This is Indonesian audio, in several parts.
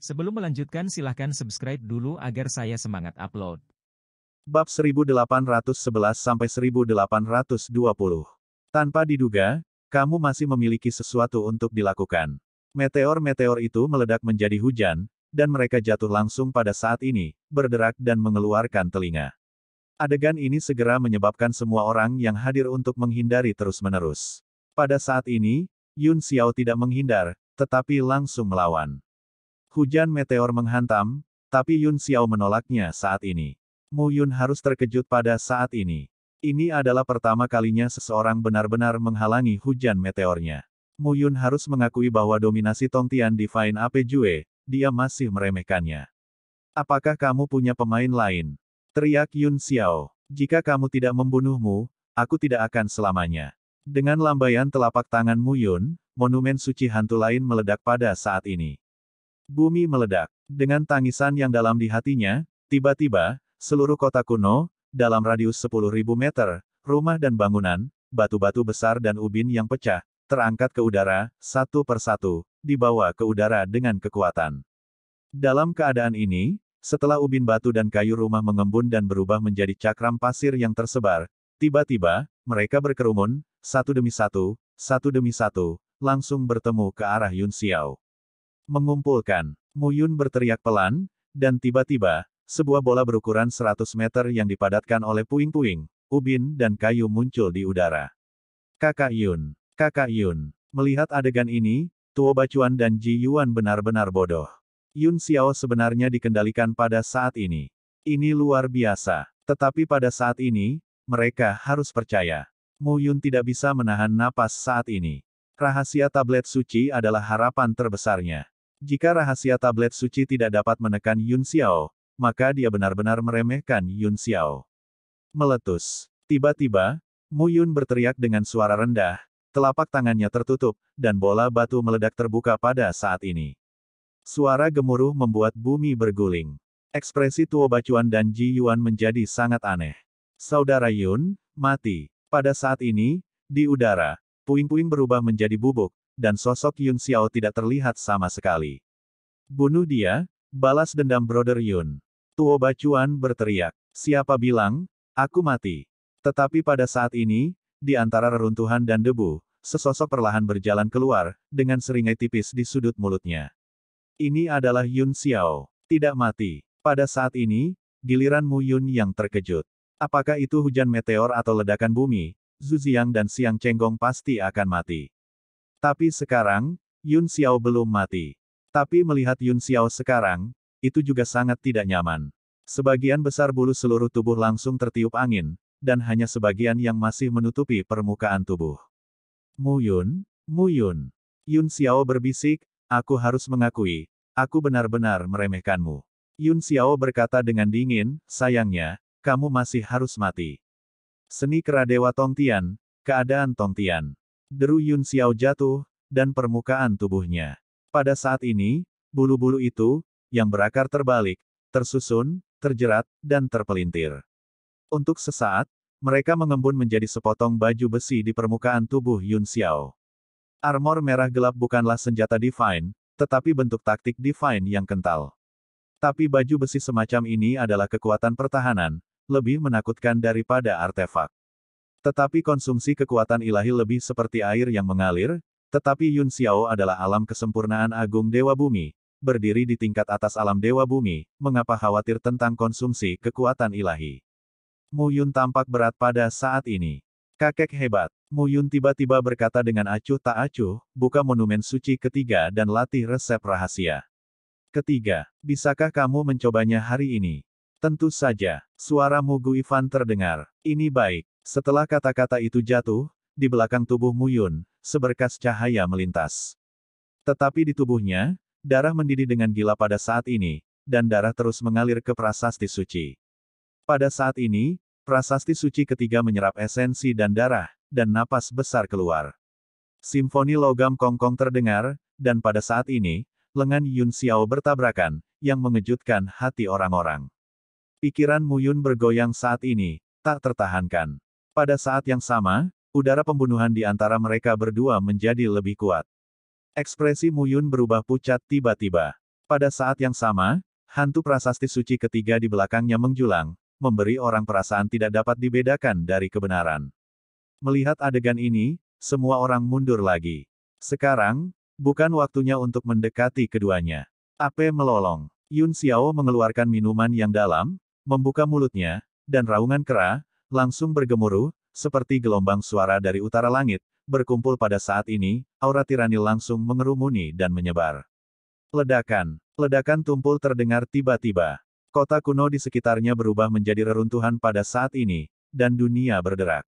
Sebelum melanjutkan silahkan subscribe dulu agar saya semangat upload. Bab 1811-1820 sampai Tanpa diduga, kamu masih memiliki sesuatu untuk dilakukan. Meteor-meteor itu meledak menjadi hujan, dan mereka jatuh langsung pada saat ini, berderak dan mengeluarkan telinga. Adegan ini segera menyebabkan semua orang yang hadir untuk menghindari terus-menerus. Pada saat ini, Yun Xiao tidak menghindar, tetapi langsung melawan. Hujan meteor menghantam, tapi Yun Xiao menolaknya saat ini. Mu Yun harus terkejut pada saat ini. Ini adalah pertama kalinya seseorang benar-benar menghalangi hujan meteornya. Mu Yun harus mengakui bahwa dominasi Tongtian Divine AP Jue, dia masih meremehkannya. Apakah kamu punya pemain lain? Teriak Yun Xiao. Jika kamu tidak membunuhmu, aku tidak akan selamanya. Dengan lambaian telapak tangan Muyun, monumen suci hantu lain meledak pada saat ini. Bumi meledak. Dengan tangisan yang dalam di hatinya, tiba-tiba, seluruh kota kuno, dalam radius 10.000 meter, rumah dan bangunan, batu-batu besar dan ubin yang pecah, terangkat ke udara, satu persatu, dibawa ke udara dengan kekuatan. Dalam keadaan ini, setelah ubin batu dan kayu rumah mengembun dan berubah menjadi cakram pasir yang tersebar, tiba-tiba, mereka berkerumun, satu demi satu, satu demi satu, langsung bertemu ke arah Yun Xiao. Mengumpulkan, Mu Yun berteriak pelan, dan tiba-tiba, sebuah bola berukuran 100 meter yang dipadatkan oleh puing-puing, ubin dan kayu muncul di udara. Kakak Yun, kakak Yun, melihat adegan ini, Tuo Bacuan dan Ji Yuan benar-benar bodoh. Yun Xiao sebenarnya dikendalikan pada saat ini. Ini luar biasa. Tetapi pada saat ini, mereka harus percaya. Mu Yun tidak bisa menahan napas saat ini. Rahasia tablet suci adalah harapan terbesarnya. Jika rahasia tablet suci tidak dapat menekan Yun Xiao, maka dia benar-benar meremehkan Yun Xiao. Meletus. Tiba-tiba, Mu Yun berteriak dengan suara rendah, telapak tangannya tertutup, dan bola batu meledak terbuka pada saat ini. Suara gemuruh membuat bumi berguling. Ekspresi Tuo Bacuan dan Ji Yuan menjadi sangat aneh. Saudara Yun, mati. Pada saat ini, di udara, puing-puing berubah menjadi bubuk, dan sosok Yun Xiao tidak terlihat sama sekali. Bunuh dia, balas dendam Brother Yun. Tuo Bacuan berteriak, siapa bilang, aku mati. Tetapi pada saat ini, di antara reruntuhan dan debu, sesosok perlahan berjalan keluar, dengan seringai tipis di sudut mulutnya. Ini adalah Yun Xiao. Tidak mati. Pada saat ini, giliran Mu Yun yang terkejut. Apakah itu hujan meteor atau ledakan bumi, Zhu Zuziang dan Siang Chenggong pasti akan mati. Tapi sekarang, Yun Xiao belum mati. Tapi melihat Yun Xiao sekarang, itu juga sangat tidak nyaman. Sebagian besar bulu seluruh tubuh langsung tertiup angin, dan hanya sebagian yang masih menutupi permukaan tubuh. Mu Yun, Mu Yun. Yun Xiao berbisik, aku harus mengakui, aku benar-benar meremehkanmu. Yun Xiao berkata dengan dingin, sayangnya, kamu masih harus mati. Seni Keradewa Tongtian, keadaan Tongtian. Deru Yun Xiao jatuh, dan permukaan tubuhnya. Pada saat ini, bulu-bulu itu, yang berakar terbalik, tersusun, terjerat, dan terpelintir. Untuk sesaat, mereka mengembun menjadi sepotong baju besi di permukaan tubuh Yun Xiao. Armor merah gelap bukanlah senjata divine, tetapi bentuk taktik divine yang kental. Tapi baju besi semacam ini adalah kekuatan pertahanan, lebih menakutkan daripada artefak. Tetapi konsumsi kekuatan ilahi lebih seperti air yang mengalir, tetapi Yun Xiao adalah alam kesempurnaan agung Dewa Bumi, berdiri di tingkat atas alam Dewa Bumi, mengapa khawatir tentang konsumsi kekuatan ilahi? Mu Yun tampak berat pada saat ini. Kakek hebat, Mu Yun tiba-tiba berkata dengan acuh tak acuh, buka monumen suci ketiga dan latih resep rahasia. Ketiga, bisakah kamu mencobanya hari ini? Tentu saja, suara Mugu Ivan terdengar. Ini baik. Setelah kata-kata itu jatuh, di belakang tubuh Muyun, seberkas cahaya melintas. Tetapi di tubuhnya, darah mendidih dengan gila pada saat ini, dan darah terus mengalir ke prasasti suci. Pada saat ini, prasasti suci ketiga menyerap esensi dan darah, dan napas besar keluar. Simfoni logam kongkong terdengar, dan pada saat ini, lengan Yun Xiao bertabrakan, yang mengejutkan hati orang-orang. Pikiran Muyun bergoyang saat ini, tak tertahankan. Pada saat yang sama, udara pembunuhan di antara mereka berdua menjadi lebih kuat. Ekspresi Muyun berubah pucat tiba-tiba. Pada saat yang sama, hantu prasasti suci ketiga di belakangnya menjulang, memberi orang perasaan tidak dapat dibedakan dari kebenaran. Melihat adegan ini, semua orang mundur lagi. Sekarang, bukan waktunya untuk mendekati keduanya. Ape melolong. Yun Xiao mengeluarkan minuman yang dalam, membuka mulutnya, dan raungan kera, langsung bergemuruh, seperti gelombang suara dari utara langit, berkumpul pada saat ini, aura tirani langsung mengerumuni dan menyebar. Ledakan, ledakan tumpul terdengar tiba-tiba. Kota kuno di sekitarnya berubah menjadi reruntuhan pada saat ini, dan dunia berderak.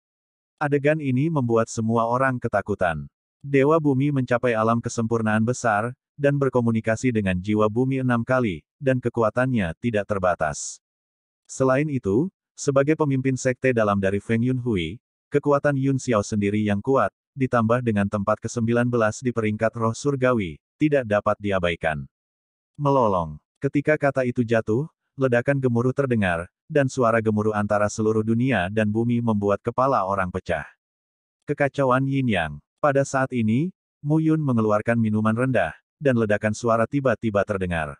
Adegan ini membuat semua orang ketakutan. Dewa bumi mencapai alam kesempurnaan besar, dan berkomunikasi dengan jiwa bumi enam kali, dan kekuatannya tidak terbatas. Selain itu, sebagai pemimpin sekte dalam dari Feng Yunhui, kekuatan Yun Xiao sendiri yang kuat, ditambah dengan tempat ke-19 di peringkat roh surgawi, tidak dapat diabaikan. Melolong. Ketika kata itu jatuh, ledakan gemuruh terdengar, dan suara gemuruh antara seluruh dunia dan bumi membuat kepala orang pecah. Kekacauan Yin Yang. Pada saat ini, Mu Yun mengeluarkan minuman rendah, dan ledakan suara tiba-tiba terdengar.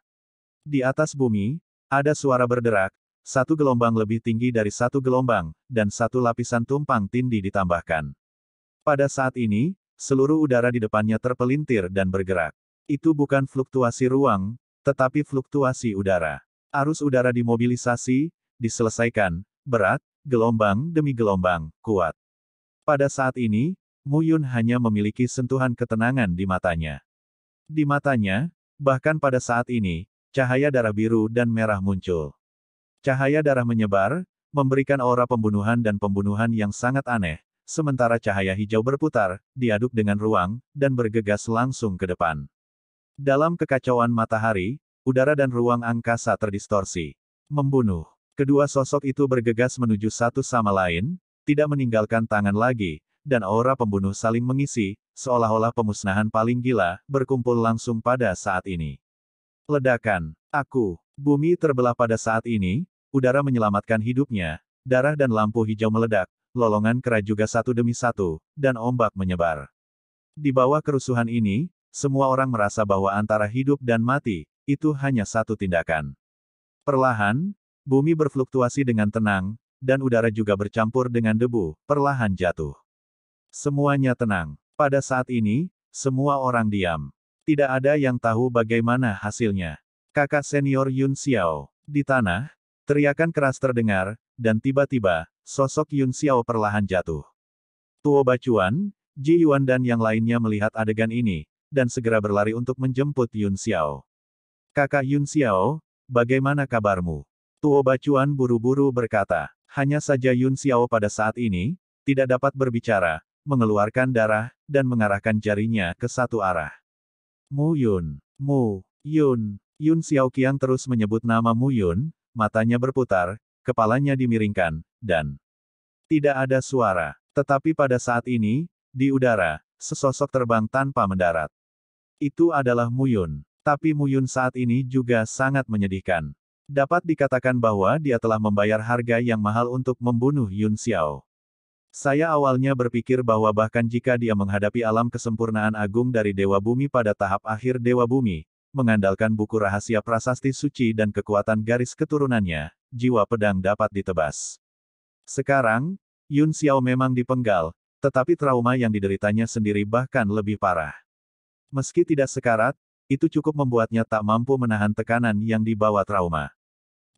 Di atas bumi, ada suara berderak, satu gelombang lebih tinggi dari satu gelombang, dan satu lapisan tumpang tindih ditambahkan. Pada saat ini, seluruh udara di depannya terpelintir dan bergerak. Itu bukan fluktuasi ruang, tetapi fluktuasi udara. Arus udara dimobilisasi, diselesaikan, berat, gelombang demi gelombang, kuat. Pada saat ini, Mu Yun hanya memiliki sentuhan ketenangan di matanya. Di matanya, bahkan pada saat ini, cahaya darah biru dan merah muncul. Cahaya darah menyebar, memberikan aura pembunuhan dan pembunuhan yang sangat aneh, sementara cahaya hijau berputar, diaduk dengan ruang, dan bergegas langsung ke depan. Dalam kekacauan matahari, udara dan ruang angkasa terdistorsi. Membunuh. Kedua sosok itu bergegas menuju satu sama lain, tidak meninggalkan tangan lagi, dan aura pembunuh saling mengisi, seolah-olah pemusnahan paling gila, berkumpul langsung pada saat ini. Ledakan. Aku. Bumi terbelah pada saat ini, udara menyelamatkan hidupnya, darah dan lampu hijau meledak, lolongan kera juga satu demi satu, dan ombak menyebar. Di bawah kerusuhan ini, semua orang merasa bahwa antara hidup dan mati, itu hanya satu tindakan. Perlahan, bumi berfluktuasi dengan tenang, dan udara juga bercampur dengan debu, perlahan jatuh. Semuanya tenang. Pada saat ini, semua orang diam. Tidak ada yang tahu bagaimana hasilnya kakak senior Yun Xiao. Di tanah, teriakan keras terdengar, dan tiba-tiba, sosok Yun Xiao perlahan jatuh. Tuo Bacuan, Ji Yuan dan yang lainnya melihat adegan ini, dan segera berlari untuk menjemput Yun Xiao. Kakak Yun Xiao, bagaimana kabarmu? Tuo Bacuan buru-buru berkata, hanya saja Yun Xiao pada saat ini, tidak dapat berbicara, mengeluarkan darah, dan mengarahkan jarinya ke satu arah. Mu Yun, Mu, Yun, Yun Xiaoqiang terus menyebut nama Mu Yun, matanya berputar, kepalanya dimiringkan, dan tidak ada suara. Tetapi pada saat ini, di udara, sesosok terbang tanpa mendarat. Itu adalah Mu Yun. Tapi Mu Yun saat ini juga sangat menyedihkan. Dapat dikatakan bahwa dia telah membayar harga yang mahal untuk membunuh Yun Xiao. Saya awalnya berpikir bahwa bahkan jika dia menghadapi alam kesempurnaan agung dari Dewa Bumi pada tahap akhir Dewa Bumi, mengandalkan buku rahasia prasasti suci dan kekuatan garis keturunannya, jiwa pedang dapat ditebas. Sekarang, Yun Xiao memang dipenggal, tetapi trauma yang dideritanya sendiri bahkan lebih parah. Meski tidak sekarat, itu cukup membuatnya tak mampu menahan tekanan yang dibawa trauma.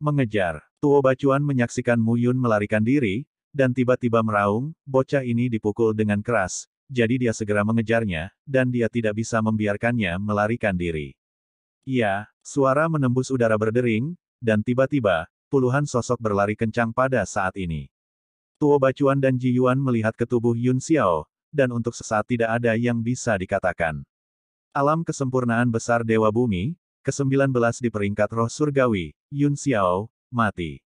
Mengejar, Tuo Bacuan menyaksikan Mu Yun melarikan diri, dan tiba-tiba meraung, bocah ini dipukul dengan keras, jadi dia segera mengejarnya, dan dia tidak bisa membiarkannya melarikan diri. Iya, suara menembus udara berdering, dan tiba-tiba, puluhan sosok berlari kencang pada saat ini. Tuo Bacuan dan Ji Yuan melihat ke tubuh Yun Xiao, dan untuk sesaat tidak ada yang bisa dikatakan. Alam kesempurnaan besar Dewa Bumi, ke-19 di peringkat roh surgawi, Yun Xiao, mati.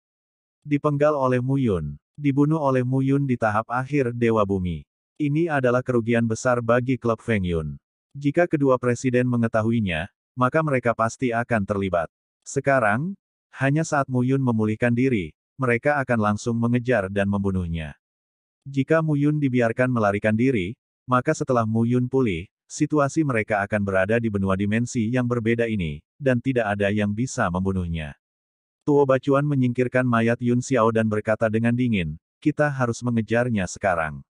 Dipenggal oleh Mu Yun, dibunuh oleh Mu Yun di tahap akhir Dewa Bumi. Ini adalah kerugian besar bagi klub Feng Yun. Jika kedua presiden mengetahuinya, maka mereka pasti akan terlibat. Sekarang, hanya saat Mu Yun memulihkan diri, mereka akan langsung mengejar dan membunuhnya. Jika Mu Yun dibiarkan melarikan diri, maka setelah Mu Yun pulih, situasi mereka akan berada di benua dimensi yang berbeda ini, dan tidak ada yang bisa membunuhnya. Tuo Bacuan menyingkirkan mayat Yun Xiao dan berkata dengan dingin, kita harus mengejarnya sekarang.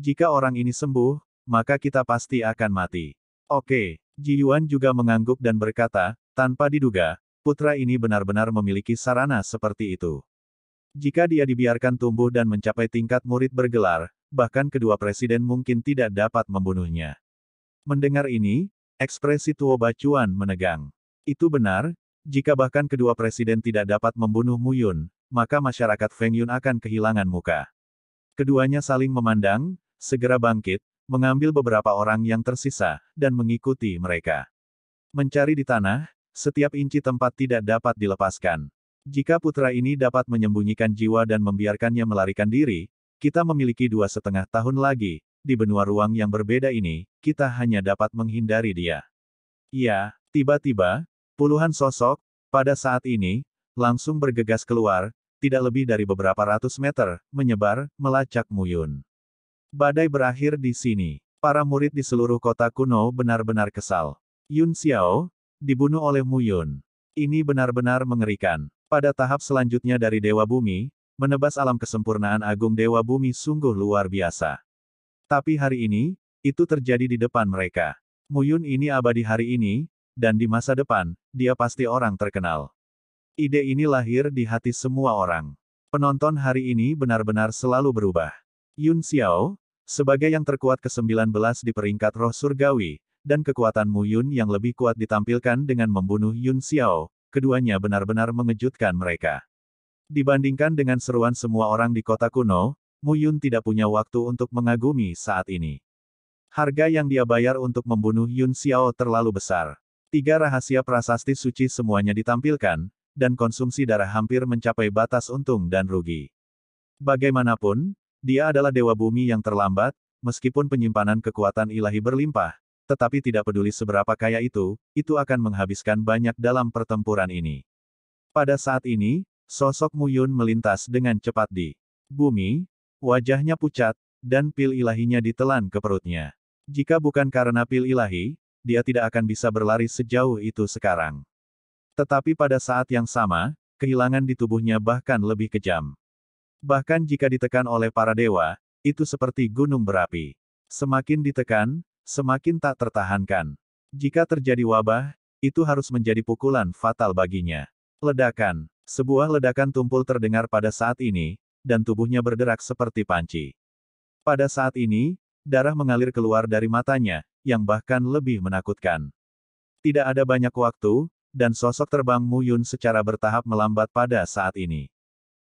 Jika orang ini sembuh, maka kita pasti akan mati. Oke, Ji Yuan juga mengangguk dan berkata, tanpa diduga, putra ini benar-benar memiliki sarana seperti itu. Jika dia dibiarkan tumbuh dan mencapai tingkat murid bergelar, bahkan kedua presiden mungkin tidak dapat membunuhnya. Mendengar ini, ekspresi Tuo Bacuan menegang. Itu benar, jika bahkan kedua presiden tidak dapat membunuh Muyun, maka masyarakat Feng Yun akan kehilangan muka. Keduanya saling memandang, segera bangkit, mengambil beberapa orang yang tersisa, dan mengikuti mereka. Mencari di tanah, setiap inci tempat tidak dapat dilepaskan. Jika putra ini dapat menyembunyikan jiwa dan membiarkannya melarikan diri, kita memiliki dua setengah tahun lagi, di benua ruang yang berbeda ini, kita hanya dapat menghindari dia. Ya, tiba-tiba, puluhan sosok, pada saat ini, langsung bergegas keluar, tidak lebih dari beberapa ratus meter, menyebar, melacak Muyun. Badai berakhir di sini. Para murid di seluruh kota kuno benar-benar kesal. Yun Xiao, dibunuh oleh Mu Yun. Ini benar-benar mengerikan. Pada tahap selanjutnya dari Dewa Bumi, menebas alam kesempurnaan agung Dewa Bumi sungguh luar biasa. Tapi hari ini, itu terjadi di depan mereka. Mu Yun ini abadi hari ini, dan di masa depan, dia pasti orang terkenal. Ide ini lahir di hati semua orang. Penonton hari ini benar-benar selalu berubah. Yun Xiao, sebagai yang terkuat ke-19 di peringkat roh surgawi, dan kekuatan Mu Yun yang lebih kuat ditampilkan dengan membunuh Yun Xiao, keduanya benar-benar mengejutkan mereka. Dibandingkan dengan seruan semua orang di kota kuno, Mu Yun tidak punya waktu untuk mengagumi saat ini. Harga yang dia bayar untuk membunuh Yun Xiao terlalu besar. Tiga rahasia prasasti suci semuanya ditampilkan, dan konsumsi darah hampir mencapai batas untung dan rugi. Bagaimanapun, dia adalah dewa bumi yang terlambat, meskipun penyimpanan kekuatan ilahi berlimpah, tetapi tidak peduli seberapa kaya itu, itu akan menghabiskan banyak dalam pertempuran ini. Pada saat ini, sosok Muyun melintas dengan cepat di bumi, wajahnya pucat, dan pil ilahinya ditelan ke perutnya. Jika bukan karena pil ilahi, dia tidak akan bisa berlari sejauh itu sekarang. Tetapi pada saat yang sama, kehilangan di tubuhnya bahkan lebih kejam. Bahkan jika ditekan oleh para dewa, itu seperti gunung berapi. Semakin ditekan, semakin tak tertahankan. Jika terjadi wabah, itu harus menjadi pukulan fatal baginya. Ledakan. Sebuah ledakan tumpul terdengar pada saat ini, dan tubuhnya berderak seperti panci. Pada saat ini, darah mengalir keluar dari matanya, yang bahkan lebih menakutkan. Tidak ada banyak waktu, dan sosok terbang Muyun secara bertahap melambat pada saat ini.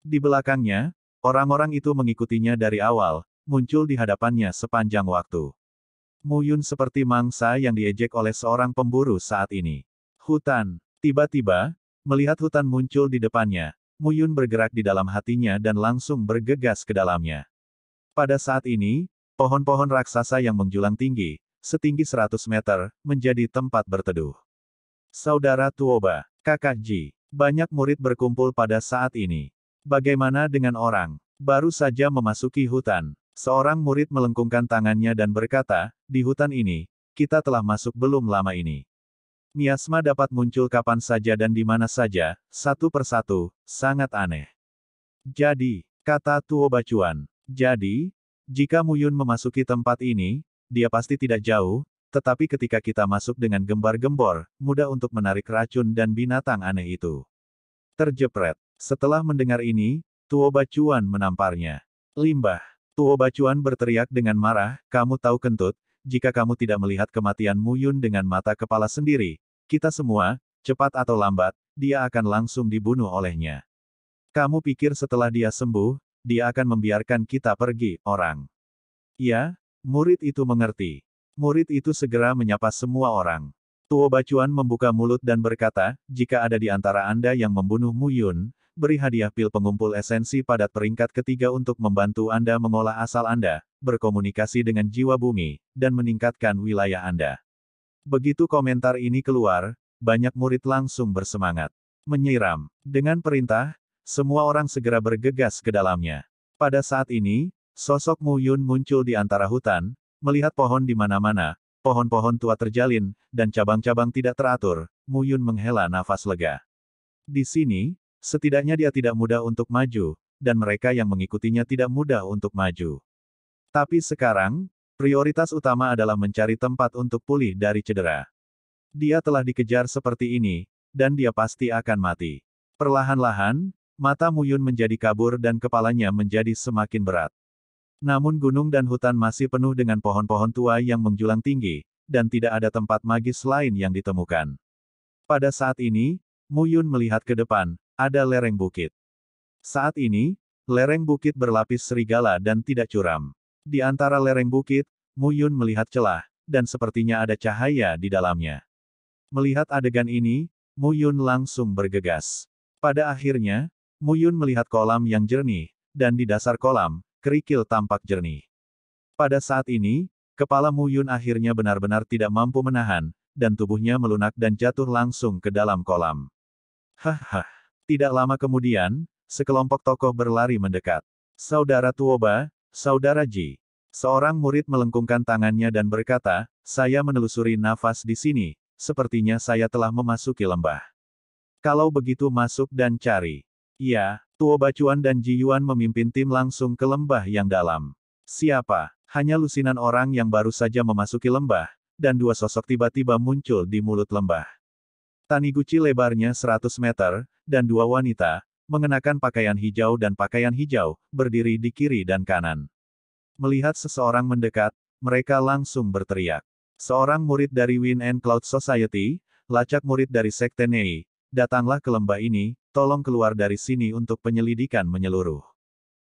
Di belakangnya, orang-orang itu mengikutinya dari awal, muncul di hadapannya sepanjang waktu. Muyun seperti mangsa yang diejek oleh seorang pemburu saat ini. Hutan, tiba-tiba, melihat hutan muncul di depannya, Muyun bergerak di dalam hatinya dan langsung bergegas ke dalamnya. Pada saat ini, pohon-pohon raksasa yang menjulang tinggi, setinggi 100 meter, menjadi tempat berteduh. Saudara Tuoba, kakak Ji, banyak murid berkumpul pada saat ini. Bagaimana dengan orang? Baru saja memasuki hutan, seorang murid melengkungkan tangannya dan berkata, di hutan ini, kita telah masuk belum lama ini. Miasma dapat muncul kapan saja dan di mana saja, satu persatu, sangat aneh. Jadi, kata Tuo Bacuan. Jadi, jika Muyun memasuki tempat ini, dia pasti tidak jauh, tetapi ketika kita masuk dengan gembar-gembor, mudah untuk menarik racun dan binatang aneh itu. Terjepret, setelah mendengar ini, Tuo Bacuan menamparnya. Limbah. Tuo Bacuan berteriak dengan marah, kamu tahu kentut, jika kamu tidak melihat kematian mu Yun dengan mata kepala sendiri, kita semua, cepat atau lambat, dia akan langsung dibunuh olehnya. Kamu pikir setelah dia sembuh, dia akan membiarkan kita pergi, orang. Ya, murid itu mengerti. Murid itu segera menyapa semua orang. Tuo Bacuan membuka mulut dan berkata, jika ada di antara Anda yang membunuh mu yun, beri hadiah pil pengumpul esensi padat peringkat ketiga untuk membantu Anda mengolah asal Anda, berkomunikasi dengan jiwa bumi, dan meningkatkan wilayah Anda. Begitu komentar ini keluar, banyak murid langsung bersemangat. Menyiram. Dengan perintah, semua orang segera bergegas ke dalamnya. Pada saat ini, sosok Mu Yun muncul di antara hutan, melihat pohon di mana-mana, pohon-pohon tua terjalin, dan cabang-cabang tidak teratur, Mu Yun menghela nafas lega. Di sini, Setidaknya dia tidak mudah untuk maju, dan mereka yang mengikutinya tidak mudah untuk maju. Tapi sekarang, prioritas utama adalah mencari tempat untuk pulih dari cedera. Dia telah dikejar seperti ini, dan dia pasti akan mati. Perlahan-lahan, mata Muyun menjadi kabur dan kepalanya menjadi semakin berat. Namun gunung dan hutan masih penuh dengan pohon-pohon tua yang menjulang tinggi, dan tidak ada tempat magis lain yang ditemukan. Pada saat ini, Muyun melihat ke depan, ada lereng bukit. Saat ini, lereng bukit berlapis serigala dan tidak curam. Di antara lereng bukit, Muyun melihat celah, dan sepertinya ada cahaya di dalamnya. Melihat adegan ini, Muyun langsung bergegas. Pada akhirnya, Muyun melihat kolam yang jernih, dan di dasar kolam, kerikil tampak jernih. Pada saat ini, kepala Muyun akhirnya benar-benar tidak mampu menahan, dan tubuhnya melunak dan jatuh langsung ke dalam kolam. Hahaha. Tidak lama kemudian, sekelompok tokoh berlari mendekat. Saudara Tuoba, Saudara Ji. Seorang murid melengkungkan tangannya dan berkata, saya menelusuri nafas di sini, sepertinya saya telah memasuki lembah. Kalau begitu masuk dan cari. Ya, Tuo Bacuan dan Ji Yuan memimpin tim langsung ke lembah yang dalam. Siapa? Hanya lusinan orang yang baru saja memasuki lembah, dan dua sosok tiba-tiba muncul di mulut lembah. Taniguchi lebarnya 100 meter, dan dua wanita, mengenakan pakaian hijau dan pakaian hijau, berdiri di kiri dan kanan. Melihat seseorang mendekat, mereka langsung berteriak. Seorang murid dari Wind and Cloud Society, lacak murid dari Sekte Nei, datanglah ke lembah ini, tolong keluar dari sini untuk penyelidikan menyeluruh.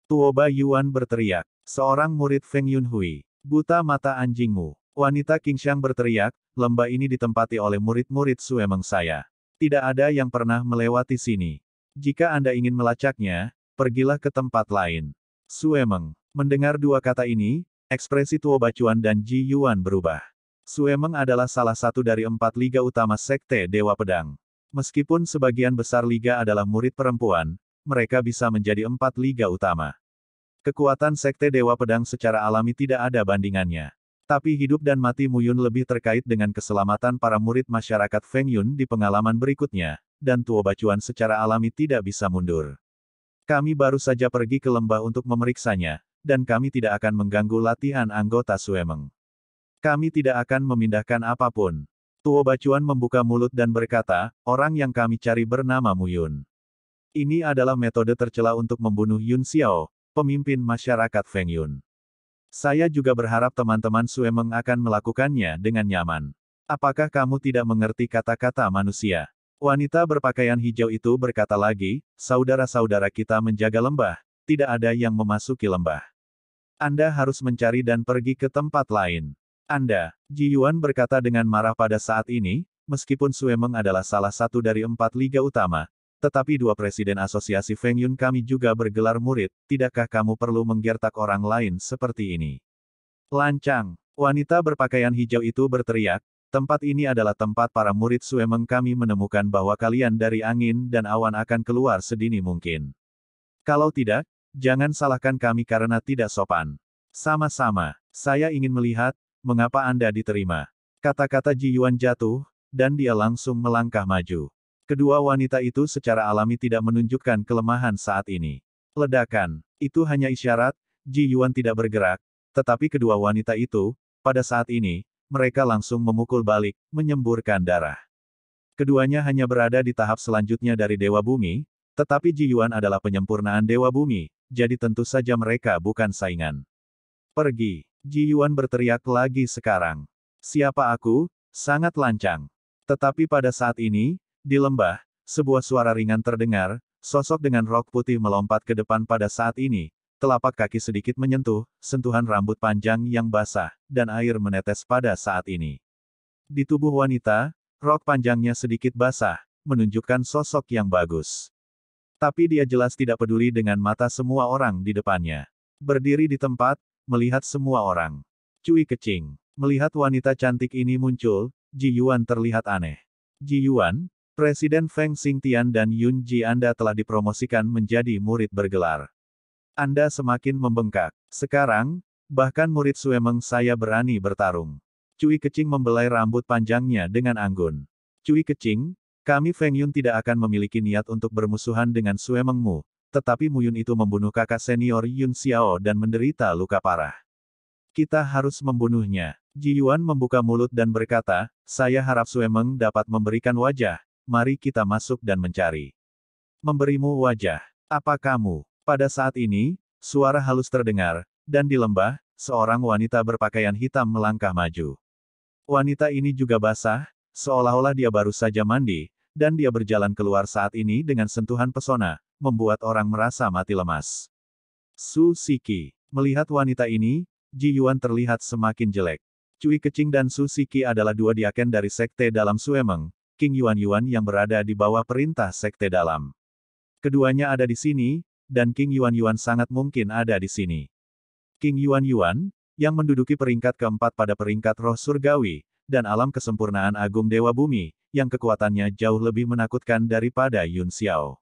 Tuoba Yuan berteriak. Seorang murid Feng Yunhui. Buta mata anjingmu. Wanita Qingxiang berteriak, lembah ini ditempati oleh murid-murid Suemeng saya. Tidak ada yang pernah melewati sini. Jika Anda ingin melacaknya, pergilah ke tempat lain. Suemeng. Mendengar dua kata ini, ekspresi Tuo Bacuan dan Ji Yuan berubah. Suemeng adalah salah satu dari empat liga utama Sekte Dewa Pedang. Meskipun sebagian besar liga adalah murid perempuan, mereka bisa menjadi empat liga utama. Kekuatan Sekte Dewa Pedang secara alami tidak ada bandingannya. Tapi hidup dan mati Muyun lebih terkait dengan keselamatan para murid masyarakat Feng Yun di pengalaman berikutnya, dan Tuo Bacuan secara alami tidak bisa mundur. Kami baru saja pergi ke lembah untuk memeriksanya, dan kami tidak akan mengganggu latihan anggota Suemeng. Kami tidak akan memindahkan apapun. Tuo Bacuan membuka mulut dan berkata, orang yang kami cari bernama Muyun. Ini adalah metode tercela untuk membunuh Yun Xiao, pemimpin masyarakat Feng Yun. Saya juga berharap teman-teman Suemeng akan melakukannya dengan nyaman. Apakah kamu tidak mengerti kata-kata manusia? Wanita berpakaian hijau itu berkata lagi, saudara-saudara kita menjaga lembah, tidak ada yang memasuki lembah. Anda harus mencari dan pergi ke tempat lain. Anda, Ji Yuan berkata dengan marah pada saat ini, meskipun Suemeng adalah salah satu dari empat liga utama, tetapi dua presiden asosiasi Feng Yun kami juga bergelar murid, tidakkah kamu perlu menggertak orang lain seperti ini? Lancang, wanita berpakaian hijau itu berteriak, tempat ini adalah tempat para murid Suemeng kami menemukan bahwa kalian dari angin dan awan akan keluar sedini mungkin. Kalau tidak, jangan salahkan kami karena tidak sopan. Sama-sama, saya ingin melihat, mengapa Anda diterima. Kata-kata Ji Yuan jatuh, dan dia langsung melangkah maju. Kedua wanita itu secara alami tidak menunjukkan kelemahan saat ini. Ledakan, itu hanya isyarat, Ji Yuan tidak bergerak, tetapi kedua wanita itu, pada saat ini, mereka langsung memukul balik, menyemburkan darah. Keduanya hanya berada di tahap selanjutnya dari Dewa Bumi, tetapi Ji Yuan adalah penyempurnaan Dewa Bumi, jadi tentu saja mereka bukan saingan. Pergi, Ji Yuan berteriak lagi sekarang. Siapa aku? Sangat lancang. Tetapi pada saat ini, di lembah, sebuah suara ringan terdengar, sosok dengan rok putih melompat ke depan pada saat ini, telapak kaki sedikit menyentuh, sentuhan rambut panjang yang basah, dan air menetes pada saat ini. Di tubuh wanita, rok panjangnya sedikit basah, menunjukkan sosok yang bagus. Tapi dia jelas tidak peduli dengan mata semua orang di depannya. Berdiri di tempat, melihat semua orang. Cui kecing. Melihat wanita cantik ini muncul, Ji Yuan terlihat aneh. Ji Yuan, Presiden Feng Xingtian dan Yun Ji Anda telah dipromosikan menjadi murid bergelar. Anda semakin membengkak. Sekarang, bahkan murid Suemeng saya berani bertarung. Cui Kecing membelai rambut panjangnya dengan anggun. Cui Kecing, kami Feng Yun tidak akan memiliki niat untuk bermusuhan dengan Suemengmu, tetapi Muyun itu membunuh kakak senior Yun Xiao dan menderita luka parah. Kita harus membunuhnya. Ji Yuan membuka mulut dan berkata, saya harap Suemeng dapat memberikan wajah, mari kita masuk dan mencari. Memberimu wajah. Apa kamu? Pada saat ini, suara halus terdengar, dan di lembah, seorang wanita berpakaian hitam melangkah maju. Wanita ini juga basah, seolah-olah dia baru saja mandi, dan dia berjalan keluar saat ini dengan sentuhan pesona, membuat orang merasa mati lemas. Su Siki. Melihat wanita ini, Ji Yuan terlihat semakin jelek. Cui Kecing dan Su Siki adalah dua diaken dari sekte dalam Suemeng, King Yuan Yuan yang berada di bawah perintah Sekte Dalam. Keduanya ada di sini, dan King Yuan Yuan sangat mungkin ada di sini. King Yuan Yuan, yang menduduki peringkat keempat pada peringkat roh surgawi, dan alam kesempurnaan agung Dewa Bumi, yang kekuatannya jauh lebih menakutkan daripada Yun Xiao.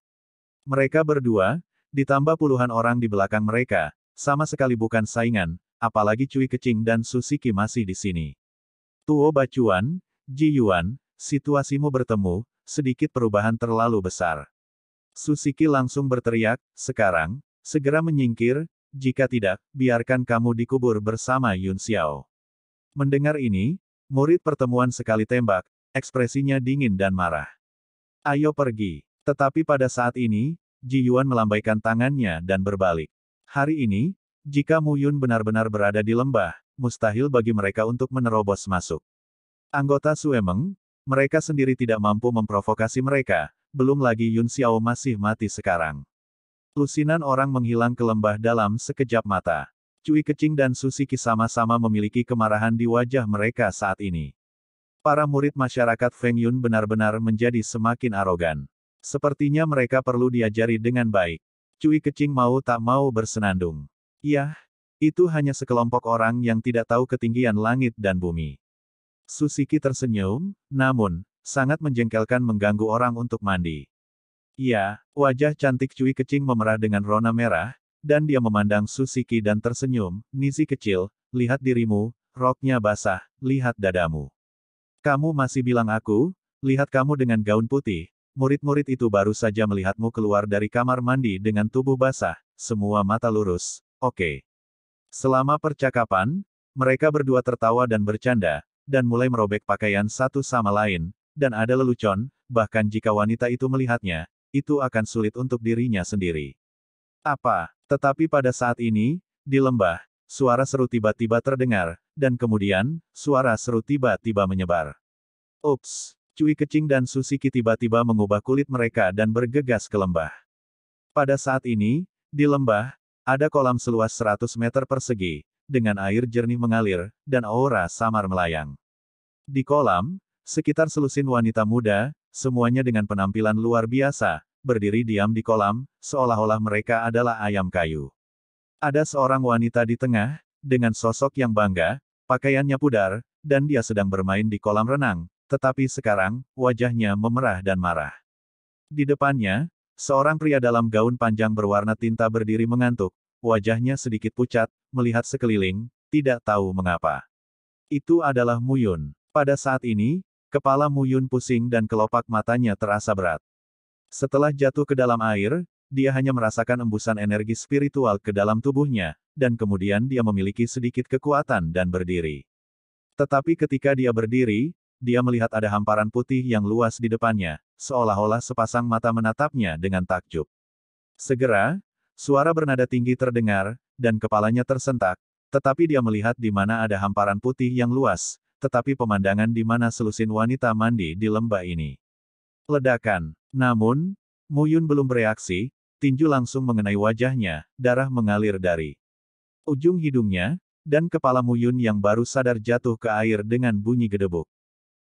Mereka berdua, ditambah puluhan orang di belakang mereka, sama sekali bukan saingan, apalagi Cui Kecing dan Susiki masih di sini. Tuo Bacuan, Ji Yuan, situasimu bertemu, sedikit perubahan terlalu besar. Susiki langsung berteriak, sekarang, segera menyingkir, jika tidak, biarkan kamu dikubur bersama Yun Xiao. Mendengar ini, murid pertemuan sekali tembak, ekspresinya dingin dan marah. Ayo pergi. Tetapi pada saat ini, Ji Yuan melambaikan tangannya dan berbalik. Hari ini, jika Mu Yun benar-benar berada di lembah, mustahil bagi mereka untuk menerobos masuk. Anggota Suemeng, mereka sendiri tidak mampu memprovokasi mereka, belum lagi Yun Xiao masih mati sekarang. Lusinan orang menghilang ke lembah dalam sekejap mata. Cui Kecing dan Susi Susiki sama-sama memiliki kemarahan di wajah mereka saat ini. Para murid masyarakat Feng Yun benar-benar menjadi semakin arogan. Sepertinya mereka perlu diajari dengan baik. Cui Kecing mau tak mau bersenandung. Yah, itu hanya sekelompok orang yang tidak tahu ketinggian langit dan bumi. Susiki tersenyum, namun, sangat menjengkelkan mengganggu orang untuk mandi. Iya, wajah cantik Cui Kecing memerah dengan rona merah, dan dia memandang Susiki dan tersenyum, Nizi kecil, lihat dirimu, roknya basah, lihat dadamu. Kamu masih bilang aku, lihat kamu dengan gaun putih, murid-murid itu baru saja melihatmu keluar dari kamar mandi dengan tubuh basah, semua mata lurus, oke. Okay. Selama percakapan, mereka berdua tertawa dan bercanda, dan mulai merobek pakaian satu sama lain, dan ada lelucon, bahkan jika wanita itu melihatnya, itu akan sulit untuk dirinya sendiri. Apa? Tetapi pada saat ini, di lembah, suara seru tiba-tiba terdengar, dan kemudian, suara seru tiba-tiba menyebar. Ups! Cui Kecing dan Susiki tiba-tiba mengubah kulit mereka dan bergegas ke lembah. Pada saat ini, di lembah, ada kolam seluas 100 meter persegi, dengan air jernih mengalir, dan aura samar melayang. Di kolam, sekitar selusin wanita muda, semuanya dengan penampilan luar biasa, berdiri diam di kolam, seolah-olah mereka adalah ayam kayu. Ada seorang wanita di tengah, dengan sosok yang bangga, pakaiannya pudar, dan dia sedang bermain di kolam renang, tetapi sekarang, wajahnya memerah dan marah. Di depannya, Seorang pria dalam gaun panjang berwarna tinta berdiri mengantuk, wajahnya sedikit pucat, melihat sekeliling, tidak tahu mengapa. Itu adalah Muyun. Pada saat ini, kepala Muyun pusing dan kelopak matanya terasa berat. Setelah jatuh ke dalam air, dia hanya merasakan embusan energi spiritual ke dalam tubuhnya, dan kemudian dia memiliki sedikit kekuatan dan berdiri. Tetapi ketika dia berdiri, dia melihat ada hamparan putih yang luas di depannya, seolah-olah sepasang mata menatapnya dengan takjub. Segera, suara bernada tinggi terdengar, dan kepalanya tersentak, tetapi dia melihat di mana ada hamparan putih yang luas, tetapi pemandangan di mana selusin wanita mandi di lembah ini. Ledakan. Namun, Muyun belum bereaksi, tinju langsung mengenai wajahnya, darah mengalir dari ujung hidungnya, dan kepala Muyun yang baru sadar jatuh ke air dengan bunyi gedebuk.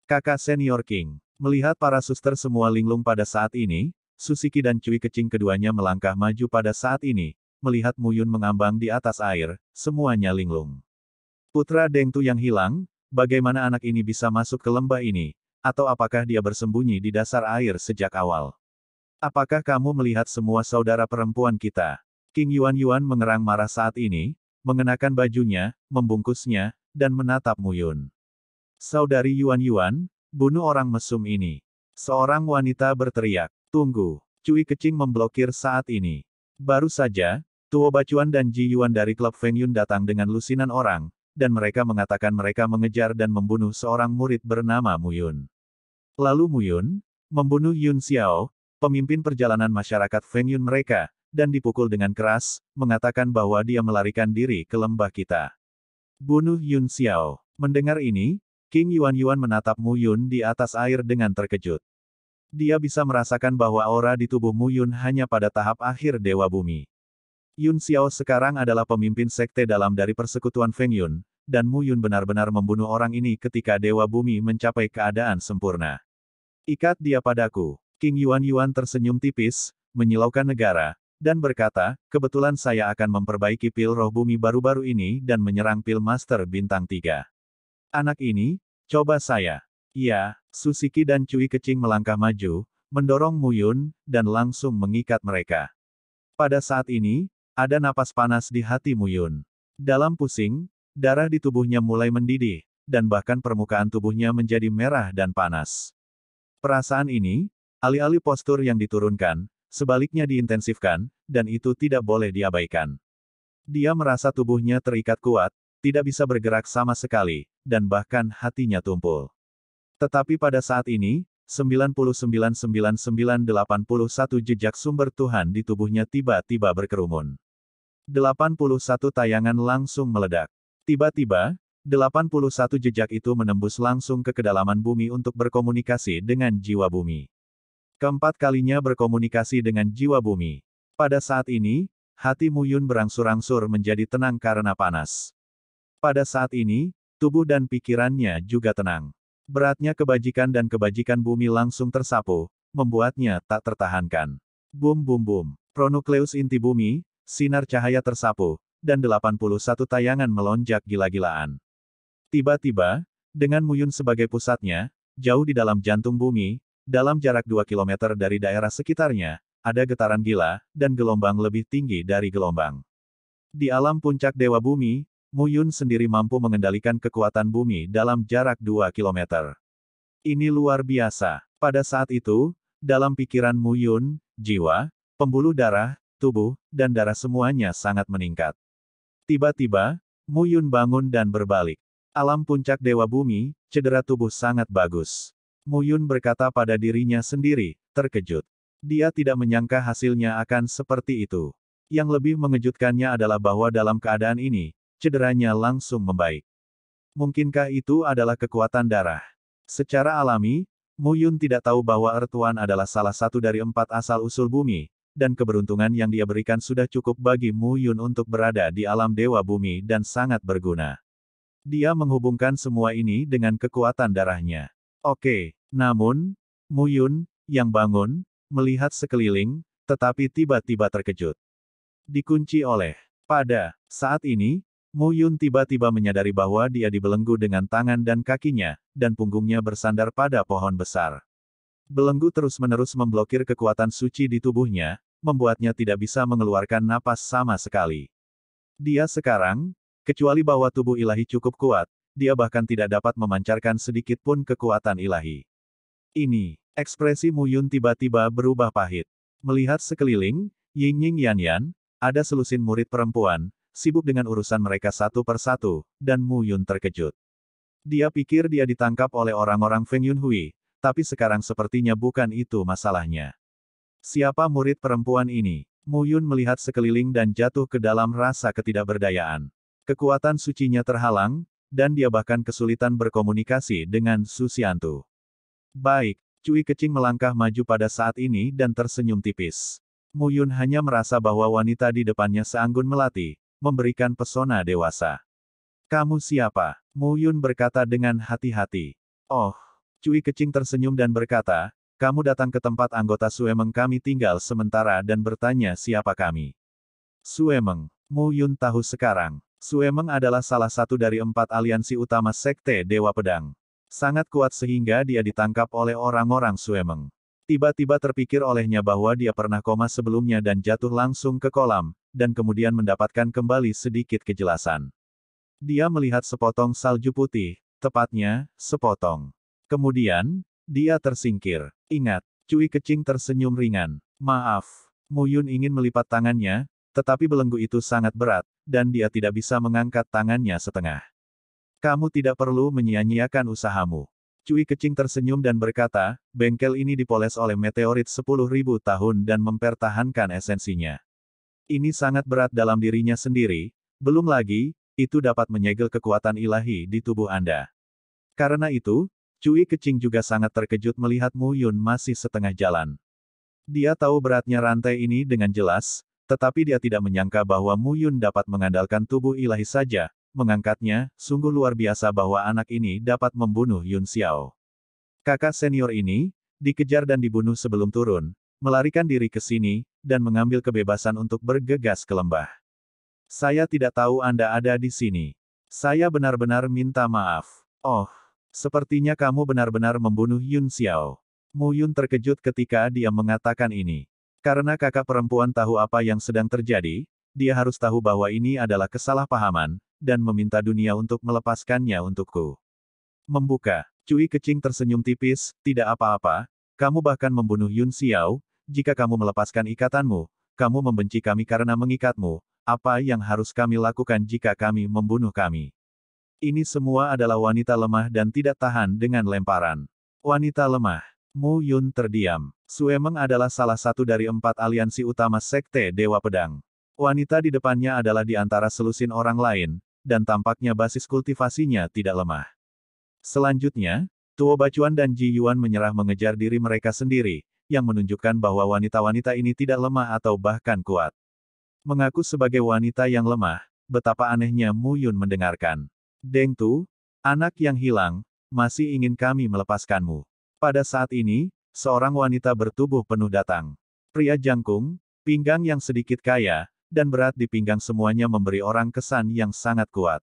Kakak senior King, melihat para suster semua linglung pada saat ini, Susiki dan Cui Kecing keduanya melangkah maju pada saat ini, melihat Muyun mengambang di atas air, semuanya linglung. Putra Dengtu yang hilang, bagaimana anak ini bisa masuk ke lembah ini, atau apakah dia bersembunyi di dasar air sejak awal? Apakah kamu melihat semua saudara perempuan kita? King Yuan Yuan mengerang marah saat ini, mengenakan bajunya, membungkusnya, dan menatap Muyun. Saudari Yuan Yuan, bunuh orang mesum ini. Seorang wanita berteriak, tunggu, Cui Kecing memblokir saat ini. Baru saja, Tuo Bacuan dan Ji Yuan dari klub Feng Yun datang dengan lusinan orang, dan mereka mengatakan mereka mengejar dan membunuh seorang murid bernama Mu Yun. Lalu Mu Yun membunuh Yun Xiao, pemimpin perjalanan masyarakat Feng Yun mereka, dan dipukul dengan keras, mengatakan bahwa dia melarikan diri ke lembah kita. Bunuh Yun Xiao. Mendengar ini, King Yuan Yuan menatap Mu Yun di atas air dengan terkejut dia bisa merasakan bahwa aura di tubuh Mu Yun hanya pada tahap akhir Dewa Bumi. Yun Xiao sekarang adalah pemimpin sekte dalam dari persekutuan Feng Yun, dan Mu Yun benar-benar membunuh orang ini ketika Dewa Bumi mencapai keadaan sempurna. Ikat dia padaku. King Yuan Yuan tersenyum tipis, menyilaukan negara, dan berkata, kebetulan saya akan memperbaiki pil roh bumi baru-baru ini dan menyerang pil master bintang Tiga. Anak ini, coba saya. Ya, Susiki dan Cui Kecing melangkah maju, mendorong Mu Yun, dan langsung mengikat mereka. Pada saat ini, ada napas panas di hati Muyun. Dalam pusing, darah di tubuhnya mulai mendidih, dan bahkan permukaan tubuhnya menjadi merah dan panas. Perasaan ini, alih-alih postur yang diturunkan, sebaliknya diintensifkan, dan itu tidak boleh diabaikan. Dia merasa tubuhnya terikat kuat, tidak bisa bergerak sama sekali, dan bahkan hatinya tumpul. Tetapi pada saat ini, 999981 jejak sumber Tuhan di tubuhnya tiba-tiba berkerumun. 81 tayangan langsung meledak. Tiba-tiba, 81 jejak itu menembus langsung ke kedalaman bumi untuk berkomunikasi dengan jiwa bumi. Keempat kalinya berkomunikasi dengan jiwa bumi. Pada saat ini, hati Muyun berangsur-angsur menjadi tenang karena panas. Pada saat ini, tubuh dan pikirannya juga tenang. Beratnya kebajikan dan kebajikan bumi langsung tersapu, membuatnya tak tertahankan. Bum bum bum. Pronukleus inti bumi, sinar cahaya tersapu, dan 81 tayangan melonjak gila-gilaan. Tiba-tiba, dengan Muyun sebagai pusatnya, jauh di dalam jantung bumi, dalam jarak 2 km dari daerah sekitarnya, ada getaran gila, dan gelombang lebih tinggi dari gelombang. Di alam puncak Dewa Bumi, Muyun sendiri mampu mengendalikan kekuatan bumi dalam jarak 2 km. Ini luar biasa. Pada saat itu, dalam pikiran Muyun, jiwa, pembuluh darah, tubuh, dan darah semuanya sangat meningkat. Tiba-tiba, Mu Yun bangun dan berbalik. Alam puncak Dewa Bumi, cedera tubuh sangat bagus. Mu Yun berkata pada dirinya sendiri, terkejut. Dia tidak menyangka hasilnya akan seperti itu. Yang lebih mengejutkannya adalah bahwa dalam keadaan ini, cederanya langsung membaik. Mungkinkah itu adalah kekuatan darah? Secara alami, Mu Yun tidak tahu bahwa Ertuan adalah salah satu dari empat asal-usul bumi, dan keberuntungan yang dia berikan sudah cukup bagi Mu Yun untuk berada di alam dewa bumi dan sangat berguna. Dia menghubungkan semua ini dengan kekuatan darahnya. Oke, namun, Mu Yun, yang bangun, melihat sekeliling, tetapi tiba-tiba terkejut. Dikunci oleh, pada, saat ini, Mu Yun tiba-tiba menyadari bahwa dia dibelenggu dengan tangan dan kakinya, dan punggungnya bersandar pada pohon besar. Belenggu terus-menerus memblokir kekuatan suci di tubuhnya, membuatnya tidak bisa mengeluarkan napas sama sekali. Dia sekarang, kecuali bahwa tubuh ilahi cukup kuat, dia bahkan tidak dapat memancarkan sedikit pun kekuatan ilahi. Ini, ekspresi Muyun tiba-tiba berubah pahit. Melihat sekeliling, Ying Ying Yan Yan, ada selusin murid perempuan, sibuk dengan urusan mereka satu persatu, dan Muyun terkejut. Dia pikir dia ditangkap oleh orang-orang Feng Yun Hui tapi sekarang sepertinya bukan itu masalahnya. Siapa murid perempuan ini? Mu Yun melihat sekeliling dan jatuh ke dalam rasa ketidakberdayaan. Kekuatan sucinya terhalang, dan dia bahkan kesulitan berkomunikasi dengan Susiantu. Baik, Cui Kecing melangkah maju pada saat ini dan tersenyum tipis. Mu Yun hanya merasa bahwa wanita di depannya seanggun melati, memberikan pesona dewasa. Kamu siapa? Mu Yun berkata dengan hati-hati. Oh, Cui kecing tersenyum dan berkata, kamu datang ke tempat anggota Suemeng kami tinggal sementara dan bertanya siapa kami. Suemeng, Mu Yun tahu sekarang. Suemeng adalah salah satu dari empat aliansi utama Sekte Dewa Pedang. Sangat kuat sehingga dia ditangkap oleh orang-orang Suemeng. Tiba-tiba terpikir olehnya bahwa dia pernah koma sebelumnya dan jatuh langsung ke kolam, dan kemudian mendapatkan kembali sedikit kejelasan. Dia melihat sepotong salju putih, tepatnya, sepotong Kemudian, dia tersingkir. Ingat, Cui Kecing tersenyum ringan. Maaf. Muyun ingin melipat tangannya, tetapi belenggu itu sangat berat, dan dia tidak bisa mengangkat tangannya setengah. Kamu tidak perlu menyia-nyiakan usahamu. Cui Kecing tersenyum dan berkata, bengkel ini dipoles oleh meteorit 10.000 tahun dan mempertahankan esensinya. Ini sangat berat dalam dirinya sendiri, belum lagi, itu dapat menyegel kekuatan ilahi di tubuh Anda. Karena itu, Cui Kecing juga sangat terkejut melihat Mu Yun masih setengah jalan. Dia tahu beratnya rantai ini dengan jelas, tetapi dia tidak menyangka bahwa Mu Yun dapat mengandalkan tubuh ilahi saja, mengangkatnya, sungguh luar biasa bahwa anak ini dapat membunuh Yun Xiao. Kakak senior ini, dikejar dan dibunuh sebelum turun, melarikan diri ke sini, dan mengambil kebebasan untuk bergegas ke lembah. Saya tidak tahu Anda ada di sini. Saya benar-benar minta maaf. Oh, Sepertinya kamu benar-benar membunuh Yun Xiao. Mu Yun terkejut ketika dia mengatakan ini. Karena kakak perempuan tahu apa yang sedang terjadi, dia harus tahu bahwa ini adalah kesalahpahaman, dan meminta dunia untuk melepaskannya untukku. Membuka, Cui Kecing tersenyum tipis, tidak apa-apa, kamu bahkan membunuh Yun Xiao, jika kamu melepaskan ikatanmu, kamu membenci kami karena mengikatmu, apa yang harus kami lakukan jika kami membunuh kami? Ini semua adalah wanita lemah dan tidak tahan dengan lemparan. Wanita lemah. Mu Yun terdiam. Suemeng adalah salah satu dari empat aliansi utama Sekte Dewa Pedang. Wanita di depannya adalah di antara selusin orang lain, dan tampaknya basis kultivasinya tidak lemah. Selanjutnya, Tuo Bacuan dan Ji Yuan menyerah mengejar diri mereka sendiri, yang menunjukkan bahwa wanita-wanita ini tidak lemah atau bahkan kuat. Mengaku sebagai wanita yang lemah, betapa anehnya Mu Yun mendengarkan. Deng Tu, anak yang hilang, masih ingin kami melepaskanmu. Pada saat ini, seorang wanita bertubuh penuh datang. Pria jangkung, pinggang yang sedikit kaya, dan berat di pinggang semuanya memberi orang kesan yang sangat kuat.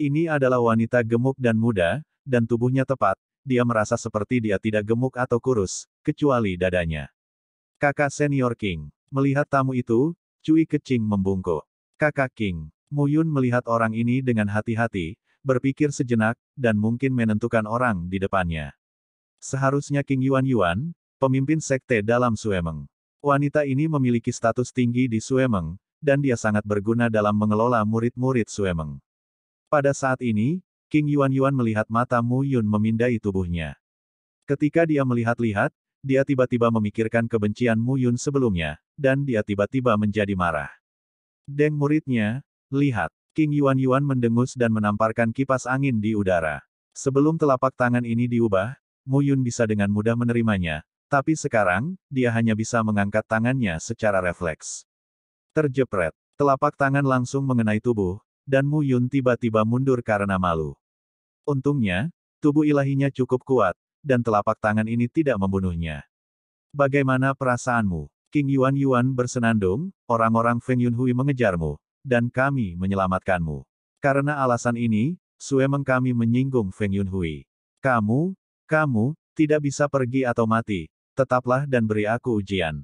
Ini adalah wanita gemuk dan muda, dan tubuhnya tepat, dia merasa seperti dia tidak gemuk atau kurus, kecuali dadanya. Kakak senior King. Melihat tamu itu, Cui Kecing membungkuk. Kakak King, Mu Yun melihat orang ini dengan hati-hati, berpikir sejenak, dan mungkin menentukan orang di depannya. Seharusnya King Yuan Yuan, pemimpin sekte dalam Suemeng. Wanita ini memiliki status tinggi di Suemeng, dan dia sangat berguna dalam mengelola murid-murid Suemeng. Pada saat ini, King Yuan Yuan melihat mata Mu Yun memindai tubuhnya. Ketika dia melihat-lihat, dia tiba-tiba memikirkan kebencian Mu Yun sebelumnya, dan dia tiba-tiba menjadi marah. Deng muridnya, Lihat, King Yuan Yuan mendengus dan menamparkan kipas angin di udara. Sebelum telapak tangan ini diubah, Mu Yun bisa dengan mudah menerimanya, tapi sekarang, dia hanya bisa mengangkat tangannya secara refleks. Terjepret, telapak tangan langsung mengenai tubuh, dan Mu Yun tiba-tiba mundur karena malu. Untungnya, tubuh ilahinya cukup kuat, dan telapak tangan ini tidak membunuhnya. Bagaimana perasaanmu? King Yuan Yuan bersenandung, orang-orang Feng Yun Hui mengejarmu, dan kami menyelamatkanmu. Karena alasan ini, Suemeng kami menyinggung Feng Yunhui. Kamu, kamu, tidak bisa pergi atau mati, tetaplah dan beri aku ujian.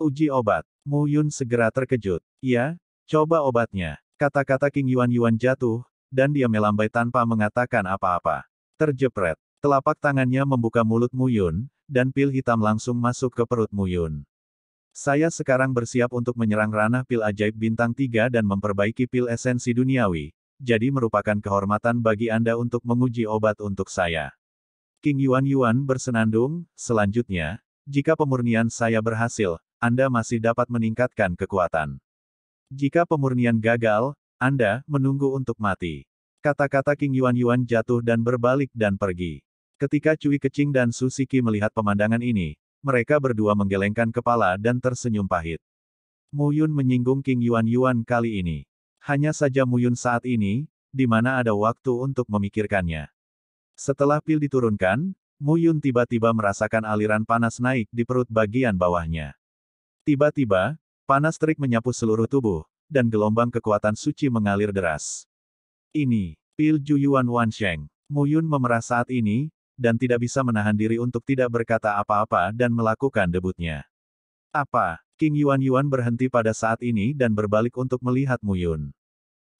Uji obat. Mu Yun segera terkejut. Ya, coba obatnya. Kata-kata King Yuan Yuan jatuh, dan dia melambai tanpa mengatakan apa-apa. Terjepret. Telapak tangannya membuka mulut Mu Yun, dan pil hitam langsung masuk ke perut Mu Yun. Saya sekarang bersiap untuk menyerang ranah pil ajaib bintang 3 dan memperbaiki pil esensi duniawi, jadi merupakan kehormatan bagi Anda untuk menguji obat untuk saya. King Yuan Yuan bersenandung, selanjutnya, jika pemurnian saya berhasil, Anda masih dapat meningkatkan kekuatan. Jika pemurnian gagal, Anda menunggu untuk mati. Kata-kata King Yuan Yuan jatuh dan berbalik dan pergi. Ketika Cui Kecing dan Susiki melihat pemandangan ini, mereka berdua menggelengkan kepala dan tersenyum pahit. Mu Yun menyinggung King Yuan Yuan kali ini. Hanya saja Mu Yun saat ini, di mana ada waktu untuk memikirkannya. Setelah pil diturunkan, Mu Yun tiba-tiba merasakan aliran panas naik di perut bagian bawahnya. Tiba-tiba, panas terik menyapu seluruh tubuh, dan gelombang kekuatan suci mengalir deras. Ini, pil Ju Yuan Wan Sheng. Mu Yun memerah saat ini, dan tidak bisa menahan diri untuk tidak berkata apa-apa dan melakukan debutnya. Apa? King Yuan Yuan berhenti pada saat ini dan berbalik untuk melihat Mu Yun.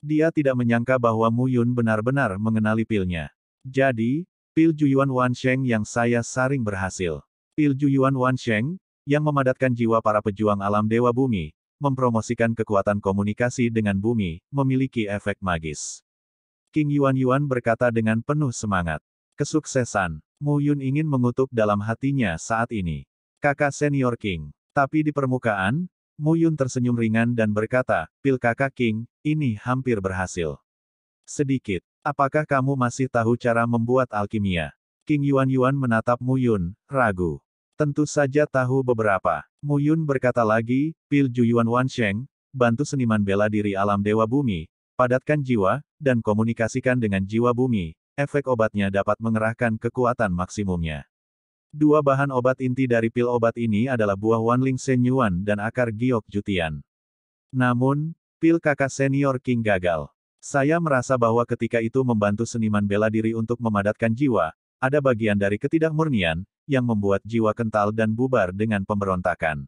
Dia tidak menyangka bahwa Mu Yun benar-benar mengenali pilnya. Jadi, pil Juyuan Wan Sheng yang saya saring berhasil. Pil Juyuan Wan Sheng, yang memadatkan jiwa para pejuang alam Dewa Bumi, mempromosikan kekuatan komunikasi dengan bumi, memiliki efek magis. King Yuan Yuan berkata dengan penuh semangat. Kesuksesan. Mu Yun ingin mengutuk dalam hatinya saat ini. Kakak senior King. Tapi di permukaan, Mu Yun tersenyum ringan dan berkata, Pil kakak King, ini hampir berhasil. Sedikit. Apakah kamu masih tahu cara membuat alkimia? King Yuan Yuan menatap Mu Yun, ragu. Tentu saja tahu beberapa. Mu Yun berkata lagi, Pil Ju Juyuan Sheng, bantu seniman bela diri alam dewa bumi, padatkan jiwa, dan komunikasikan dengan jiwa bumi, efek obatnya dapat mengerahkan kekuatan maksimumnya. Dua bahan obat inti dari pil obat ini adalah buah Wanling Senyuan dan akar Giok Jutian. Namun, pil kakak senior King gagal. Saya merasa bahwa ketika itu membantu seniman bela diri untuk memadatkan jiwa, ada bagian dari ketidakmurnian, yang membuat jiwa kental dan bubar dengan pemberontakan.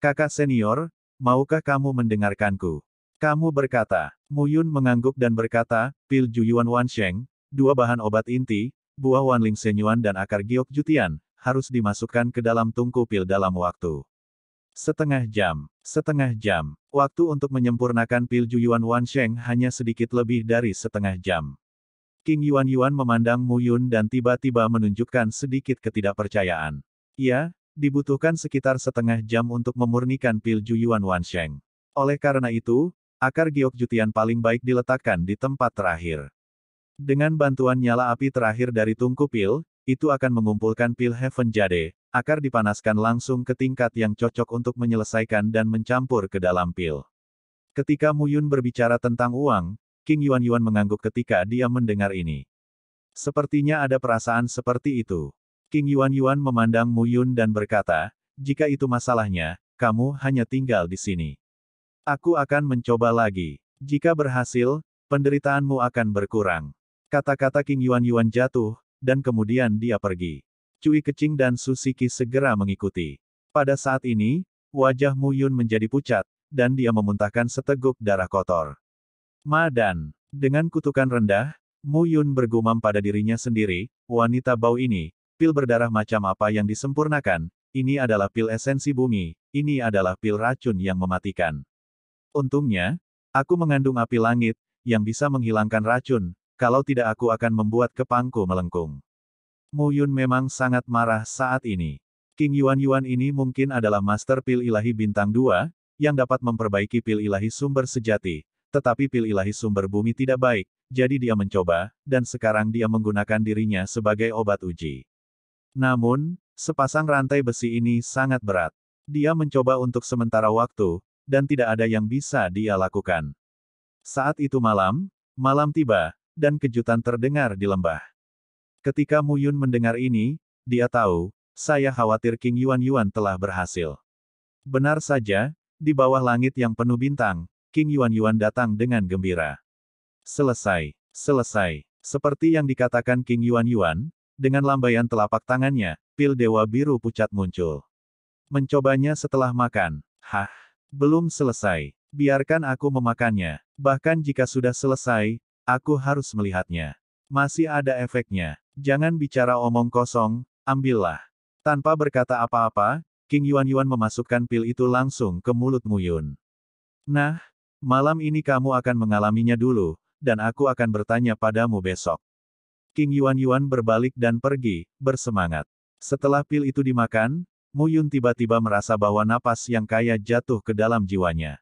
Kakak senior, maukah kamu mendengarkanku? Kamu berkata, Muyun mengangguk dan berkata, pil Juyuan Wansheng, Dua bahan obat inti, buah Wanling Senyuan dan akar giok jutian, harus dimasukkan ke dalam tungku pil dalam waktu setengah jam. Setengah jam. Waktu untuk menyempurnakan pil Juyuan Wansheng hanya sedikit lebih dari setengah jam. King Yuan Yuan memandang Mu Yun dan tiba-tiba menunjukkan sedikit ketidakpercayaan. Ya, dibutuhkan sekitar setengah jam untuk memurnikan pil Juyuan Wansheng. Oleh karena itu, akar giok jutian paling baik diletakkan di tempat terakhir. Dengan bantuan nyala api terakhir dari tungku pil, itu akan mengumpulkan pil Heaven Jade, akar dipanaskan langsung ke tingkat yang cocok untuk menyelesaikan dan mencampur ke dalam pil. Ketika Mu Yun berbicara tentang uang, King Yuan Yuan mengangguk ketika dia mendengar ini. Sepertinya ada perasaan seperti itu. King Yuan Yuan memandang Mu Yun dan berkata, jika itu masalahnya, kamu hanya tinggal di sini. Aku akan mencoba lagi. Jika berhasil, penderitaanmu akan berkurang. Kata-kata King Yuan Yuan jatuh, dan kemudian dia pergi. Cui Kecing dan Susiki segera mengikuti. Pada saat ini, wajah Mu Yun menjadi pucat, dan dia memuntahkan seteguk darah kotor. Ma dan, dengan kutukan rendah, Mu Yun bergumam pada dirinya sendiri, wanita bau ini, pil berdarah macam apa yang disempurnakan, ini adalah pil esensi bumi, ini adalah pil racun yang mematikan. Untungnya, aku mengandung api langit, yang bisa menghilangkan racun, kalau tidak aku akan membuat kepangku melengkung. Mu Yun memang sangat marah saat ini. King Yuan Yuan ini mungkin adalah master pil ilahi bintang 2, yang dapat memperbaiki pil ilahi sumber sejati, tetapi pil ilahi sumber bumi tidak baik, jadi dia mencoba, dan sekarang dia menggunakan dirinya sebagai obat uji. Namun, sepasang rantai besi ini sangat berat. Dia mencoba untuk sementara waktu, dan tidak ada yang bisa dia lakukan. Saat itu malam, malam tiba, dan kejutan terdengar di lembah. Ketika Mu Yun mendengar ini, dia tahu, saya khawatir King Yuan Yuan telah berhasil. Benar saja, di bawah langit yang penuh bintang, King Yuan Yuan datang dengan gembira. Selesai, selesai. Seperti yang dikatakan King Yuan Yuan, dengan lambaian telapak tangannya, pil dewa biru pucat muncul. Mencobanya setelah makan. Hah, belum selesai. Biarkan aku memakannya. Bahkan jika sudah selesai, Aku harus melihatnya. Masih ada efeknya. Jangan bicara omong kosong, ambillah. Tanpa berkata apa-apa, King Yuan-Yuan memasukkan pil itu langsung ke mulut Mu Yun. Nah, malam ini kamu akan mengalaminya dulu, dan aku akan bertanya padamu besok. King Yuan-Yuan berbalik dan pergi, bersemangat. Setelah pil itu dimakan, Mu Yun tiba-tiba merasa bahwa napas yang kaya jatuh ke dalam jiwanya.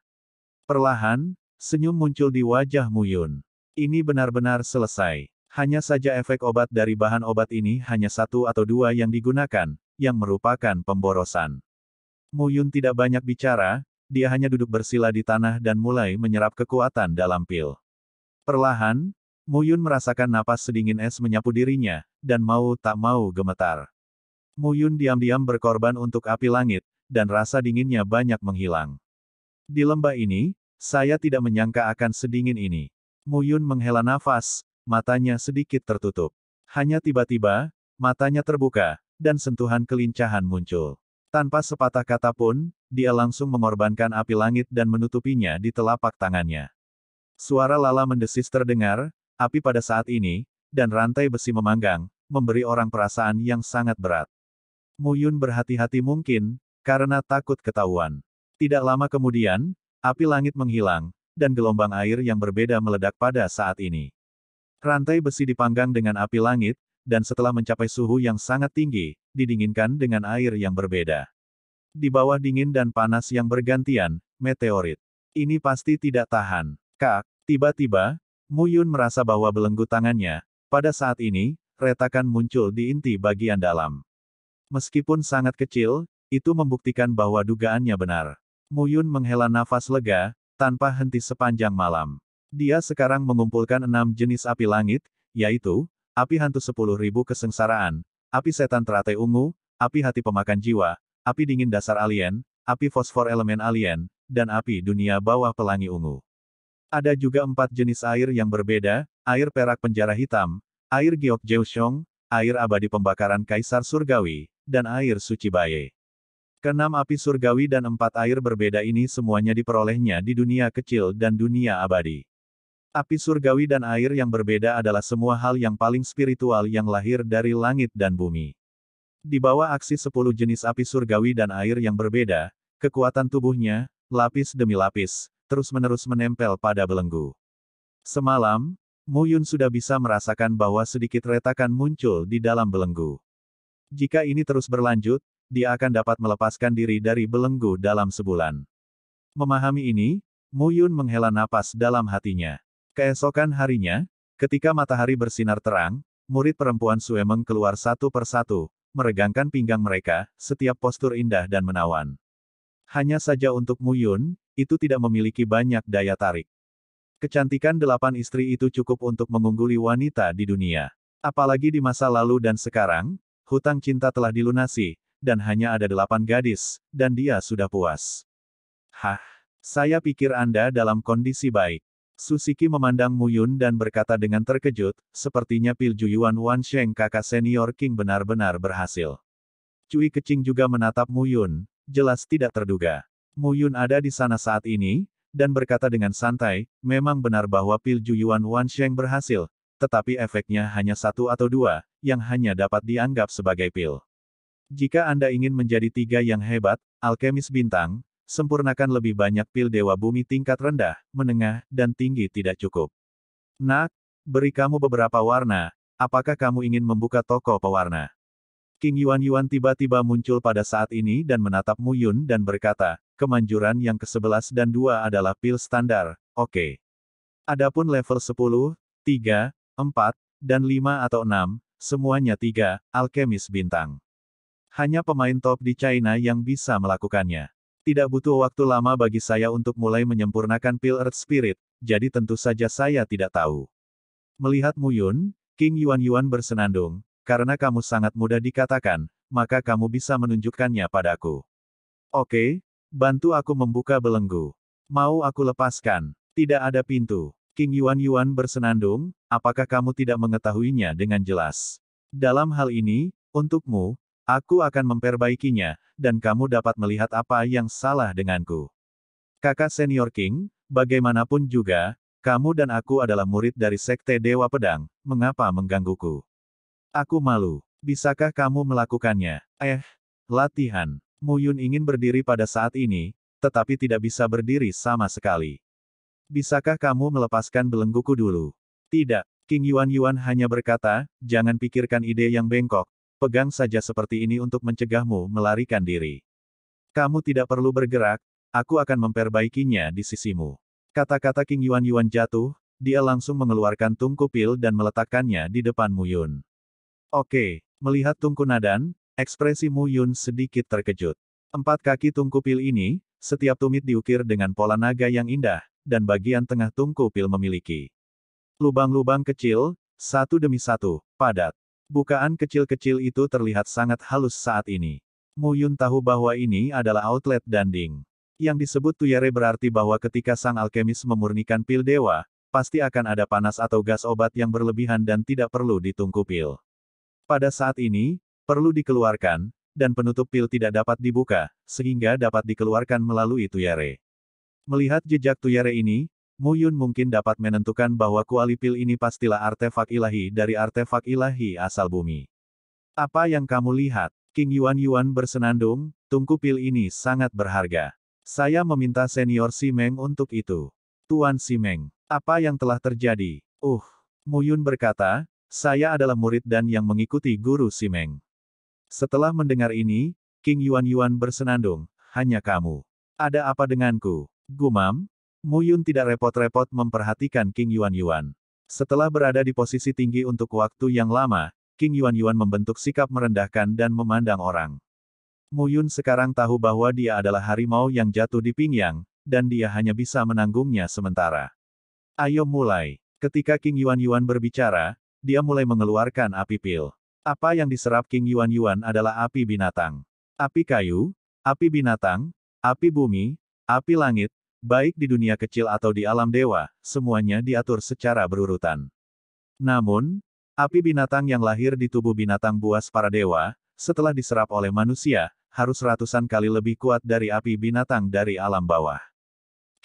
Perlahan, senyum muncul di wajah Mu Yun. Ini benar-benar selesai. Hanya saja efek obat dari bahan obat ini hanya satu atau dua yang digunakan, yang merupakan pemborosan. Muyun tidak banyak bicara, dia hanya duduk bersila di tanah dan mulai menyerap kekuatan dalam pil. Perlahan, Muyun merasakan napas sedingin es menyapu dirinya, dan mau tak mau gemetar. Muyun diam-diam berkorban untuk api langit, dan rasa dinginnya banyak menghilang. Di lembah ini, saya tidak menyangka akan sedingin ini. Muyun menghela nafas, matanya sedikit tertutup. Hanya tiba-tiba, matanya terbuka, dan sentuhan kelincahan muncul. Tanpa sepatah kata pun, dia langsung mengorbankan api langit dan menutupinya di telapak tangannya. Suara lala mendesis terdengar, api pada saat ini, dan rantai besi memanggang, memberi orang perasaan yang sangat berat. Muyun berhati-hati mungkin, karena takut ketahuan. Tidak lama kemudian, api langit menghilang, dan gelombang air yang berbeda meledak pada saat ini. Rantai besi dipanggang dengan api langit, dan setelah mencapai suhu yang sangat tinggi, didinginkan dengan air yang berbeda. Di bawah dingin dan panas yang bergantian, meteorit. Ini pasti tidak tahan. Kak, tiba-tiba, Muyun merasa bahwa belenggu tangannya, pada saat ini, retakan muncul di inti bagian dalam. Meskipun sangat kecil, itu membuktikan bahwa dugaannya benar. Muyun menghela nafas lega, tanpa henti sepanjang malam. Dia sekarang mengumpulkan enam jenis api langit, yaitu, api hantu sepuluh ribu kesengsaraan, api setan teratai ungu, api hati pemakan jiwa, api dingin dasar alien, api fosfor elemen alien, dan api dunia bawah pelangi ungu. Ada juga empat jenis air yang berbeda, air perak penjara hitam, air giok jeushong, air abadi pembakaran kaisar surgawi, dan air suci baye. Keenam api surgawi dan empat air berbeda ini semuanya diperolehnya di dunia kecil dan dunia abadi. Api surgawi dan air yang berbeda adalah semua hal yang paling spiritual yang lahir dari langit dan bumi. Di bawah aksi sepuluh jenis api surgawi dan air yang berbeda, kekuatan tubuhnya, lapis demi lapis, terus-menerus menempel pada belenggu. Semalam, Mu Yun sudah bisa merasakan bahwa sedikit retakan muncul di dalam belenggu. Jika ini terus berlanjut, dia akan dapat melepaskan diri dari belenggu dalam sebulan. Memahami ini, Mu Yun menghela napas dalam hatinya. Keesokan harinya, ketika matahari bersinar terang, murid perempuan Suemeng keluar satu persatu, meregangkan pinggang mereka, setiap postur indah dan menawan. Hanya saja untuk Mu Yun, itu tidak memiliki banyak daya tarik. Kecantikan delapan istri itu cukup untuk mengungguli wanita di dunia. Apalagi di masa lalu dan sekarang, hutang cinta telah dilunasi, dan hanya ada delapan gadis, dan dia sudah puas. Hah, saya pikir Anda dalam kondisi baik. Susiki memandang Muyun dan berkata dengan terkejut, sepertinya Pil Juyuan Wan Sheng kakak senior King benar-benar berhasil. Cui Kecing juga menatap Muyun, jelas tidak terduga. Muyun ada di sana saat ini, dan berkata dengan santai, memang benar bahwa Pil Juyuan Wan Sheng berhasil, tetapi efeknya hanya satu atau dua, yang hanya dapat dianggap sebagai pil. Jika Anda ingin menjadi tiga yang hebat, alkemis bintang, sempurnakan lebih banyak pil dewa bumi tingkat rendah, menengah, dan tinggi tidak cukup. Nak, beri kamu beberapa warna, apakah kamu ingin membuka toko pewarna? King Yuan Yuan tiba-tiba muncul pada saat ini dan menatap Mu Yun dan berkata, kemanjuran yang ke-11 dan 2 adalah pil standar, oke. Okay. Adapun level 10, 3, 4, dan 5 atau 6, semuanya 3, alkemis bintang. Hanya pemain top di China yang bisa melakukannya. Tidak butuh waktu lama bagi saya untuk mulai menyempurnakan Pill Earth Spirit, jadi tentu saja saya tidak tahu. Melihat Mu Yun, King Yuan-Yuan bersenandung, karena kamu sangat mudah dikatakan, maka kamu bisa menunjukkannya padaku. Oke, bantu aku membuka belenggu. Mau aku lepaskan. Tidak ada pintu. King Yuan-Yuan bersenandung, apakah kamu tidak mengetahuinya dengan jelas? Dalam hal ini, untukmu, Aku akan memperbaikinya, dan kamu dapat melihat apa yang salah denganku. Kakak senior King, bagaimanapun juga, kamu dan aku adalah murid dari Sekte Dewa Pedang, mengapa menggangguku? Aku malu. Bisakah kamu melakukannya? Eh, latihan. Muyun ingin berdiri pada saat ini, tetapi tidak bisa berdiri sama sekali. Bisakah kamu melepaskan belengguku dulu? Tidak. King Yuan Yuan hanya berkata, jangan pikirkan ide yang bengkok, Pegang saja seperti ini untuk mencegahmu melarikan diri. Kamu tidak perlu bergerak, aku akan memperbaikinya di sisimu. Kata-kata King Yuan Yuan jatuh, dia langsung mengeluarkan tungku pil dan meletakkannya di depan Mu Yun. Oke, melihat tungku nadan, ekspresi Mu Yun sedikit terkejut. Empat kaki tungku pil ini, setiap tumit diukir dengan pola naga yang indah, dan bagian tengah tungku pil memiliki lubang-lubang kecil, satu demi satu, padat. Bukaan kecil-kecil itu terlihat sangat halus saat ini. Mu Yun tahu bahwa ini adalah outlet danding. Yang disebut Tuyere berarti bahwa ketika sang alkemis memurnikan pil dewa, pasti akan ada panas atau gas obat yang berlebihan dan tidak perlu ditungku pil. Pada saat ini, perlu dikeluarkan, dan penutup pil tidak dapat dibuka, sehingga dapat dikeluarkan melalui Tuyere. Melihat jejak Tuyere ini, Mu Yun mungkin dapat menentukan bahwa kuali pil ini pastilah artefak ilahi dari artefak ilahi asal bumi. Apa yang kamu lihat? King Yuan Yuan bersenandung, tungku pil ini sangat berharga. Saya meminta senior Simeng untuk itu. Tuan Simeng, apa yang telah terjadi? Uh, Mu Yun berkata, saya adalah murid dan yang mengikuti guru Simeng. Setelah mendengar ini, King Yuan Yuan bersenandung, hanya kamu. Ada apa denganku? Gumam, Mu Yun tidak repot-repot memperhatikan King Yuan Yuan. Setelah berada di posisi tinggi untuk waktu yang lama, King Yuan Yuan membentuk sikap merendahkan dan memandang orang. Mu Yun sekarang tahu bahwa dia adalah harimau yang jatuh di Pingyang, dan dia hanya bisa menanggungnya sementara. Ayo mulai. Ketika King Yuan Yuan berbicara, dia mulai mengeluarkan api pil. Apa yang diserap King Yuan Yuan adalah api binatang. Api kayu, api binatang, api bumi, api langit, baik di dunia kecil atau di alam dewa, semuanya diatur secara berurutan. Namun, api binatang yang lahir di tubuh binatang buas para dewa, setelah diserap oleh manusia, harus ratusan kali lebih kuat dari api binatang dari alam bawah.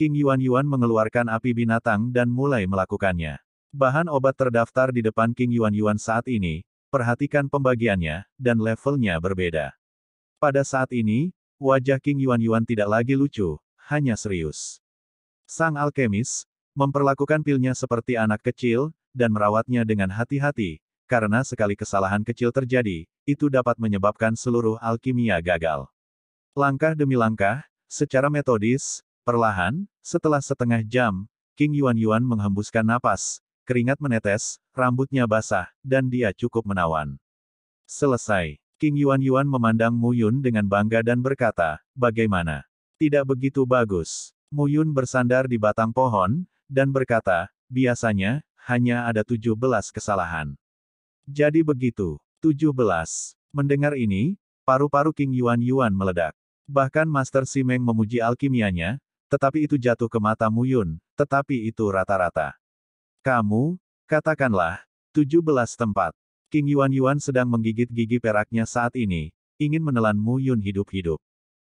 King Yuan Yuan mengeluarkan api binatang dan mulai melakukannya. Bahan obat terdaftar di depan King Yuan Yuan saat ini, perhatikan pembagiannya, dan levelnya berbeda. Pada saat ini, wajah King Yuan Yuan tidak lagi lucu, hanya serius. Sang alkemis, memperlakukan pilnya seperti anak kecil, dan merawatnya dengan hati-hati, karena sekali kesalahan kecil terjadi, itu dapat menyebabkan seluruh alkimia gagal. Langkah demi langkah, secara metodis, perlahan, setelah setengah jam, King Yuan-Yuan menghembuskan napas, keringat menetes, rambutnya basah, dan dia cukup menawan. Selesai. King Yuan-Yuan memandang Mu Yun dengan bangga dan berkata, bagaimana? Tidak begitu bagus. Muyun bersandar di batang pohon, dan berkata, biasanya, hanya ada tujuh belas kesalahan. Jadi begitu, tujuh belas. Mendengar ini, paru-paru King Yuan Yuan meledak. Bahkan Master Simeng memuji alkimianya, tetapi itu jatuh ke mata Muyun, tetapi itu rata-rata. Kamu, katakanlah, tujuh belas tempat. King Yuan Yuan sedang menggigit gigi peraknya saat ini, ingin menelan Muyun hidup-hidup.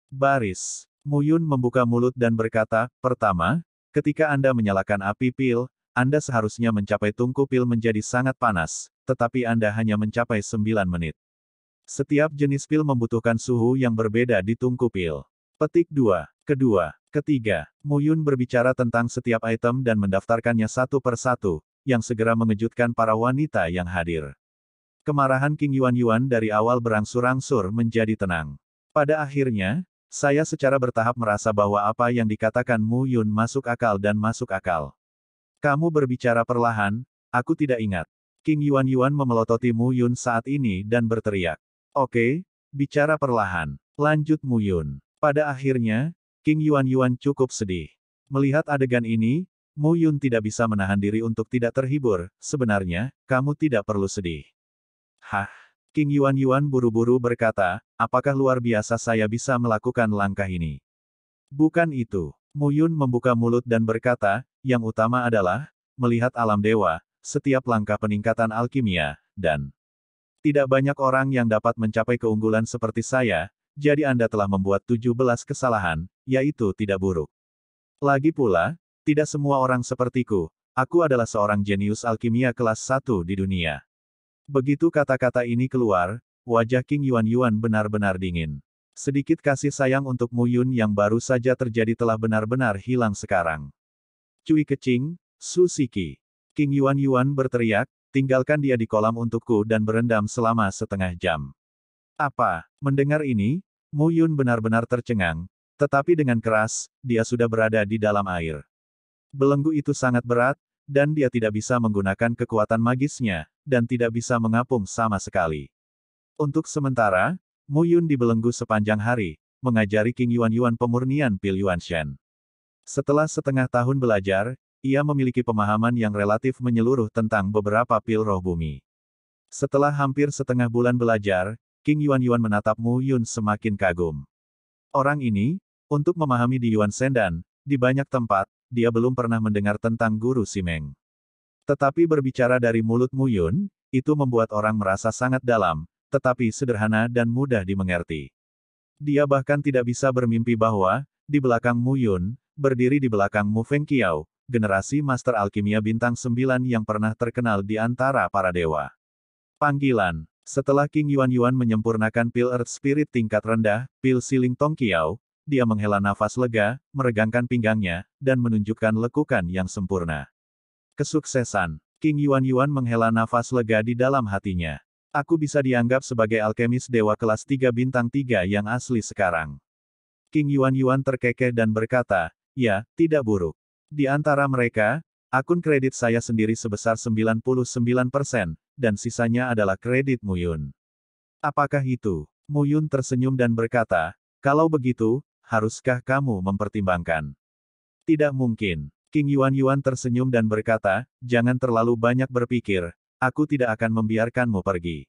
Baris, Muyun membuka mulut dan berkata, pertama, ketika Anda menyalakan api pil, Anda seharusnya mencapai tungku pil menjadi sangat panas, tetapi Anda hanya mencapai 9 menit. Setiap jenis pil membutuhkan suhu yang berbeda di tungku pil. Petik 2. Kedua. Ketiga. Muyun berbicara tentang setiap item dan mendaftarkannya satu per satu, yang segera mengejutkan para wanita yang hadir. Kemarahan King Yuan Yuan dari awal berangsur-angsur menjadi tenang. Pada akhirnya, saya secara bertahap merasa bahwa apa yang dikatakan Mu Yun masuk akal dan masuk akal. Kamu berbicara perlahan, aku tidak ingat. King Yuan Yuan memelototi Mu Yun saat ini dan berteriak. Oke, bicara perlahan. Lanjut Mu Yun. Pada akhirnya, King Yuan Yuan cukup sedih. Melihat adegan ini, Mu Yun tidak bisa menahan diri untuk tidak terhibur, sebenarnya, kamu tidak perlu sedih. Hah? King Yuan Yuan buru-buru berkata, apakah luar biasa saya bisa melakukan langkah ini? Bukan itu. Muyun membuka mulut dan berkata, yang utama adalah, melihat alam dewa, setiap langkah peningkatan alkimia, dan tidak banyak orang yang dapat mencapai keunggulan seperti saya, jadi Anda telah membuat 17 kesalahan, yaitu tidak buruk. Lagi pula, tidak semua orang sepertiku, aku adalah seorang jenius alkimia kelas 1 di dunia. Begitu kata-kata ini keluar, Wajah King Yuan Yuan benar-benar dingin. Sedikit kasih sayang untuk Mu Yun yang baru saja terjadi telah benar-benar hilang sekarang. Cui kecing, Susiki. King Yuan Yuan berteriak, tinggalkan dia di kolam untukku dan berendam selama setengah jam. Apa? Mendengar ini, Mu Yun benar-benar tercengang, tetapi dengan keras, dia sudah berada di dalam air. Belenggu itu sangat berat, dan dia tidak bisa menggunakan kekuatan magisnya, dan tidak bisa mengapung sama sekali. Untuk sementara, Mu Yun dibelenggu sepanjang hari, mengajari King Yuan Yuan pemurnian Pil Yuan Shen. Setelah setengah tahun belajar, ia memiliki pemahaman yang relatif menyeluruh tentang beberapa pil roh bumi. Setelah hampir setengah bulan belajar, King Yuan Yuan menatap Mu Yun semakin kagum. Orang ini, untuk memahami di Yuan Sendan, di banyak tempat, dia belum pernah mendengar tentang Guru Simeng. Tetapi berbicara dari mulut Mu Yun, itu membuat orang merasa sangat dalam, tetapi sederhana dan mudah dimengerti. Dia bahkan tidak bisa bermimpi bahwa, di belakang Mu Yun, berdiri di belakang Mu Feng Qiao, generasi Master Alkimia Bintang 9 yang pernah terkenal di antara para dewa. Panggilan Setelah King Yuan Yuan menyempurnakan pil Earth Spirit tingkat rendah, pil Siling Tong Qiao, dia menghela nafas lega, meregangkan pinggangnya, dan menunjukkan lekukan yang sempurna. Kesuksesan King Yuan Yuan menghela nafas lega di dalam hatinya. Aku bisa dianggap sebagai alkemis dewa kelas tiga bintang tiga yang asli sekarang. King Yuan Yuan terkekeh dan berkata, ya, tidak buruk. Di antara mereka, akun kredit saya sendiri sebesar 99%, dan sisanya adalah kredit Muyun. Apakah itu? Muyun tersenyum dan berkata, kalau begitu, haruskah kamu mempertimbangkan? Tidak mungkin. King Yuan Yuan tersenyum dan berkata, jangan terlalu banyak berpikir, aku tidak akan membiarkanmu pergi.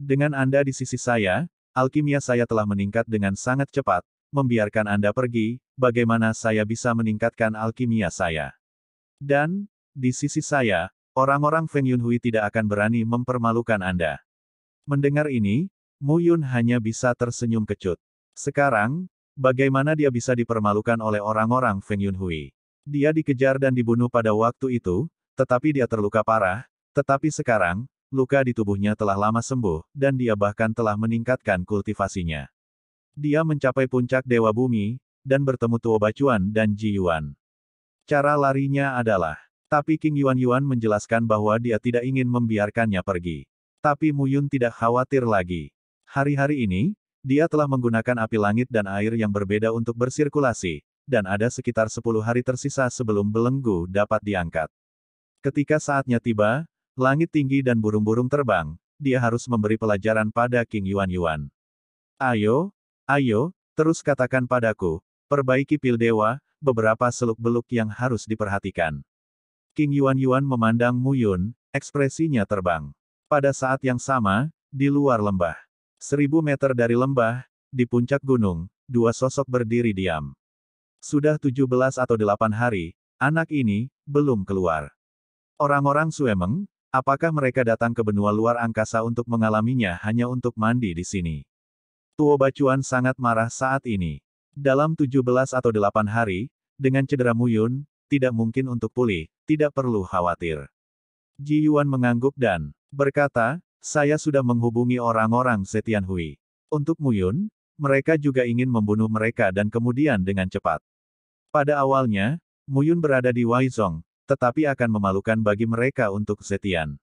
Dengan Anda di sisi saya, alkimia saya telah meningkat dengan sangat cepat, membiarkan Anda pergi, bagaimana saya bisa meningkatkan alkimia saya. Dan, di sisi saya, orang-orang Feng Yunhui tidak akan berani mempermalukan Anda. Mendengar ini, Mu Yun hanya bisa tersenyum kecut. Sekarang, bagaimana dia bisa dipermalukan oleh orang-orang Feng Yunhui? Dia dikejar dan dibunuh pada waktu itu, tetapi dia terluka parah, tetapi sekarang, luka di tubuhnya telah lama sembuh, dan dia bahkan telah meningkatkan kultivasinya. Dia mencapai puncak Dewa Bumi, dan bertemu Tuo Bacuan dan Ji Yuan. Cara larinya adalah, tapi King Yuan Yuan menjelaskan bahwa dia tidak ingin membiarkannya pergi. Tapi Mu Yun tidak khawatir lagi. Hari-hari ini, dia telah menggunakan api langit dan air yang berbeda untuk bersirkulasi, dan ada sekitar 10 hari tersisa sebelum belenggu dapat diangkat. Ketika saatnya tiba, Langit tinggi dan burung-burung terbang, dia harus memberi pelajaran pada King Yuan Yuan. Ayo, ayo, terus katakan padaku, perbaiki pil dewa, beberapa seluk-beluk yang harus diperhatikan. King Yuan Yuan memandang Mu Yun, ekspresinya terbang. Pada saat yang sama, di luar lembah. Seribu meter dari lembah, di puncak gunung, dua sosok berdiri diam. Sudah tujuh belas atau delapan hari, anak ini, belum keluar. Orang-orang Suemeng, Apakah mereka datang ke benua luar angkasa untuk mengalaminya hanya untuk mandi di sini? Tuo Bacuan sangat marah saat ini. Dalam 17 atau 8 hari, dengan cedera Muyun, tidak mungkin untuk pulih, tidak perlu khawatir. Ji Yuan mengangguk dan berkata, saya sudah menghubungi orang-orang Setian Hui. Untuk Muyun, mereka juga ingin membunuh mereka dan kemudian dengan cepat. Pada awalnya, Muyun berada di Waizong, tetapi akan memalukan bagi mereka untuk Zetian.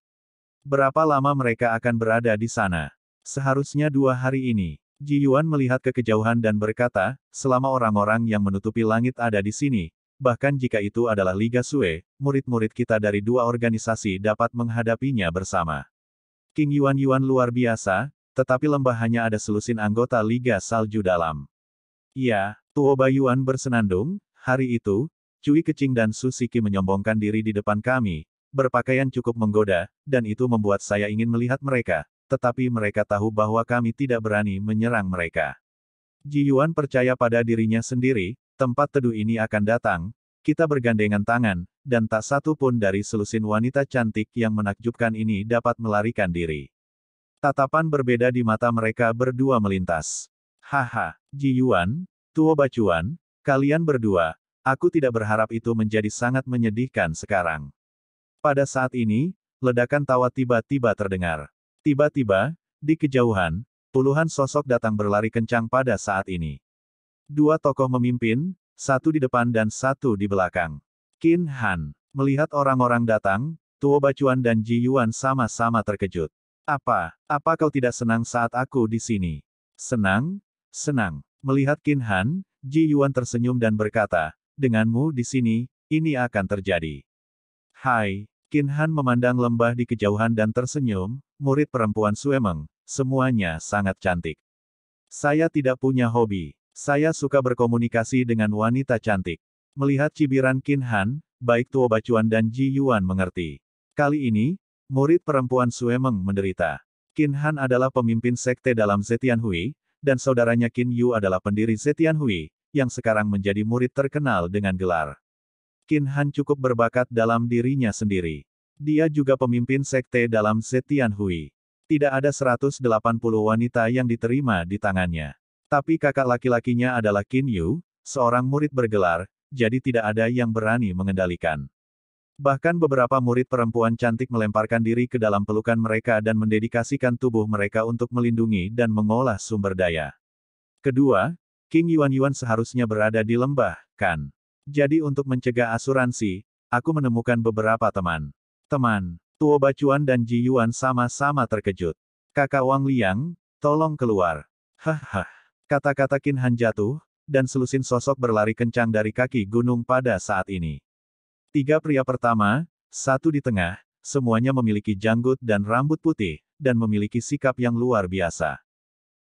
Berapa lama mereka akan berada di sana? Seharusnya dua hari ini. Ji Yuan melihat ke kejauhan dan berkata, selama orang-orang yang menutupi langit ada di sini, bahkan jika itu adalah Liga Sue, murid-murid kita dari dua organisasi dapat menghadapinya bersama. King Yuan Yuan luar biasa, tetapi lembah hanya ada selusin anggota Liga Salju dalam. Ya, Tuo Bayuan bersenandung, hari itu, Cui Kecing dan Susiki menyombongkan diri di depan kami, berpakaian cukup menggoda, dan itu membuat saya ingin melihat mereka, tetapi mereka tahu bahwa kami tidak berani menyerang mereka. Ji Yuan percaya pada dirinya sendiri, tempat teduh ini akan datang, kita bergandengan tangan, dan tak satu pun dari selusin wanita cantik yang menakjubkan ini dapat melarikan diri. Tatapan berbeda di mata mereka berdua melintas. Haha, Ji Yuan, Tuo Bacuan, kalian berdua, Aku tidak berharap itu menjadi sangat menyedihkan sekarang. Pada saat ini, ledakan tawa tiba-tiba terdengar. Tiba-tiba, di kejauhan, puluhan sosok datang berlari kencang pada saat ini. Dua tokoh memimpin, satu di depan dan satu di belakang. Qin Han, melihat orang-orang datang, Tuo Bacuan dan Ji Yuan sama-sama terkejut. Apa, apa kau tidak senang saat aku di sini? Senang? Senang. Melihat Qin Han, Ji Yuan tersenyum dan berkata, denganmu di sini, ini akan terjadi. Hai, Kin Han memandang lembah di kejauhan dan tersenyum, murid perempuan Suemeng, semuanya sangat cantik. Saya tidak punya hobi. Saya suka berkomunikasi dengan wanita cantik. Melihat cibiran Kin Han, baik Tuo Bacuan dan Ji Yuan mengerti. Kali ini, murid perempuan Suemeng menderita. Kin Han adalah pemimpin sekte dalam Zetian Hui, dan saudaranya Kin Yu adalah pendiri Zetian Hui, yang sekarang menjadi murid terkenal dengan gelar. Qin Han cukup berbakat dalam dirinya sendiri. Dia juga pemimpin sekte dalam Zetian Hui. Tidak ada 180 wanita yang diterima di tangannya. Tapi kakak laki-lakinya adalah Qin Yu, seorang murid bergelar, jadi tidak ada yang berani mengendalikan. Bahkan beberapa murid perempuan cantik melemparkan diri ke dalam pelukan mereka dan mendedikasikan tubuh mereka untuk melindungi dan mengolah sumber daya. Kedua, King Yuan-Yuan seharusnya berada di lembah, kan? Jadi untuk mencegah asuransi, aku menemukan beberapa teman. Teman, Tuo Bacuan dan Ji Yuan sama-sama terkejut. Kakak Wang Liang, tolong keluar. Hahaha, Kata-kata Qin Han jatuh, dan selusin sosok berlari kencang dari kaki gunung pada saat ini. Tiga pria pertama, satu di tengah, semuanya memiliki janggut dan rambut putih, dan memiliki sikap yang luar biasa.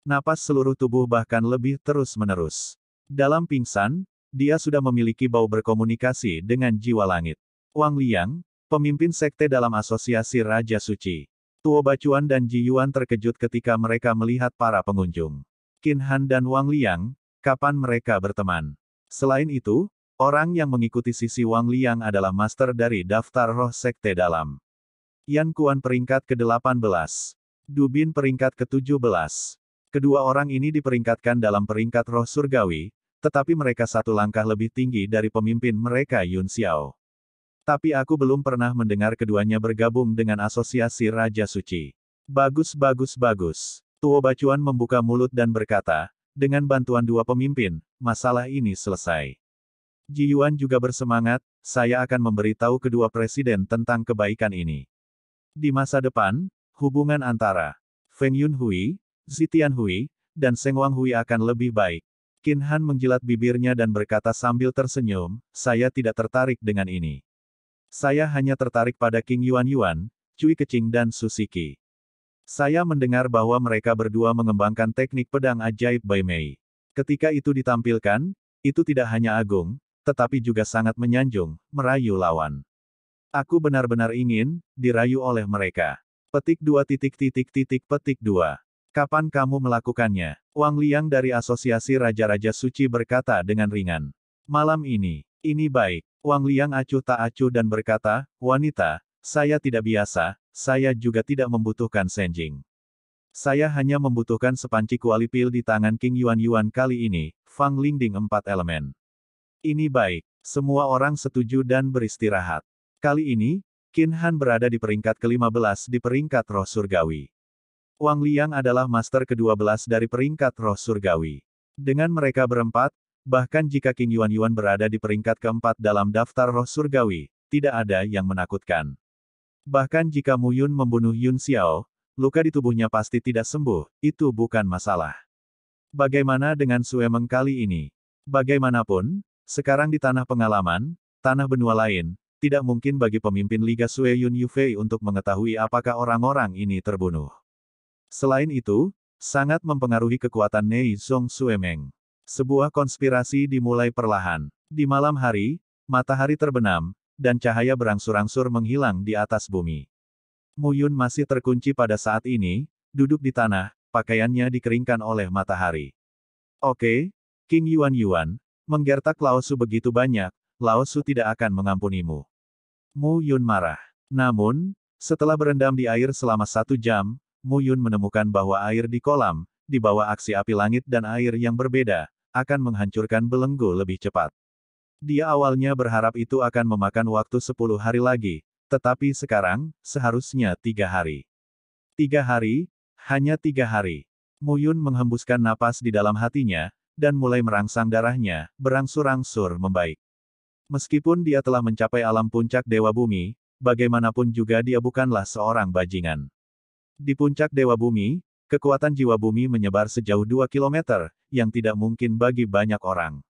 Napas seluruh tubuh bahkan lebih terus-menerus. Dalam pingsan, dia sudah memiliki bau berkomunikasi dengan jiwa langit. Wang Liang, pemimpin sekte dalam asosiasi Raja Suci. Tuo Bacuan dan Ji Yuan terkejut ketika mereka melihat para pengunjung. Qin Han dan Wang Liang, kapan mereka berteman. Selain itu, orang yang mengikuti sisi Wang Liang adalah master dari daftar roh sekte dalam. Yan Kuan peringkat ke-18. Dubin peringkat ke-17. Kedua orang ini diperingkatkan dalam peringkat roh surgawi, tetapi mereka satu langkah lebih tinggi dari pemimpin mereka Yun Xiao. Tapi aku belum pernah mendengar keduanya bergabung dengan asosiasi Raja Suci. Bagus bagus bagus. Tuo Bacuan membuka mulut dan berkata, dengan bantuan dua pemimpin, masalah ini selesai. Ji Yuan juga bersemangat, saya akan memberitahu kedua presiden tentang kebaikan ini. Di masa depan, hubungan antara Feng Yunhui, Zitian Hui, dan Seng Wang Hui akan lebih baik. Qin Han menjilat bibirnya dan berkata sambil tersenyum, saya tidak tertarik dengan ini. Saya hanya tertarik pada King Yuan Yuan, Cui Kecing dan Susiki. Saya mendengar bahwa mereka berdua mengembangkan teknik pedang ajaib Bai Mei. Ketika itu ditampilkan, itu tidak hanya agung, tetapi juga sangat menyanjung, merayu lawan. Aku benar-benar ingin, dirayu oleh mereka. Petik dua titik titik titik petik dua. Kapan kamu melakukannya? Wang Liang dari Asosiasi Raja-Raja Suci berkata dengan ringan. Malam ini, ini baik. Wang Liang acuh tak acuh dan berkata, wanita, saya tidak biasa, saya juga tidak membutuhkan senjing. Saya hanya membutuhkan sepanci kuali pil di tangan King Yuan Yuan kali ini, Fang Lingding empat elemen. Ini baik, semua orang setuju dan beristirahat. Kali ini, Qin Han berada di peringkat ke-15 di peringkat roh surgawi. Wang Liang adalah master ke-12 dari peringkat roh surgawi. Dengan mereka berempat, bahkan jika King Yuan Yuan berada di peringkat keempat dalam daftar roh surgawi, tidak ada yang menakutkan. Bahkan jika Mu Yun membunuh Yun Xiao, luka di tubuhnya pasti tidak sembuh, itu bukan masalah. Bagaimana dengan Sue Meng kali ini? Bagaimanapun, sekarang di tanah pengalaman, tanah benua lain, tidak mungkin bagi pemimpin Liga Sue Yun Yufei untuk mengetahui apakah orang-orang ini terbunuh. Selain itu, sangat mempengaruhi kekuatan Nei Zong Suemeng. Sebuah konspirasi dimulai perlahan. Di malam hari, matahari terbenam, dan cahaya berangsur-angsur menghilang di atas bumi. Muyun masih terkunci pada saat ini, duduk di tanah, pakaiannya dikeringkan oleh matahari. Oke, King Yuan Yuan, menggertak Laosu begitu banyak, Laosu tidak akan mengampunimu. Mu Yun marah. Namun, setelah berendam di air selama satu jam, Mu Yun menemukan bahwa air di kolam, di bawah aksi api langit dan air yang berbeda, akan menghancurkan belenggu lebih cepat. Dia awalnya berharap itu akan memakan waktu 10 hari lagi, tetapi sekarang, seharusnya tiga hari. Tiga hari, hanya tiga hari. Mu Yun menghembuskan napas di dalam hatinya, dan mulai merangsang darahnya, berangsur-angsur membaik. Meskipun dia telah mencapai alam puncak Dewa Bumi, bagaimanapun juga dia bukanlah seorang bajingan. Di puncak Dewa Bumi, kekuatan jiwa bumi menyebar sejauh 2 km, yang tidak mungkin bagi banyak orang.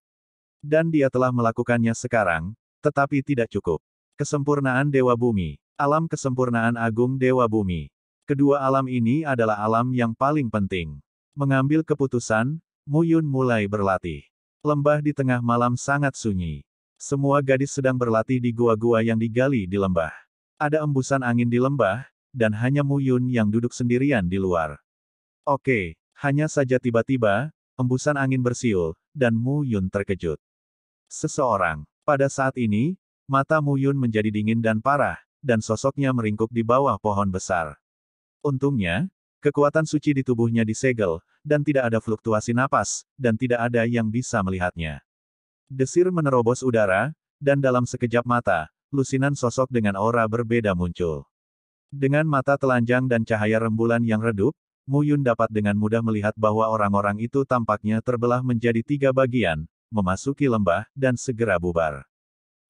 Dan dia telah melakukannya sekarang, tetapi tidak cukup. Kesempurnaan Dewa Bumi, alam kesempurnaan agung Dewa Bumi. Kedua alam ini adalah alam yang paling penting. Mengambil keputusan, Muyun mulai berlatih. Lembah di tengah malam sangat sunyi. Semua gadis sedang berlatih di gua-gua yang digali di lembah. Ada embusan angin di lembah, dan hanya Mu Yun yang duduk sendirian di luar. Oke, hanya saja tiba-tiba, embusan angin bersiul, dan Mu Yun terkejut. Seseorang. Pada saat ini, mata Mu Yun menjadi dingin dan parah, dan sosoknya meringkuk di bawah pohon besar. Untungnya, kekuatan suci di tubuhnya disegel, dan tidak ada fluktuasi napas, dan tidak ada yang bisa melihatnya. Desir menerobos udara, dan dalam sekejap mata, lusinan sosok dengan aura berbeda muncul. Dengan mata telanjang dan cahaya rembulan yang redup, Mu Yun dapat dengan mudah melihat bahwa orang-orang itu tampaknya terbelah menjadi tiga bagian, memasuki lembah, dan segera bubar.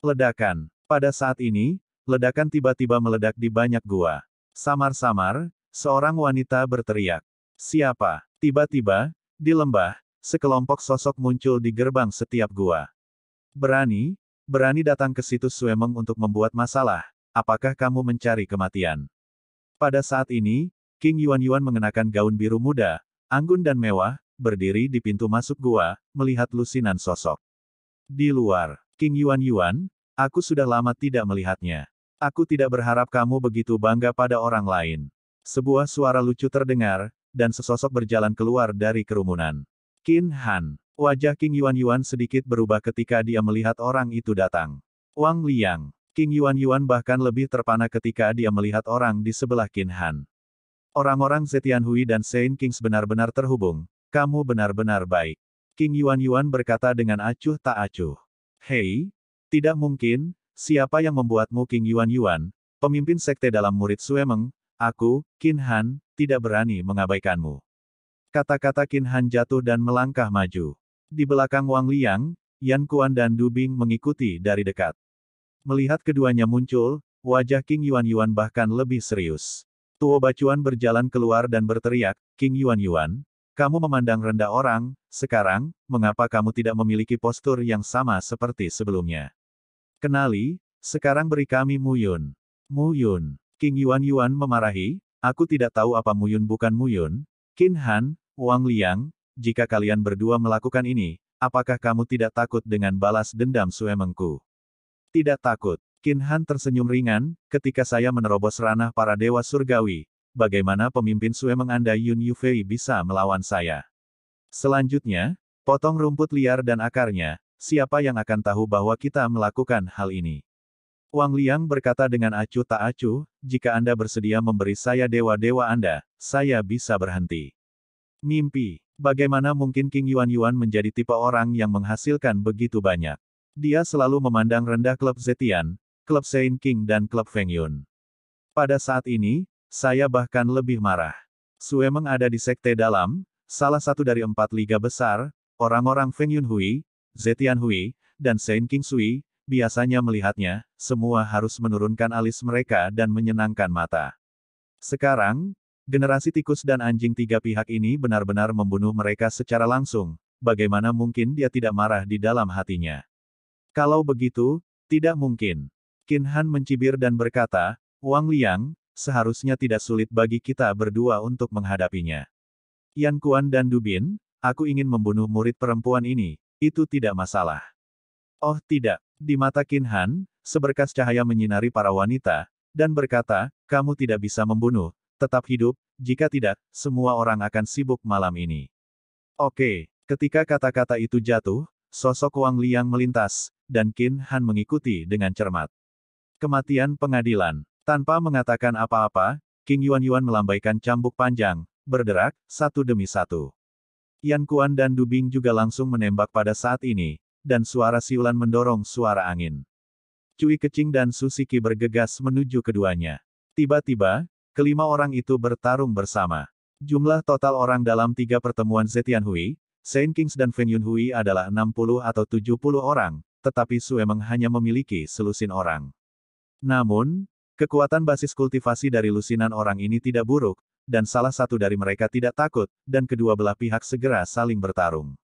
Ledakan. Pada saat ini, ledakan tiba-tiba meledak di banyak gua. Samar-samar, seorang wanita berteriak. Siapa? Tiba-tiba, di lembah, sekelompok sosok muncul di gerbang setiap gua. Berani, berani datang ke situs Suemeng untuk membuat masalah, Apakah kamu mencari kematian? Pada saat ini, King Yuan-Yuan mengenakan gaun biru muda, anggun dan mewah, berdiri di pintu masuk gua, melihat lusinan sosok. Di luar, King Yuan-Yuan, aku sudah lama tidak melihatnya. Aku tidak berharap kamu begitu bangga pada orang lain. Sebuah suara lucu terdengar, dan sesosok berjalan keluar dari kerumunan. Qin Han. Wajah King Yuan-Yuan sedikit berubah ketika dia melihat orang itu datang. Wang Liang. King Yuan-Yuan bahkan lebih terpana ketika dia melihat orang di sebelah Qin Han. Orang-orang Zetian Hui dan Saint Kings benar-benar terhubung, kamu benar-benar baik. King Yuan-Yuan berkata dengan acuh tak acuh. Hei, tidak mungkin, siapa yang membuatmu King Yuan-Yuan, pemimpin sekte dalam murid Suemeng, aku, Qin Han, tidak berani mengabaikanmu. Kata-kata Qin Han jatuh dan melangkah maju. Di belakang Wang Liang, Yan Kuan dan Du Bing mengikuti dari dekat. Melihat keduanya muncul, wajah King Yuan Yuan bahkan lebih serius. Tuo Bacuan berjalan keluar dan berteriak, King Yuan Yuan, kamu memandang rendah orang, sekarang, mengapa kamu tidak memiliki postur yang sama seperti sebelumnya? Kenali, sekarang beri kami Muyun. Muyun, King Yuan Yuan memarahi, aku tidak tahu apa Muyun bukan Muyun, Qin Han, Wang Liang, jika kalian berdua melakukan ini, apakah kamu tidak takut dengan balas dendam Suemengku? Tidak takut. Qin Han tersenyum ringan, ketika saya menerobos ranah para dewa surgawi. Bagaimana pemimpin Sue mengandai Yun Yufei bisa melawan saya? Selanjutnya, potong rumput liar dan akarnya, siapa yang akan tahu bahwa kita melakukan hal ini? Wang Liang berkata dengan acuh tak acuh, jika Anda bersedia memberi saya dewa-dewa Anda, saya bisa berhenti. Mimpi, bagaimana mungkin King Yuan Yuan menjadi tipe orang yang menghasilkan begitu banyak? Dia selalu memandang rendah klub Zetian, klub Sein King dan klub Feng Yun. Pada saat ini, saya bahkan lebih marah. Suemeng ada di sekte dalam, salah satu dari empat liga besar, orang-orang Feng Yun Hui, Zetian Hui, dan Sein King Sui, biasanya melihatnya, semua harus menurunkan alis mereka dan menyenangkan mata. Sekarang, generasi tikus dan anjing tiga pihak ini benar-benar membunuh mereka secara langsung, bagaimana mungkin dia tidak marah di dalam hatinya. Kalau begitu, tidak mungkin. Qin Han mencibir dan berkata, Wang Liang, seharusnya tidak sulit bagi kita berdua untuk menghadapinya. Yan Kuan dan Dubin, aku ingin membunuh murid perempuan ini, itu tidak masalah. Oh tidak, di mata Qin Han, seberkas cahaya menyinari para wanita, dan berkata, kamu tidak bisa membunuh, tetap hidup, jika tidak, semua orang akan sibuk malam ini. Oke, ketika kata-kata itu jatuh, sosok Wang Liang melintas, dan Qin Han mengikuti dengan cermat. Kematian pengadilan. Tanpa mengatakan apa-apa, King Yuan Yuan melambaikan cambuk panjang, berderak, satu demi satu. Yan Kuan dan Du Bing juga langsung menembak pada saat ini, dan suara siulan mendorong suara angin. Cui Kecing dan Susiki bergegas menuju keduanya. Tiba-tiba, kelima orang itu bertarung bersama. Jumlah total orang dalam tiga pertemuan Zetian Hui, Saint Kings dan Feng Yunhui adalah 60 atau 70 orang, tetapi Meng hanya memiliki selusin orang. Namun, kekuatan basis kultivasi dari lusinan orang ini tidak buruk, dan salah satu dari mereka tidak takut, dan kedua belah pihak segera saling bertarung.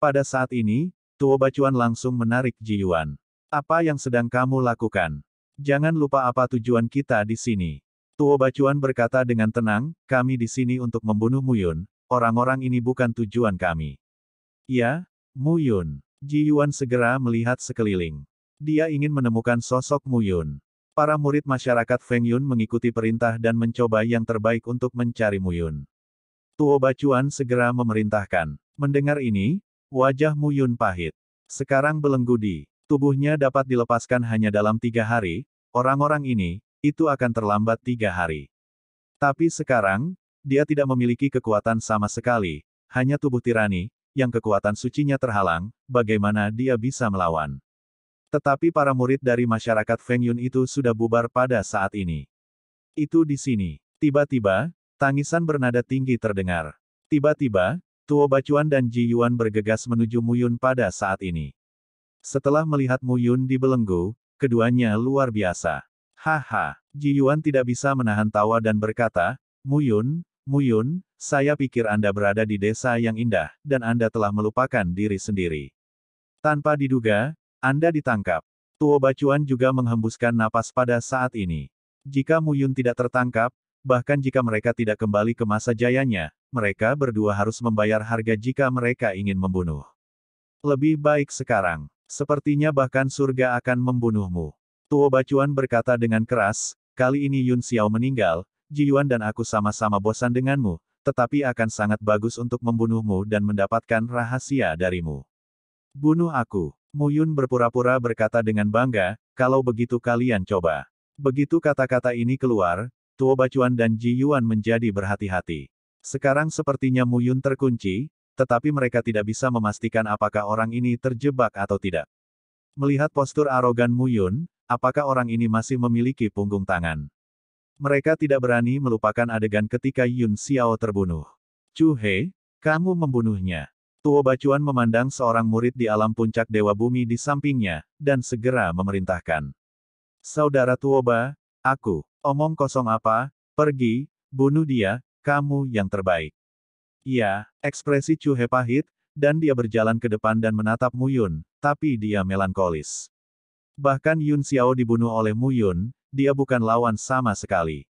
Pada saat ini, Tuo Bacuan langsung menarik Ji Yuan. Apa yang sedang kamu lakukan? Jangan lupa apa tujuan kita di sini. Tuo Bacuan berkata dengan tenang, kami di sini untuk membunuh Muyun, Orang-orang ini bukan tujuan kami. Ya, Mu Yun, Ji Yuan segera melihat sekeliling. Dia ingin menemukan sosok Mu Yun. Para murid masyarakat Feng Yun mengikuti perintah dan mencoba yang terbaik untuk mencari Mu Yun. Tuo Bacuan segera memerintahkan. Mendengar ini, wajah Mu Yun pahit. Sekarang belenggu di tubuhnya dapat dilepaskan hanya dalam tiga hari, orang-orang ini, itu akan terlambat tiga hari. Tapi sekarang, dia tidak memiliki kekuatan sama sekali, hanya tubuh tirani, yang kekuatan sucinya terhalang, bagaimana dia bisa melawan. Tetapi para murid dari masyarakat Feng Yun itu sudah bubar pada saat ini. Itu di sini. Tiba-tiba, tangisan bernada tinggi terdengar. Tiba-tiba, Tuo Bacuan dan Ji Yuan bergegas menuju Muyun pada saat ini. Setelah melihat Muyun dibelenggu, keduanya luar biasa. Haha, Ji Yuan tidak bisa menahan tawa dan berkata, Muyun, Muyun, saya pikir Anda berada di desa yang indah, dan Anda telah melupakan diri sendiri. Tanpa diduga, Anda ditangkap. Tuo Bacuan juga menghembuskan napas pada saat ini. Jika Muyun tidak tertangkap, bahkan jika mereka tidak kembali ke masa jayanya, mereka berdua harus membayar harga jika mereka ingin membunuh. Lebih baik sekarang. Sepertinya bahkan surga akan membunuhmu. Tuo Bacuan berkata dengan keras, kali ini Yun Xiao meninggal, Jiyuan dan aku sama-sama bosan denganmu, tetapi akan sangat bagus untuk membunuhmu dan mendapatkan rahasia darimu. Bunuh aku. Mu Yun berpura-pura berkata dengan bangga, kalau begitu kalian coba. Begitu kata-kata ini keluar, Tuo Bacuan dan Ji Yuan menjadi berhati-hati. Sekarang sepertinya Mu Yun terkunci, tetapi mereka tidak bisa memastikan apakah orang ini terjebak atau tidak. Melihat postur arogan Mu Yun, apakah orang ini masih memiliki punggung tangan? Mereka tidak berani melupakan adegan ketika Yun Xiao terbunuh. Chu He, kamu membunuhnya. Tuo Bacuan memandang seorang murid di alam puncak Dewa Bumi di sampingnya, dan segera memerintahkan. Saudara Tuoba, aku, omong kosong apa, pergi, bunuh dia, kamu yang terbaik. Ya. ekspresi Chu He pahit, dan dia berjalan ke depan dan menatap Mu Yun, tapi dia melankolis. Bahkan Yun Xiao dibunuh oleh Mu Yun dia bukan lawan sama sekali.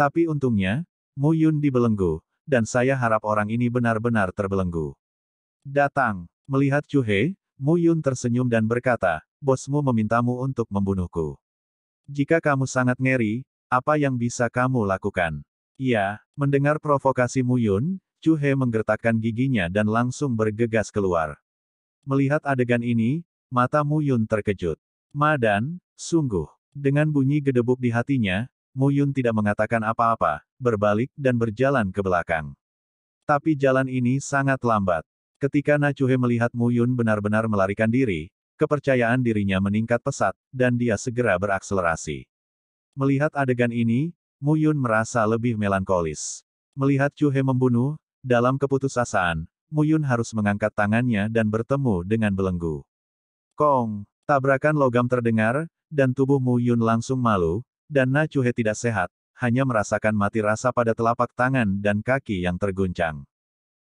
Tapi untungnya, Mu Yun dibelenggu, dan saya harap orang ini benar-benar terbelenggu. Datang, melihat He, Mu Yun tersenyum dan berkata, bosmu memintamu untuk membunuhku. Jika kamu sangat ngeri, apa yang bisa kamu lakukan? Ya, mendengar provokasi Mu Yun, He menggertakkan giginya dan langsung bergegas keluar. Melihat adegan ini, mata Mu Yun terkejut. Madan, sungguh, dengan bunyi gedebuk di hatinya, Mu Yun tidak mengatakan apa-apa, berbalik dan berjalan ke belakang. Tapi jalan ini sangat lambat. Ketika Nachuhe melihat Mu Yun benar-benar melarikan diri, kepercayaan dirinya meningkat pesat, dan dia segera berakselerasi. Melihat adegan ini, Mu Yun merasa lebih melankolis. Melihat Chuhe membunuh, dalam keputusasaan, Mu Yun harus mengangkat tangannya dan bertemu dengan belenggu. Kong, tabrakan logam terdengar, dan tubuh Mu Yun langsung malu, dan Na Chuhe tidak sehat, hanya merasakan mati rasa pada telapak tangan dan kaki yang terguncang.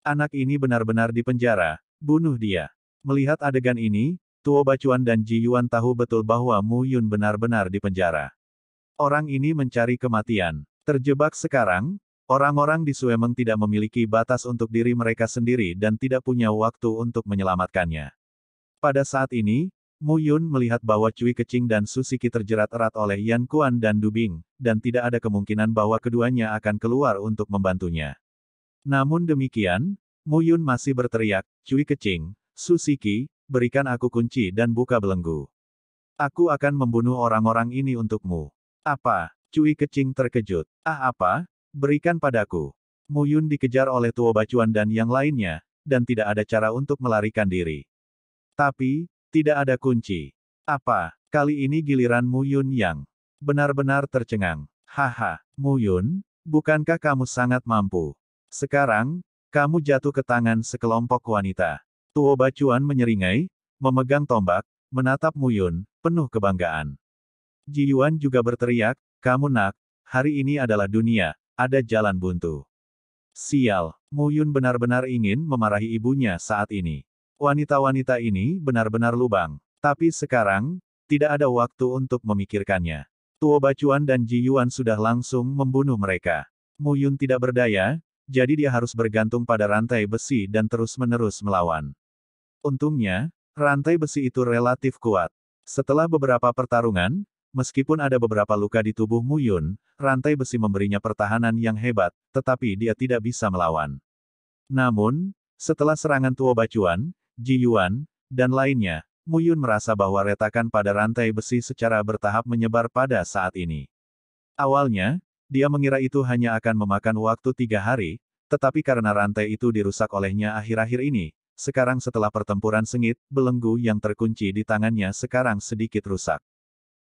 Anak ini benar-benar dipenjara, bunuh dia. Melihat adegan ini, Tuo Bacuan dan Ji Yuan tahu betul bahwa Mu Yun benar-benar dipenjara. Orang ini mencari kematian. Terjebak sekarang, orang-orang di Suemeng tidak memiliki batas untuk diri mereka sendiri dan tidak punya waktu untuk menyelamatkannya. Pada saat ini, Mu Yun melihat bahwa Cui Kecing dan Susiki terjerat erat oleh Yan Kuan dan Dubing, dan tidak ada kemungkinan bahwa keduanya akan keluar untuk membantunya. Namun demikian, Mu Yun masih berteriak, Cui Kecing, Susiki, berikan aku kunci dan buka belenggu. Aku akan membunuh orang-orang ini untukmu. Apa? Cui Kecing terkejut. Ah apa? Berikan padaku. Mu Yun dikejar oleh Tuo Bacuan dan yang lainnya, dan tidak ada cara untuk melarikan diri. Tapi, tidak ada kunci. Apa, kali ini giliran Mu Yun Yang? Benar-benar tercengang. Haha, Mu Yun, bukankah kamu sangat mampu? Sekarang, kamu jatuh ke tangan sekelompok wanita. Tuo Bacuan menyeringai, memegang tombak, menatap Mu Yun, penuh kebanggaan. Ji Yuan juga berteriak, kamu nak, hari ini adalah dunia, ada jalan buntu. Sial, Mu Yun benar-benar ingin memarahi ibunya saat ini. Wanita-wanita ini benar-benar lubang. Tapi sekarang, tidak ada waktu untuk memikirkannya. Tuo Bacuan dan Ji Yuan sudah langsung membunuh mereka. Mu Yun tidak berdaya, jadi dia harus bergantung pada rantai besi dan terus-menerus melawan. Untungnya, rantai besi itu relatif kuat. Setelah beberapa pertarungan, Meskipun ada beberapa luka di tubuh Mu Yun, rantai besi memberinya pertahanan yang hebat, tetapi dia tidak bisa melawan. Namun, setelah serangan Tuo Bacuan, Ji Yuan, dan lainnya, Mu Yun merasa bahwa retakan pada rantai besi secara bertahap menyebar pada saat ini. Awalnya, dia mengira itu hanya akan memakan waktu tiga hari, tetapi karena rantai itu dirusak olehnya akhir-akhir ini, sekarang setelah pertempuran sengit, belenggu yang terkunci di tangannya sekarang sedikit rusak.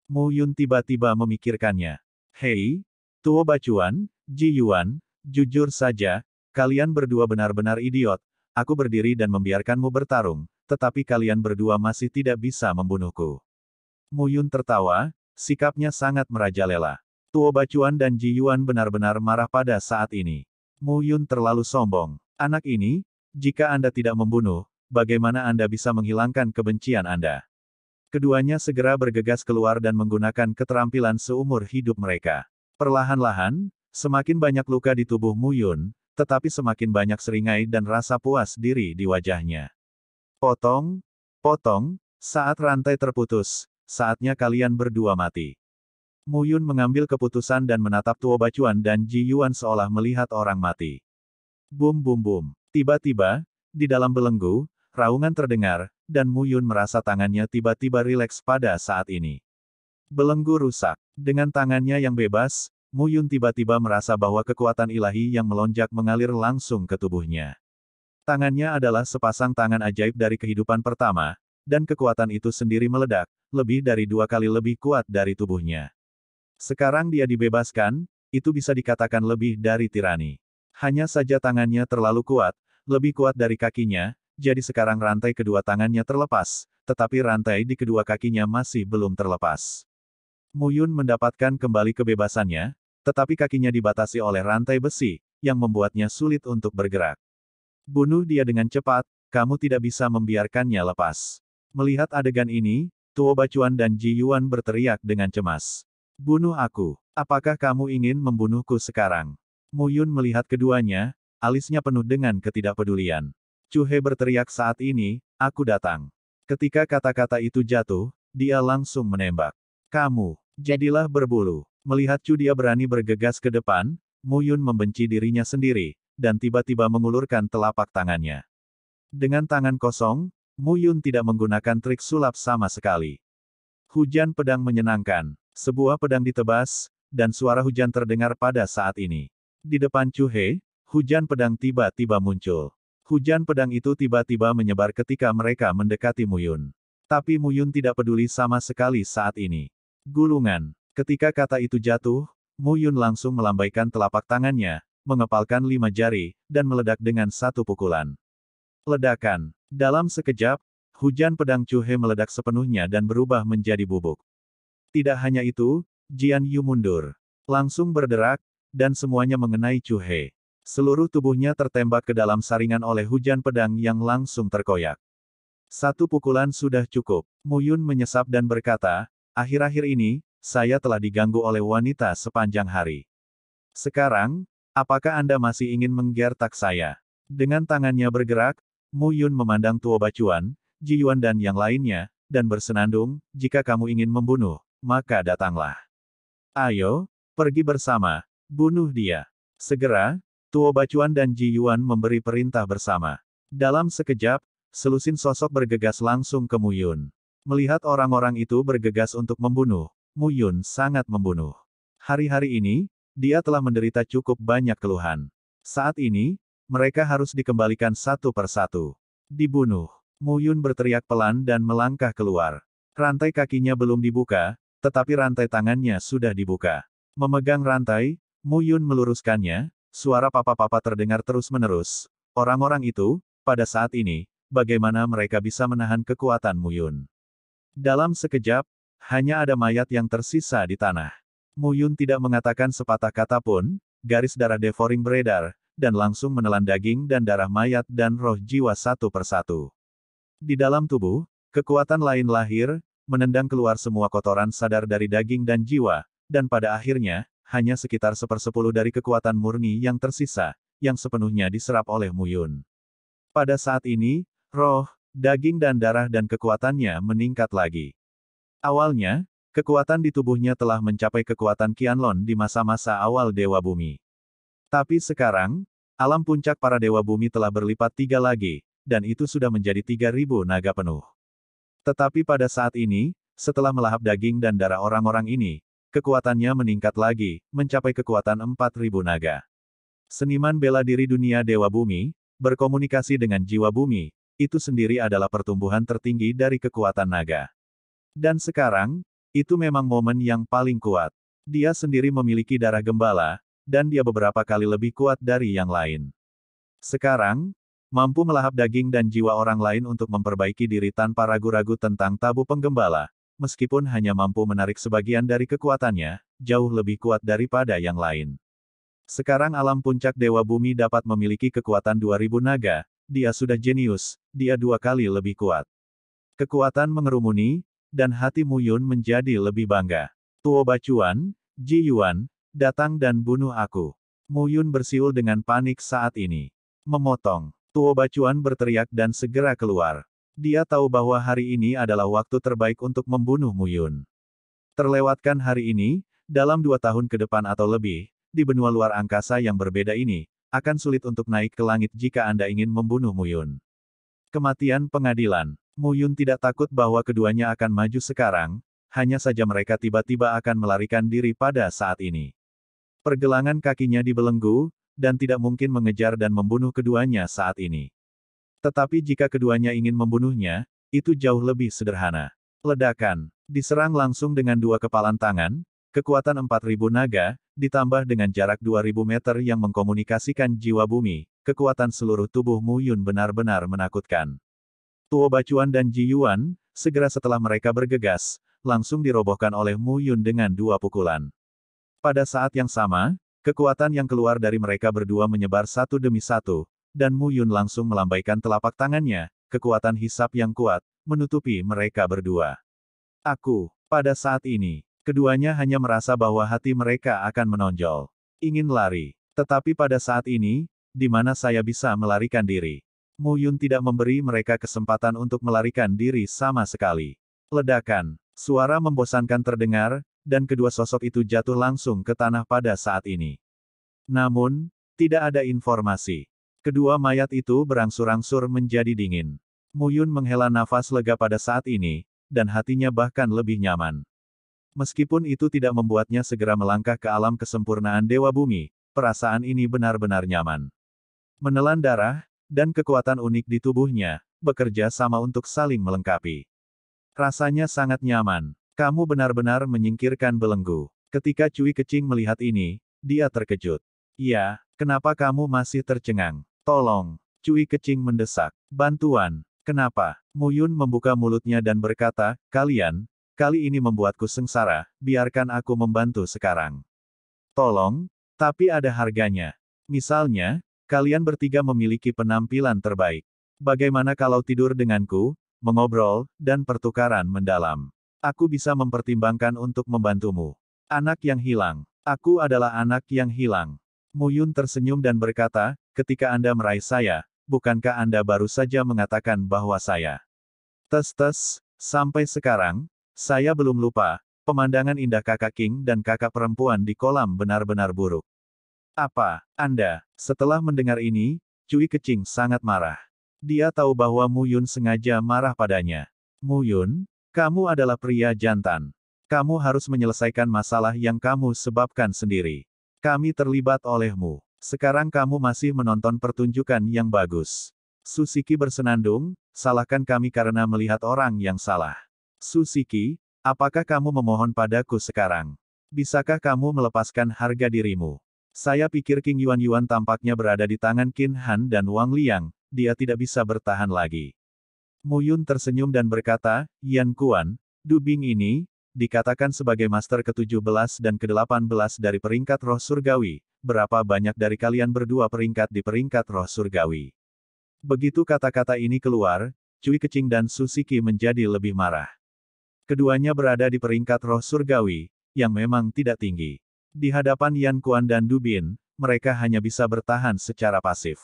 Mu Yun tiba-tiba memikirkannya. Hei, Tuo Bacuan, Ji Yuan, jujur saja, kalian berdua benar-benar idiot, aku berdiri dan membiarkanmu bertarung, tetapi kalian berdua masih tidak bisa membunuhku. Mu Yun tertawa, sikapnya sangat merajalela. Tuo Bacuan dan Ji Yuan benar-benar marah pada saat ini. Mu Yun terlalu sombong. Anak ini, jika Anda tidak membunuh, bagaimana Anda bisa menghilangkan kebencian Anda? Keduanya segera bergegas keluar dan menggunakan keterampilan seumur hidup mereka. Perlahan-lahan, semakin banyak luka di tubuh Yun tetapi semakin banyak seringai dan rasa puas diri di wajahnya. Potong, potong, saat rantai terputus, saatnya kalian berdua mati. Mu Yun mengambil keputusan dan menatap Tuo Bacuan dan Ji Yuan seolah melihat orang mati. Bum bum bum. Tiba-tiba, di dalam belenggu, raungan terdengar, dan Mu Yun merasa tangannya tiba-tiba rileks pada saat ini. Belenggu rusak. Dengan tangannya yang bebas, Mu Yun tiba-tiba merasa bahwa kekuatan ilahi yang melonjak mengalir langsung ke tubuhnya. Tangannya adalah sepasang tangan ajaib dari kehidupan pertama, dan kekuatan itu sendiri meledak, lebih dari dua kali lebih kuat dari tubuhnya. Sekarang dia dibebaskan, itu bisa dikatakan lebih dari tirani. Hanya saja tangannya terlalu kuat, lebih kuat dari kakinya, jadi sekarang rantai kedua tangannya terlepas, tetapi rantai di kedua kakinya masih belum terlepas. Muyun mendapatkan kembali kebebasannya, tetapi kakinya dibatasi oleh rantai besi, yang membuatnya sulit untuk bergerak. Bunuh dia dengan cepat, kamu tidak bisa membiarkannya lepas. Melihat adegan ini, Tuo Bacuan dan Ji Yuan berteriak dengan cemas. Bunuh aku. Apakah kamu ingin membunuhku sekarang? Mu Yun melihat keduanya, alisnya penuh dengan ketidakpedulian. He berteriak saat ini, aku datang. Ketika kata-kata itu jatuh, dia langsung menembak. Kamu, jadilah berbulu. Melihat Dia berani bergegas ke depan, Mu Yun membenci dirinya sendiri, dan tiba-tiba mengulurkan telapak tangannya. Dengan tangan kosong, Mu Yun tidak menggunakan trik sulap sama sekali. Hujan pedang menyenangkan, sebuah pedang ditebas, dan suara hujan terdengar pada saat ini. Di depan Cuhe, hujan pedang tiba-tiba muncul. Hujan pedang itu tiba-tiba menyebar ketika mereka mendekati Mu Yun, Tapi Mu Yun tidak peduli sama sekali saat ini. Gulungan, Ketika kata itu jatuh, Mu Yun langsung melambaikan telapak tangannya, mengepalkan lima jari, dan meledak dengan satu pukulan. Ledakan. Dalam sekejap, hujan pedang Chuhe meledak sepenuhnya dan berubah menjadi bubuk. Tidak hanya itu, Jian Yu mundur. Langsung berderak, dan semuanya mengenai Chuhe. Seluruh tubuhnya tertembak ke dalam saringan oleh hujan pedang yang langsung terkoyak. Satu pukulan sudah cukup. Muyun menyesap dan berkata, akhir-akhir ini, saya telah diganggu oleh wanita sepanjang hari. Sekarang, apakah Anda masih ingin menggertak saya? Dengan tangannya bergerak, Mu Yun memandang Tuo Bacuan, Ji Yuan dan yang lainnya, dan bersenandung, jika kamu ingin membunuh, maka datanglah. Ayo, pergi bersama, bunuh dia. Segera, Tuo Bacuan dan Ji Yuan memberi perintah bersama. Dalam sekejap, selusin sosok bergegas langsung ke Mu Yun. Melihat orang-orang itu bergegas untuk membunuh, Mu Yun sangat membunuh. Hari-hari ini, dia telah menderita cukup banyak keluhan. Saat ini, mereka harus dikembalikan satu per satu. Dibunuh. Mu Yun berteriak pelan dan melangkah keluar. Rantai kakinya belum dibuka, tetapi rantai tangannya sudah dibuka. Memegang rantai, Mu Yun meluruskannya, suara papa-papa terdengar terus-menerus. Orang-orang itu, pada saat ini, bagaimana mereka bisa menahan kekuatan Mu Yun? Dalam sekejap, hanya ada mayat yang tersisa di tanah. Muyun tidak mengatakan sepatah kata pun, garis darah devouring beredar, dan langsung menelan daging dan darah mayat dan roh jiwa satu persatu. Di dalam tubuh, kekuatan lain lahir, menendang keluar semua kotoran sadar dari daging dan jiwa, dan pada akhirnya, hanya sekitar sepersepuluh dari kekuatan murni yang tersisa, yang sepenuhnya diserap oleh Muyun. Pada saat ini, roh, daging dan darah dan kekuatannya meningkat lagi. Awalnya, kekuatan di tubuhnya telah mencapai kekuatan Qianlong di masa-masa awal Dewa Bumi. Tapi sekarang, alam puncak para Dewa Bumi telah berlipat tiga lagi, dan itu sudah menjadi 3.000 naga penuh. Tetapi pada saat ini, setelah melahap daging dan darah orang-orang ini, kekuatannya meningkat lagi, mencapai kekuatan 4.000 naga. Seniman bela diri dunia Dewa Bumi, berkomunikasi dengan jiwa bumi, itu sendiri adalah pertumbuhan tertinggi dari kekuatan naga. Dan sekarang, itu memang momen yang paling kuat. Dia sendiri memiliki darah gembala, dan dia beberapa kali lebih kuat dari yang lain. Sekarang, mampu melahap daging dan jiwa orang lain untuk memperbaiki diri tanpa ragu-ragu tentang tabu penggembala, meskipun hanya mampu menarik sebagian dari kekuatannya, jauh lebih kuat daripada yang lain. Sekarang alam puncak Dewa Bumi dapat memiliki kekuatan 2000 naga, dia sudah jenius, dia dua kali lebih kuat. Kekuatan mengerumuni, dan hati Muyun menjadi lebih bangga. Tuo Bacuan, Ji Yuan, datang dan bunuh aku. Muyun bersiul dengan panik saat ini. Memotong, Tuo Bacuan berteriak dan segera keluar. Dia tahu bahwa hari ini adalah waktu terbaik untuk membunuh Muyun. Terlewatkan hari ini, dalam dua tahun ke depan atau lebih, di benua luar angkasa yang berbeda ini, akan sulit untuk naik ke langit jika Anda ingin membunuh Muyun. Kematian pengadilan Mu Yun tidak takut bahwa keduanya akan maju sekarang, hanya saja mereka tiba-tiba akan melarikan diri pada saat ini. Pergelangan kakinya dibelenggu, dan tidak mungkin mengejar dan membunuh keduanya saat ini. Tetapi jika keduanya ingin membunuhnya, itu jauh lebih sederhana. Ledakan, diserang langsung dengan dua kepalan tangan, kekuatan 4000 naga, ditambah dengan jarak 2000 meter yang mengkomunikasikan jiwa bumi, kekuatan seluruh tubuh Mu Yun benar-benar menakutkan. Tuo Bacuan dan Ji Yuan, segera setelah mereka bergegas, langsung dirobohkan oleh Mu Yun dengan dua pukulan. Pada saat yang sama, kekuatan yang keluar dari mereka berdua menyebar satu demi satu, dan Mu Yun langsung melambaikan telapak tangannya, kekuatan hisap yang kuat, menutupi mereka berdua. Aku, pada saat ini, keduanya hanya merasa bahwa hati mereka akan menonjol. Ingin lari. Tetapi pada saat ini, di mana saya bisa melarikan diri? Mu Yun tidak memberi mereka kesempatan untuk melarikan diri sama sekali. Ledakan, suara membosankan terdengar, dan kedua sosok itu jatuh langsung ke tanah pada saat ini. Namun, tidak ada informasi. Kedua mayat itu berangsur-angsur menjadi dingin. Mu Yun menghela nafas lega pada saat ini, dan hatinya bahkan lebih nyaman. Meskipun itu tidak membuatnya segera melangkah ke alam kesempurnaan Dewa Bumi, perasaan ini benar-benar nyaman. Menelan darah, dan kekuatan unik di tubuhnya, bekerja sama untuk saling melengkapi. Rasanya sangat nyaman. Kamu benar-benar menyingkirkan belenggu. Ketika Cui Kecing melihat ini, dia terkejut. Ya, kenapa kamu masih tercengang? Tolong. Cui Kecing mendesak. Bantuan. Kenapa? Muyun membuka mulutnya dan berkata, Kalian, kali ini membuatku sengsara, biarkan aku membantu sekarang. Tolong, tapi ada harganya. Misalnya, Kalian bertiga memiliki penampilan terbaik. Bagaimana kalau tidur denganku, mengobrol, dan pertukaran mendalam? Aku bisa mempertimbangkan untuk membantumu. Anak yang hilang. Aku adalah anak yang hilang. Muyun tersenyum dan berkata, ketika Anda meraih saya, bukankah Anda baru saja mengatakan bahwa saya? Tes-tes, sampai sekarang, saya belum lupa, pemandangan indah kakak King dan kakak perempuan di kolam benar-benar buruk. Apa, Anda? Setelah mendengar ini, Cui Kecing sangat marah. Dia tahu bahwa Mu Yun sengaja marah padanya. Mu Yun, kamu adalah pria jantan. Kamu harus menyelesaikan masalah yang kamu sebabkan sendiri. Kami terlibat olehmu. Sekarang kamu masih menonton pertunjukan yang bagus. Susiki bersenandung, salahkan kami karena melihat orang yang salah. Susiki, apakah kamu memohon padaku sekarang? Bisakah kamu melepaskan harga dirimu? Saya pikir King Yuan Yuan tampaknya berada di tangan Qin Han dan Wang Liang, dia tidak bisa bertahan lagi. Mu Yun tersenyum dan berkata, Yan Kuan, Dubing ini, dikatakan sebagai master ke-17 dan ke-18 dari peringkat roh surgawi, berapa banyak dari kalian berdua peringkat di peringkat roh surgawi. Begitu kata-kata ini keluar, Cui Kecing dan Susiki menjadi lebih marah. Keduanya berada di peringkat roh surgawi, yang memang tidak tinggi. Di hadapan Yan Kuan dan Dubin, mereka hanya bisa bertahan secara pasif.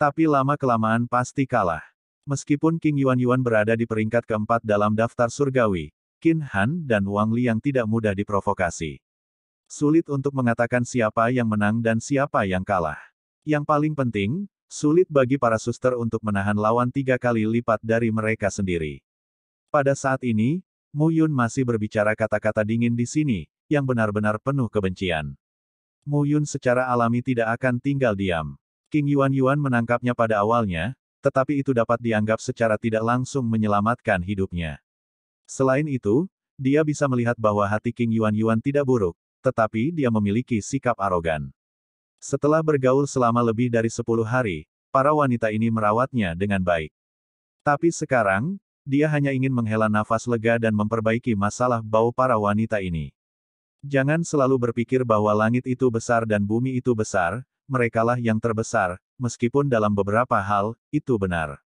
Tapi lama-kelamaan pasti kalah. Meskipun King Yuan-Yuan berada di peringkat keempat dalam daftar surgawi, Qin Han dan Wang Li yang tidak mudah diprovokasi. Sulit untuk mengatakan siapa yang menang dan siapa yang kalah. Yang paling penting, sulit bagi para suster untuk menahan lawan tiga kali lipat dari mereka sendiri. Pada saat ini, Mu Yun masih berbicara kata-kata dingin di sini, yang benar-benar penuh kebencian. Mu Yun secara alami tidak akan tinggal diam. King Yuan Yuan menangkapnya pada awalnya, tetapi itu dapat dianggap secara tidak langsung menyelamatkan hidupnya. Selain itu, dia bisa melihat bahwa hati King Yuan Yuan tidak buruk, tetapi dia memiliki sikap arogan. Setelah bergaul selama lebih dari 10 hari, para wanita ini merawatnya dengan baik. Tapi sekarang, dia hanya ingin menghela nafas lega dan memperbaiki masalah bau para wanita ini. Jangan selalu berpikir bahwa langit itu besar dan bumi itu besar, merekalah yang terbesar, meskipun dalam beberapa hal, itu benar.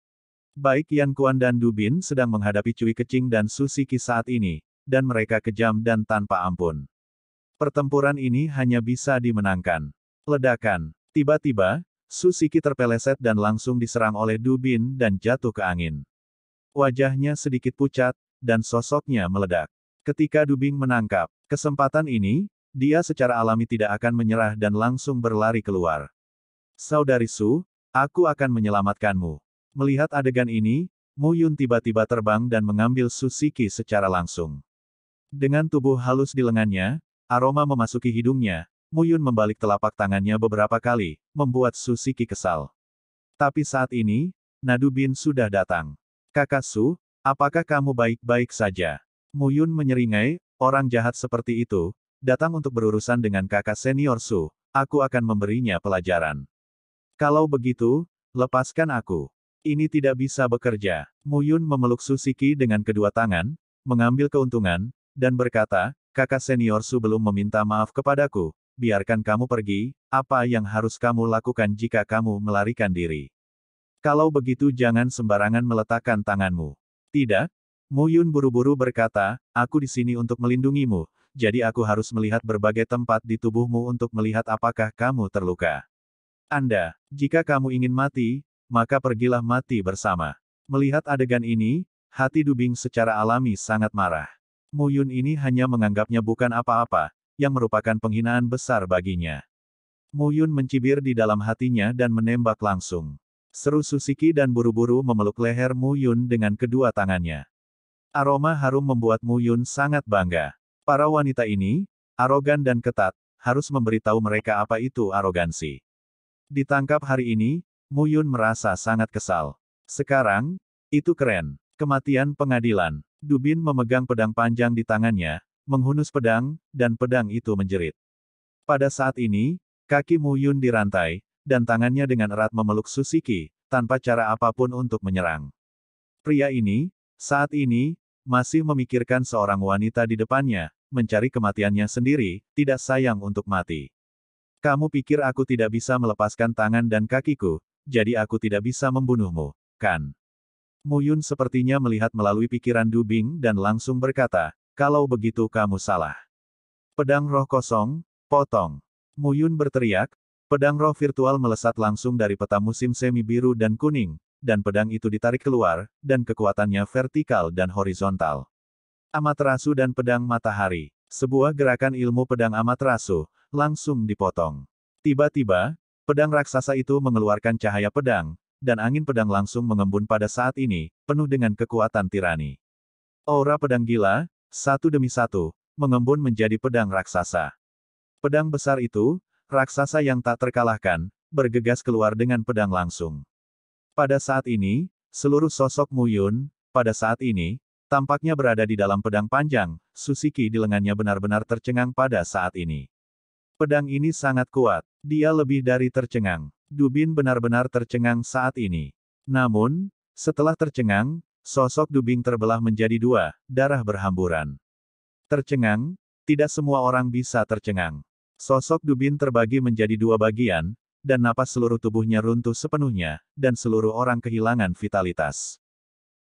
Baik Yan Kuan dan Dubin sedang menghadapi Cui Kecing dan Susiki saat ini, dan mereka kejam dan tanpa ampun. Pertempuran ini hanya bisa dimenangkan. Ledakan. Tiba-tiba, Susiki terpeleset dan langsung diserang oleh Dubin dan jatuh ke angin. Wajahnya sedikit pucat, dan sosoknya meledak. Ketika Dubin menangkap, Kesempatan ini, dia secara alami tidak akan menyerah dan langsung berlari keluar. Saudari Su, aku akan menyelamatkanmu. Melihat adegan ini, Mu Yun tiba-tiba terbang dan mengambil Susiki secara langsung. Dengan tubuh halus di lengannya, aroma memasuki hidungnya, Mu Yun membalik telapak tangannya beberapa kali, membuat Susiki kesal. Tapi saat ini, Nadu Bin sudah datang. Kakak Su, apakah kamu baik-baik saja? Mu Yun menyeringai, orang jahat seperti itu, datang untuk berurusan dengan kakak senior Su, aku akan memberinya pelajaran. Kalau begitu, lepaskan aku. Ini tidak bisa bekerja. Muyun memeluk Susiki dengan kedua tangan, mengambil keuntungan, dan berkata, kakak senior Su belum meminta maaf kepadaku, biarkan kamu pergi, apa yang harus kamu lakukan jika kamu melarikan diri. Kalau begitu jangan sembarangan meletakkan tanganmu. Tidak, Mu Yun buru-buru berkata, aku di sini untuk melindungimu, jadi aku harus melihat berbagai tempat di tubuhmu untuk melihat apakah kamu terluka. Anda, jika kamu ingin mati, maka pergilah mati bersama. Melihat adegan ini, hati Dubing secara alami sangat marah. Mu Yun ini hanya menganggapnya bukan apa-apa, yang merupakan penghinaan besar baginya. Mu Yun mencibir di dalam hatinya dan menembak langsung. Seru Susiki dan buru-buru memeluk leher Mu Yun dengan kedua tangannya. Aroma harum membuat Mu Yun sangat bangga. Para wanita ini, arogan dan ketat, harus memberitahu mereka apa itu arogansi. Ditangkap hari ini, Mu Yun merasa sangat kesal. Sekarang, itu keren. Kematian pengadilan. Dubin memegang pedang panjang di tangannya, menghunus pedang, dan pedang itu menjerit. Pada saat ini, kaki Mu Yun dirantai, dan tangannya dengan erat memeluk Susiki, tanpa cara apapun untuk menyerang. Pria ini, saat ini, masih memikirkan seorang wanita di depannya, mencari kematiannya sendiri, tidak sayang untuk mati. Kamu pikir aku tidak bisa melepaskan tangan dan kakiku, jadi aku tidak bisa membunuhmu, kan? Muyun sepertinya melihat melalui pikiran Dubing dan langsung berkata, kalau begitu kamu salah. Pedang roh kosong, potong. Muyun berteriak, pedang roh virtual melesat langsung dari peta musim semi biru dan kuning, dan pedang itu ditarik keluar, dan kekuatannya vertikal dan horizontal. Amaterasu dan pedang matahari. Sebuah gerakan ilmu pedang Amaterasu, langsung dipotong. Tiba-tiba, pedang raksasa itu mengeluarkan cahaya pedang, dan angin pedang langsung mengembun pada saat ini, penuh dengan kekuatan tirani. Aura pedang gila, satu demi satu, mengembun menjadi pedang raksasa. Pedang besar itu, raksasa yang tak terkalahkan, bergegas keluar dengan pedang langsung. Pada saat ini, seluruh sosok Muyun, pada saat ini, tampaknya berada di dalam pedang panjang, Susiki di lengannya benar-benar tercengang pada saat ini. Pedang ini sangat kuat, dia lebih dari tercengang. Dubin benar-benar tercengang saat ini. Namun, setelah tercengang, sosok Dubin terbelah menjadi dua, darah berhamburan. Tercengang, tidak semua orang bisa tercengang. Sosok Dubin terbagi menjadi dua bagian, dan napas seluruh tubuhnya runtuh sepenuhnya, dan seluruh orang kehilangan vitalitas.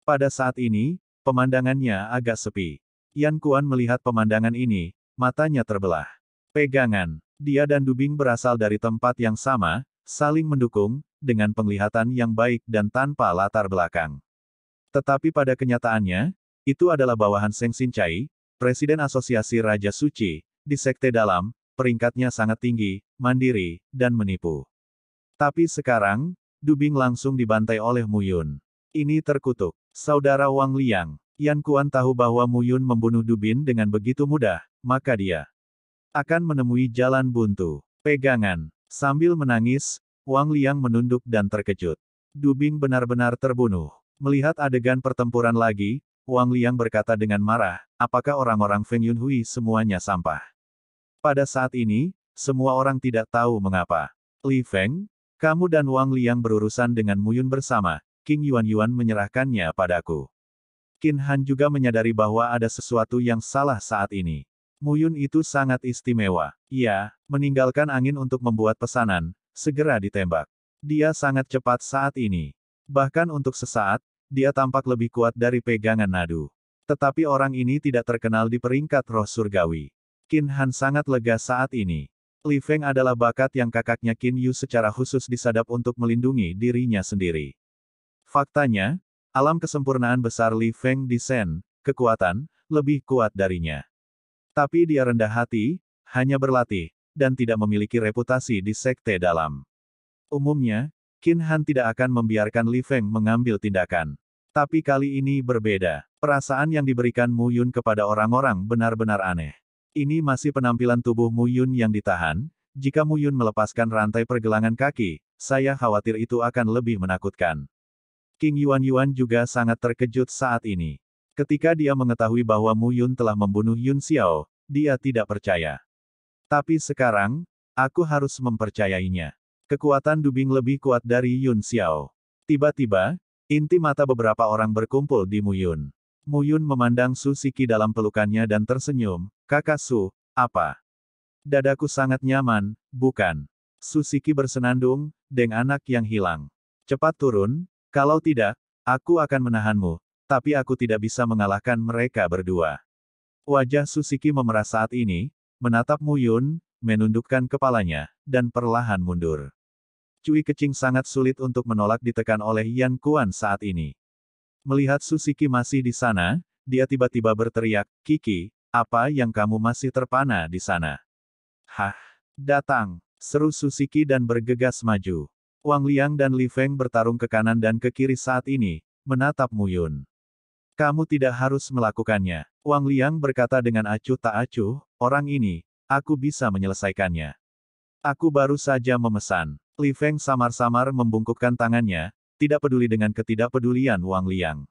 Pada saat ini, pemandangannya agak sepi. Yan Kuan melihat pemandangan ini, matanya terbelah. Pegangan, dia dan Dubing berasal dari tempat yang sama, saling mendukung, dengan penglihatan yang baik dan tanpa latar belakang. Tetapi pada kenyataannya, itu adalah bawahan Seng Sincai, Presiden Asosiasi Raja Suci, di Sekte Dalam, peringkatnya sangat tinggi, mandiri, dan menipu. Tapi sekarang, Dubing langsung dibantai oleh Muyun. Ini terkutuk. Saudara Wang Liang, Yan Kuan tahu bahwa Muyun membunuh Dubin dengan begitu mudah, maka dia akan menemui jalan buntu. Pegangan. Sambil menangis, Wang Liang menunduk dan terkejut. Dubing benar-benar terbunuh. Melihat adegan pertempuran lagi, Wang Liang berkata dengan marah, apakah orang-orang Feng Yun Hui semuanya sampah? Pada saat ini, semua orang tidak tahu mengapa. Li Feng, kamu dan Wang Liang berurusan dengan Muyun bersama, King Yuan Yuan menyerahkannya padaku. Qin Han juga menyadari bahwa ada sesuatu yang salah saat ini. Muyun itu sangat istimewa. Ia, meninggalkan angin untuk membuat pesanan, segera ditembak. Dia sangat cepat saat ini. Bahkan untuk sesaat, dia tampak lebih kuat dari pegangan nadu. Tetapi orang ini tidak terkenal di peringkat roh surgawi. Qin Han sangat lega saat ini. Li Feng adalah bakat yang kakaknya Qin Yu secara khusus disadap untuk melindungi dirinya sendiri. Faktanya, alam kesempurnaan besar Li Feng di Sen, kekuatan, lebih kuat darinya. Tapi dia rendah hati, hanya berlatih, dan tidak memiliki reputasi di sekte dalam. Umumnya, Qin Han tidak akan membiarkan Li Feng mengambil tindakan. Tapi kali ini berbeda. Perasaan yang diberikan Mu Yun kepada orang-orang benar-benar aneh. Ini masih penampilan tubuh Mu Yun yang ditahan, jika Mu Yun melepaskan rantai pergelangan kaki, saya khawatir itu akan lebih menakutkan. King Yuan Yuan juga sangat terkejut saat ini. Ketika dia mengetahui bahwa Mu Yun telah membunuh Yun Xiao, dia tidak percaya. Tapi sekarang, aku harus mempercayainya. Kekuatan Dubing lebih kuat dari Yun Xiao. Tiba-tiba, inti mata beberapa orang berkumpul di Mu Yun. Muyun memandang Su Siki dalam pelukannya dan tersenyum, kakak Su, apa? Dadaku sangat nyaman, bukan? Su Siki bersenandung, deng anak yang hilang. Cepat turun, kalau tidak, aku akan menahanmu, tapi aku tidak bisa mengalahkan mereka berdua. Wajah Susiki memerah saat ini, menatap Muyun, menundukkan kepalanya, dan perlahan mundur. Cui Kecing sangat sulit untuk menolak ditekan oleh Yan Kuan saat ini. Melihat Susiki masih di sana, dia tiba-tiba berteriak, Kiki, apa yang kamu masih terpana di sana? Hah, datang, seru Susiki dan bergegas maju. Wang Liang dan Li Feng bertarung ke kanan dan ke kiri saat ini, menatap Muyun. Kamu tidak harus melakukannya. Wang Liang berkata dengan acuh tak acuh, orang ini, aku bisa menyelesaikannya. Aku baru saja memesan. Li Feng samar-samar membungkukkan tangannya, tidak peduli dengan ketidakpedulian Wang Liang.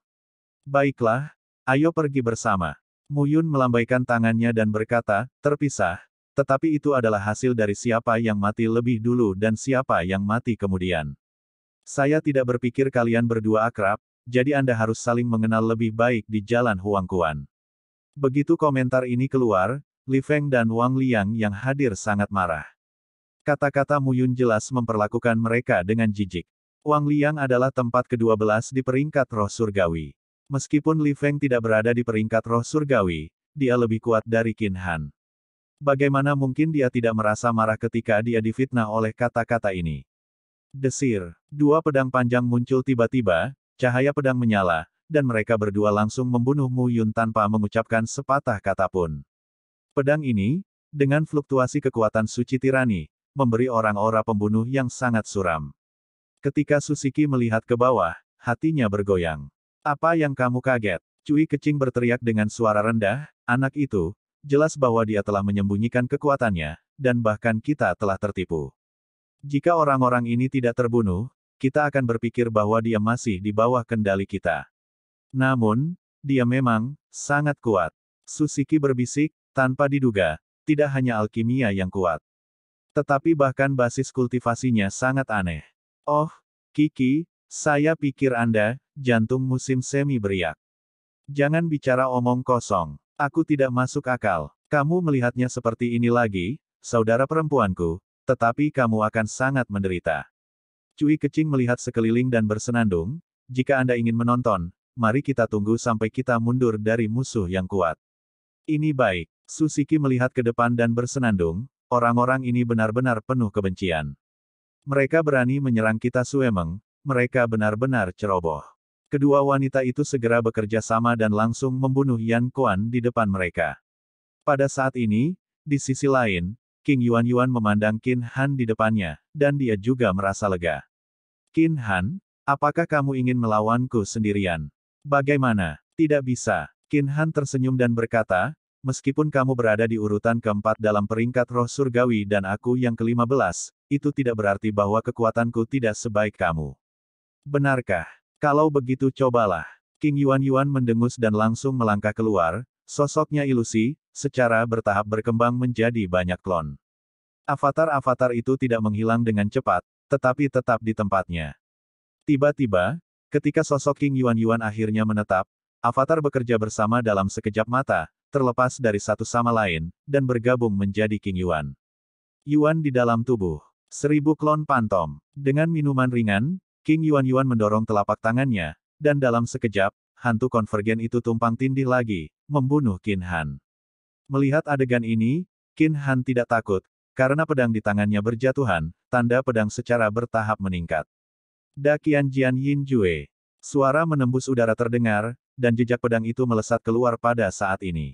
Baiklah, ayo pergi bersama. Mu Yun melambaikan tangannya dan berkata, terpisah, tetapi itu adalah hasil dari siapa yang mati lebih dulu dan siapa yang mati kemudian. Saya tidak berpikir kalian berdua akrab, jadi Anda harus saling mengenal lebih baik di jalan Huang Kuan. Begitu komentar ini keluar, Li Feng dan Wang Liang yang hadir sangat marah. Kata-kata Mu Yun jelas memperlakukan mereka dengan jijik. Wang Liang adalah tempat ke-12 di peringkat roh surgawi. Meskipun Li Feng tidak berada di peringkat roh surgawi, dia lebih kuat dari Qin Han. Bagaimana mungkin dia tidak merasa marah ketika dia difitnah oleh kata-kata ini? Desir, dua pedang panjang muncul tiba-tiba, cahaya pedang menyala, dan mereka berdua langsung membunuh Mu Yun tanpa mengucapkan sepatah kata pun. Pedang ini, dengan fluktuasi kekuatan suci tirani, memberi orang-orang pembunuh yang sangat suram. Ketika Susiki melihat ke bawah, hatinya bergoyang. Apa yang kamu kaget? Cui kecing berteriak dengan suara rendah, anak itu, jelas bahwa dia telah menyembunyikan kekuatannya, dan bahkan kita telah tertipu. Jika orang-orang ini tidak terbunuh, kita akan berpikir bahwa dia masih di bawah kendali kita. Namun, dia memang sangat kuat. Susiki berbisik, tanpa diduga, tidak hanya alkimia yang kuat. Tetapi bahkan basis kultivasinya sangat aneh. Oh, Kiki, saya pikir Anda, jantung musim semi beriak. Jangan bicara omong kosong. Aku tidak masuk akal. Kamu melihatnya seperti ini lagi, saudara perempuanku, tetapi kamu akan sangat menderita. Cui kecing melihat sekeliling dan bersenandung, jika Anda ingin menonton, mari kita tunggu sampai kita mundur dari musuh yang kuat. Ini baik. Susiki melihat ke depan dan bersenandung, orang-orang ini benar-benar penuh kebencian. Mereka berani menyerang kita Suemeng, mereka benar-benar ceroboh. Kedua wanita itu segera bekerja sama dan langsung membunuh Yan Kuan di depan mereka. Pada saat ini, di sisi lain, King Yuan Yuan memandang Qin Han di depannya, dan dia juga merasa lega. Qin Han, apakah kamu ingin melawanku sendirian? Bagaimana? Tidak bisa. Qin Han tersenyum dan berkata, meskipun kamu berada di urutan keempat dalam peringkat roh surgawi dan aku yang kelima belas, itu tidak berarti bahwa kekuatanku tidak sebaik kamu. Benarkah? Kalau begitu cobalah. King Yuan Yuan mendengus dan langsung melangkah keluar, sosoknya ilusi, secara bertahap berkembang menjadi banyak klon. Avatar-avatar itu tidak menghilang dengan cepat, tetapi tetap di tempatnya. Tiba-tiba, ketika sosok King Yuan Yuan akhirnya menetap, avatar bekerja bersama dalam sekejap mata, terlepas dari satu sama lain, dan bergabung menjadi King Yuan. Yuan di dalam tubuh. Seribu klon pantom. Dengan minuman ringan, King Yuan-Yuan mendorong telapak tangannya, dan dalam sekejap, hantu konvergen itu tumpang tindih lagi, membunuh Qin Han. Melihat adegan ini, Qin Han tidak takut, karena pedang di tangannya berjatuhan, tanda pedang secara bertahap meningkat. Dakian Jian Yin Jue. Suara menembus udara terdengar, dan jejak pedang itu melesat keluar pada saat ini.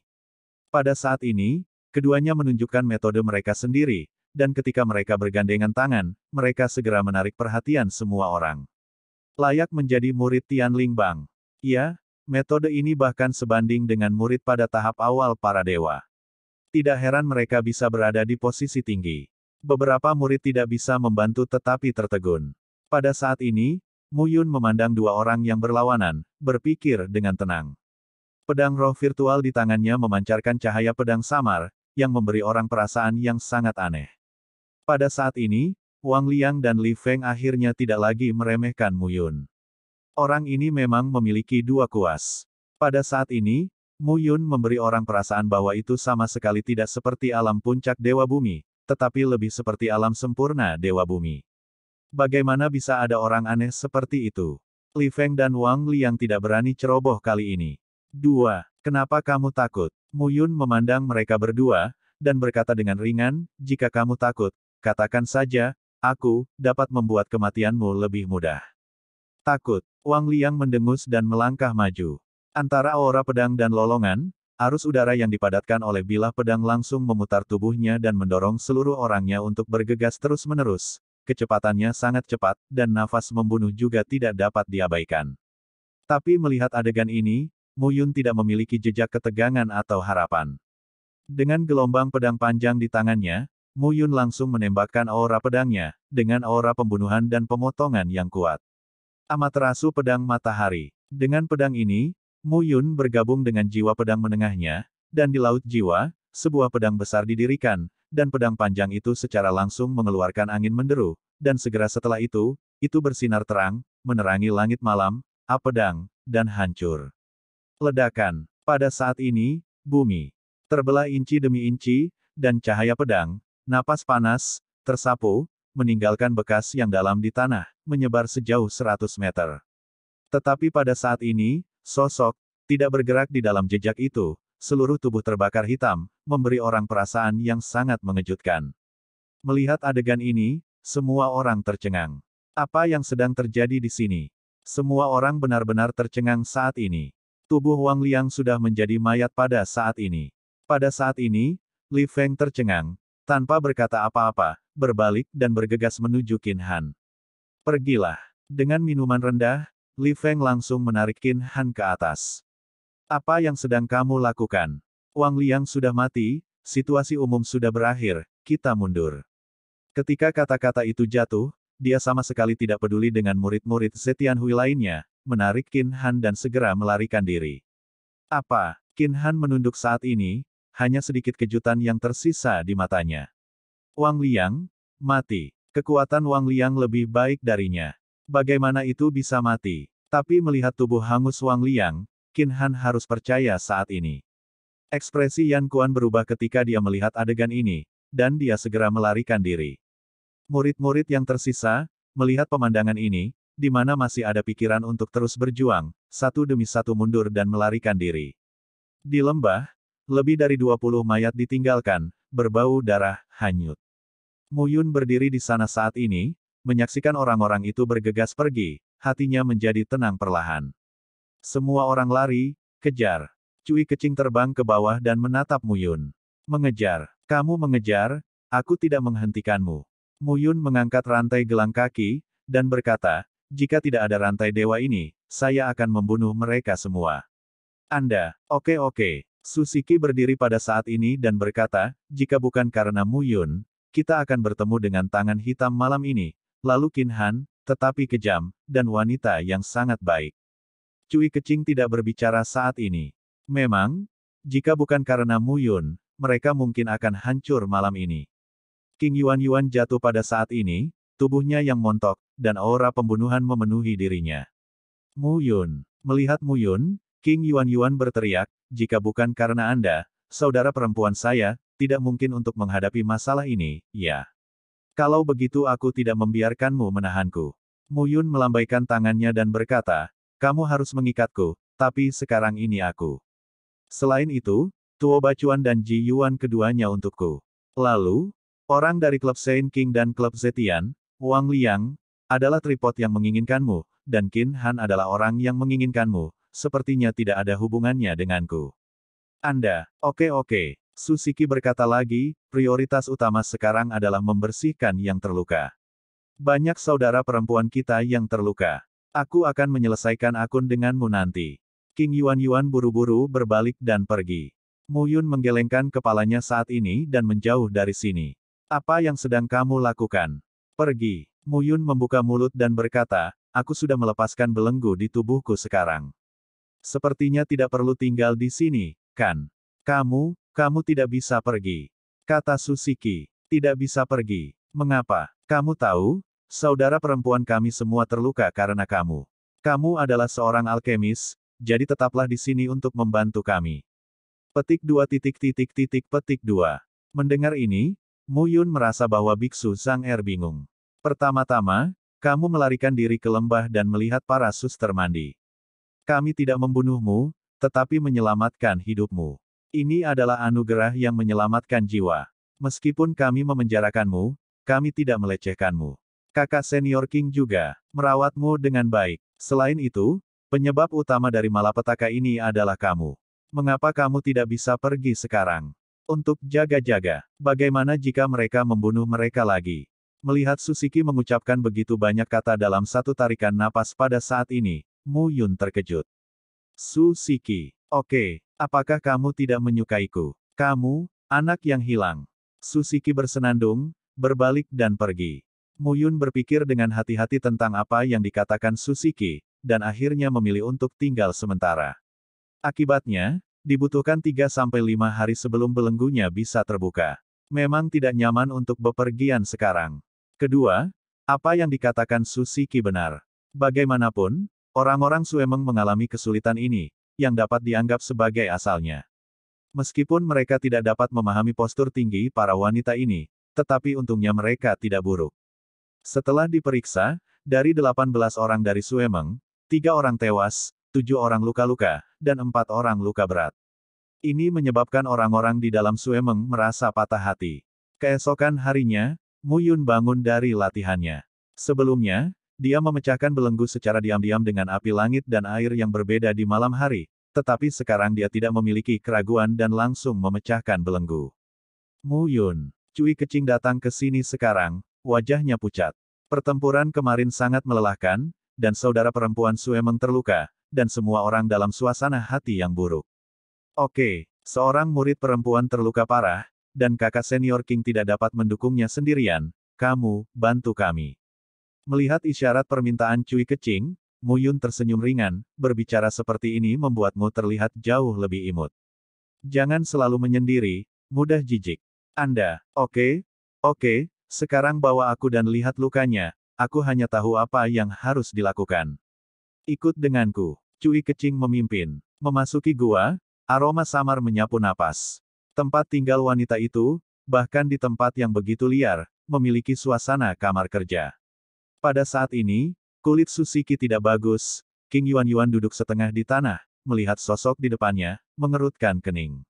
Pada saat ini, keduanya menunjukkan metode mereka sendiri, dan ketika mereka bergandengan tangan, mereka segera menarik perhatian semua orang. Layak menjadi murid Tian Bang. Ya, metode ini bahkan sebanding dengan murid pada tahap awal para dewa. Tidak heran mereka bisa berada di posisi tinggi. Beberapa murid tidak bisa membantu tetapi tertegun. Pada saat ini, Mu Yun memandang dua orang yang berlawanan, berpikir dengan tenang. Pedang roh virtual di tangannya memancarkan cahaya pedang samar, yang memberi orang perasaan yang sangat aneh. Pada saat ini, Wang Liang dan Li Feng akhirnya tidak lagi meremehkan Mu Yun. Orang ini memang memiliki dua kuas. Pada saat ini, Mu Yun memberi orang perasaan bahwa itu sama sekali tidak seperti alam puncak Dewa Bumi, tetapi lebih seperti alam sempurna Dewa Bumi. Bagaimana bisa ada orang aneh seperti itu? Li Feng dan Wang Liang tidak berani ceroboh kali ini. 2. Kenapa kamu takut? Mu Yun memandang mereka berdua, dan berkata dengan ringan, jika kamu takut, Katakan saja, aku dapat membuat kematianmu lebih mudah. Takut, Wang Liang mendengus dan melangkah maju. Antara aura pedang dan lolongan, arus udara yang dipadatkan oleh bilah pedang langsung memutar tubuhnya dan mendorong seluruh orangnya untuk bergegas terus-menerus. Kecepatannya sangat cepat, dan nafas membunuh juga tidak dapat diabaikan. Tapi melihat adegan ini, Muyun tidak memiliki jejak ketegangan atau harapan. Dengan gelombang pedang panjang di tangannya, Mu Yun langsung menembakkan aura pedangnya, dengan aura pembunuhan dan pemotongan yang kuat. Amaterasu Pedang Matahari. Dengan pedang ini, Mu Yun bergabung dengan jiwa pedang menengahnya, dan di Laut Jiwa, sebuah pedang besar didirikan, dan pedang panjang itu secara langsung mengeluarkan angin menderu, dan segera setelah itu, itu bersinar terang, menerangi langit malam, A pedang, dan hancur. Ledakan. Pada saat ini, bumi terbelah inci demi inci, dan cahaya pedang, Napas panas, tersapu, meninggalkan bekas yang dalam di tanah, menyebar sejauh 100 meter. Tetapi pada saat ini, sosok, tidak bergerak di dalam jejak itu, seluruh tubuh terbakar hitam, memberi orang perasaan yang sangat mengejutkan. Melihat adegan ini, semua orang tercengang. Apa yang sedang terjadi di sini? Semua orang benar-benar tercengang saat ini. Tubuh Wang Liang sudah menjadi mayat pada saat ini. Pada saat ini, Li Feng tercengang, tanpa berkata apa-apa, berbalik dan bergegas menuju Qin Han. Pergilah. Dengan minuman rendah, Li Feng langsung menarik Qin Han ke atas. Apa yang sedang kamu lakukan? Wang Liang sudah mati, situasi umum sudah berakhir, kita mundur. Ketika kata-kata itu jatuh, dia sama sekali tidak peduli dengan murid-murid Zetian Hui lainnya, menarik Qin Han dan segera melarikan diri. Apa? Qin Han menunduk saat ini, hanya sedikit kejutan yang tersisa di matanya. Wang Liang, mati. Kekuatan Wang Liang lebih baik darinya. Bagaimana itu bisa mati? Tapi melihat tubuh hangus Wang Liang, Qin Han harus percaya saat ini. Ekspresi Yan Kuan berubah ketika dia melihat adegan ini, dan dia segera melarikan diri. Murid-murid yang tersisa, melihat pemandangan ini, di mana masih ada pikiran untuk terus berjuang, satu demi satu mundur dan melarikan diri. Di lembah, lebih dari 20 mayat ditinggalkan, berbau darah, hanyut. Muyun berdiri di sana saat ini, menyaksikan orang-orang itu bergegas pergi, hatinya menjadi tenang perlahan. Semua orang lari, kejar. Cui kecing terbang ke bawah dan menatap Muyun. Mengejar, kamu mengejar, aku tidak menghentikanmu. Muyun mengangkat rantai gelang kaki, dan berkata, jika tidak ada rantai dewa ini, saya akan membunuh mereka semua. Anda, oke-oke. okay. Susiki berdiri pada saat ini dan berkata, jika bukan karena Mu Yun, kita akan bertemu dengan tangan hitam malam ini, lalu Han, tetapi kejam, dan wanita yang sangat baik. Cui Kecing tidak berbicara saat ini. Memang, jika bukan karena Mu Yun, mereka mungkin akan hancur malam ini. King Yuan Yuan jatuh pada saat ini, tubuhnya yang montok, dan aura pembunuhan memenuhi dirinya. Mu Yun, melihat Mu Yun, King Yuan Yuan berteriak, jika bukan karena Anda, saudara perempuan saya, tidak mungkin untuk menghadapi masalah ini, ya. Kalau begitu aku tidak membiarkanmu menahanku. Mu Yun melambaikan tangannya dan berkata, kamu harus mengikatku, tapi sekarang ini aku. Selain itu, Tuo Bacuan dan Ji Yuan keduanya untukku. Lalu, orang dari klub Saint King dan klub Zetian, Wang Liang, adalah tripod yang menginginkanmu, dan Qin Han adalah orang yang menginginkanmu, sepertinya tidak ada hubungannya denganku. Anda, oke-oke, Susiki berkata lagi, prioritas utama sekarang adalah membersihkan yang terluka. Banyak saudara perempuan kita yang terluka. Aku akan menyelesaikan akun denganmu nanti. King Yuan Yuan buru-buru berbalik dan pergi. Mu Yun menggelengkan kepalanya saat ini dan menjauh dari sini. Apa yang sedang kamu lakukan? Pergi. Mu Yun membuka mulut dan berkata, aku sudah melepaskan belenggu di tubuhku sekarang. Sepertinya tidak perlu tinggal di sini, kan? Kamu, kamu tidak bisa pergi. Kata Susiki. Tidak bisa pergi. Mengapa? Kamu tahu, saudara perempuan kami semua terluka karena kamu. Kamu adalah seorang alkemis, jadi tetaplah di sini untuk membantu kami. Petik dua titik titik titik petik dua. Mendengar ini, Mu Yun merasa bahwa Biksu Sang Er bingung. Pertama-tama, kamu melarikan diri ke lembah dan melihat para suster mandi. Kami tidak membunuhmu, tetapi menyelamatkan hidupmu. Ini adalah anugerah yang menyelamatkan jiwa. Meskipun kami memenjarakanmu, kami tidak melecehkanmu. Kakak senior King juga merawatmu dengan baik. Selain itu, penyebab utama dari malapetaka ini adalah kamu. Mengapa kamu tidak bisa pergi sekarang? Untuk jaga-jaga, bagaimana jika mereka membunuh mereka lagi? Melihat Susiki mengucapkan begitu banyak kata dalam satu tarikan napas pada saat ini, Mu Yun terkejut. Su Siki, oke, okay, apakah kamu tidak menyukaiku? Kamu, anak yang hilang. Su Siki bersenandung, berbalik dan pergi. Mu Yun berpikir dengan hati-hati tentang apa yang dikatakan Su Siki, dan akhirnya memilih untuk tinggal sementara. Akibatnya, dibutuhkan 3-5 hari sebelum belenggunya bisa terbuka. Memang tidak nyaman untuk bepergian sekarang. Kedua, apa yang dikatakan Susiki benar. Bagaimanapun, Orang-orang Suemeng mengalami kesulitan ini, yang dapat dianggap sebagai asalnya. Meskipun mereka tidak dapat memahami postur tinggi para wanita ini, tetapi untungnya mereka tidak buruk. Setelah diperiksa, dari 18 orang dari Suemeng, tiga orang tewas, tujuh orang luka-luka, dan empat orang luka berat. Ini menyebabkan orang-orang di dalam Suemeng merasa patah hati. Keesokan harinya, Muyun bangun dari latihannya. Sebelumnya, dia memecahkan belenggu secara diam-diam dengan api langit dan air yang berbeda di malam hari, tetapi sekarang dia tidak memiliki keraguan dan langsung memecahkan belenggu. Mu Yun, Cui Kecing datang ke sini sekarang, wajahnya pucat. Pertempuran kemarin sangat melelahkan, dan saudara perempuan Suemeng terluka, dan semua orang dalam suasana hati yang buruk. Oke, seorang murid perempuan terluka parah, dan kakak senior King tidak dapat mendukungnya sendirian, kamu, bantu kami. Melihat isyarat permintaan Cui Kecing, Yun tersenyum ringan, berbicara seperti ini membuatmu terlihat jauh lebih imut. Jangan selalu menyendiri, mudah jijik. Anda, oke? Okay? Oke, okay, sekarang bawa aku dan lihat lukanya, aku hanya tahu apa yang harus dilakukan. Ikut denganku. Cui Kecing memimpin. Memasuki gua, aroma samar menyapu napas. Tempat tinggal wanita itu, bahkan di tempat yang begitu liar, memiliki suasana kamar kerja. Pada saat ini, kulit Susiki tidak bagus, King Yuan-Yuan duduk setengah di tanah, melihat sosok di depannya, mengerutkan kening.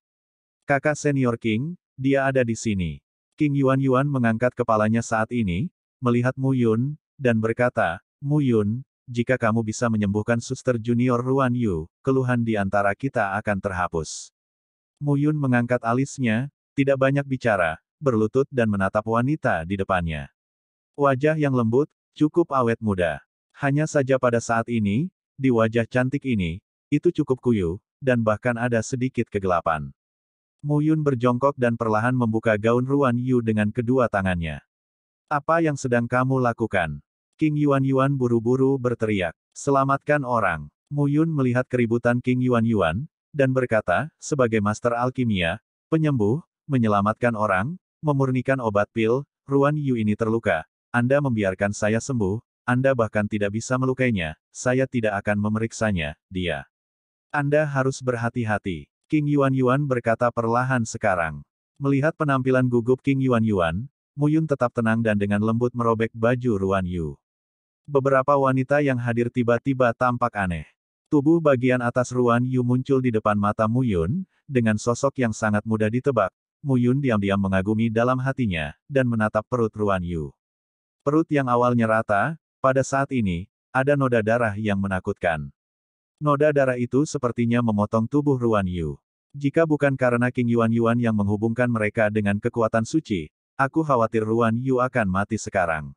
Kakak senior King, dia ada di sini. King Yuan-Yuan mengangkat kepalanya saat ini, melihat Mu Yun, dan berkata, Mu Yun, jika kamu bisa menyembuhkan suster junior Ruan Yu, keluhan di antara kita akan terhapus. Mu Yun mengangkat alisnya, tidak banyak bicara, berlutut dan menatap wanita di depannya. Wajah yang lembut, Cukup awet muda. Hanya saja pada saat ini, di wajah cantik ini, itu cukup kuyu, dan bahkan ada sedikit kegelapan. Mu Yun berjongkok dan perlahan membuka gaun Ruan Yu dengan kedua tangannya. Apa yang sedang kamu lakukan? King Yuan Yuan buru-buru berteriak, selamatkan orang. Mu Yun melihat keributan King Yuan Yuan, dan berkata, sebagai master alkimia, penyembuh, menyelamatkan orang, memurnikan obat pil, Ruan Yu ini terluka, anda membiarkan saya sembuh, Anda bahkan tidak bisa melukainya, saya tidak akan memeriksanya, dia. Anda harus berhati-hati. King Yuan Yuan berkata perlahan sekarang. Melihat penampilan gugup King Yuan Yuan, Mu Yun tetap tenang dan dengan lembut merobek baju Ruan Yu. Beberapa wanita yang hadir tiba-tiba tampak aneh. Tubuh bagian atas Ruan Yu muncul di depan mata Mu Yun, dengan sosok yang sangat mudah ditebak. Yun diam-diam mengagumi dalam hatinya, dan menatap perut Ruan Yu. Perut yang awalnya rata, pada saat ini, ada noda darah yang menakutkan. Noda darah itu sepertinya memotong tubuh Ruan Yu. Jika bukan karena King Yuan Yuan yang menghubungkan mereka dengan kekuatan suci, aku khawatir Ruan Yu akan mati sekarang.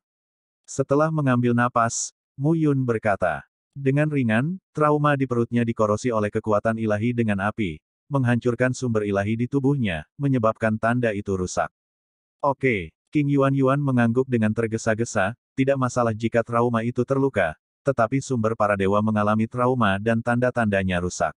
Setelah mengambil napas, Mu Yun berkata, dengan ringan, trauma di perutnya dikorosi oleh kekuatan ilahi dengan api, menghancurkan sumber ilahi di tubuhnya, menyebabkan tanda itu rusak. Oke, King Yuan-Yuan mengangguk dengan tergesa-gesa, tidak masalah jika trauma itu terluka, tetapi sumber para dewa mengalami trauma dan tanda-tandanya rusak.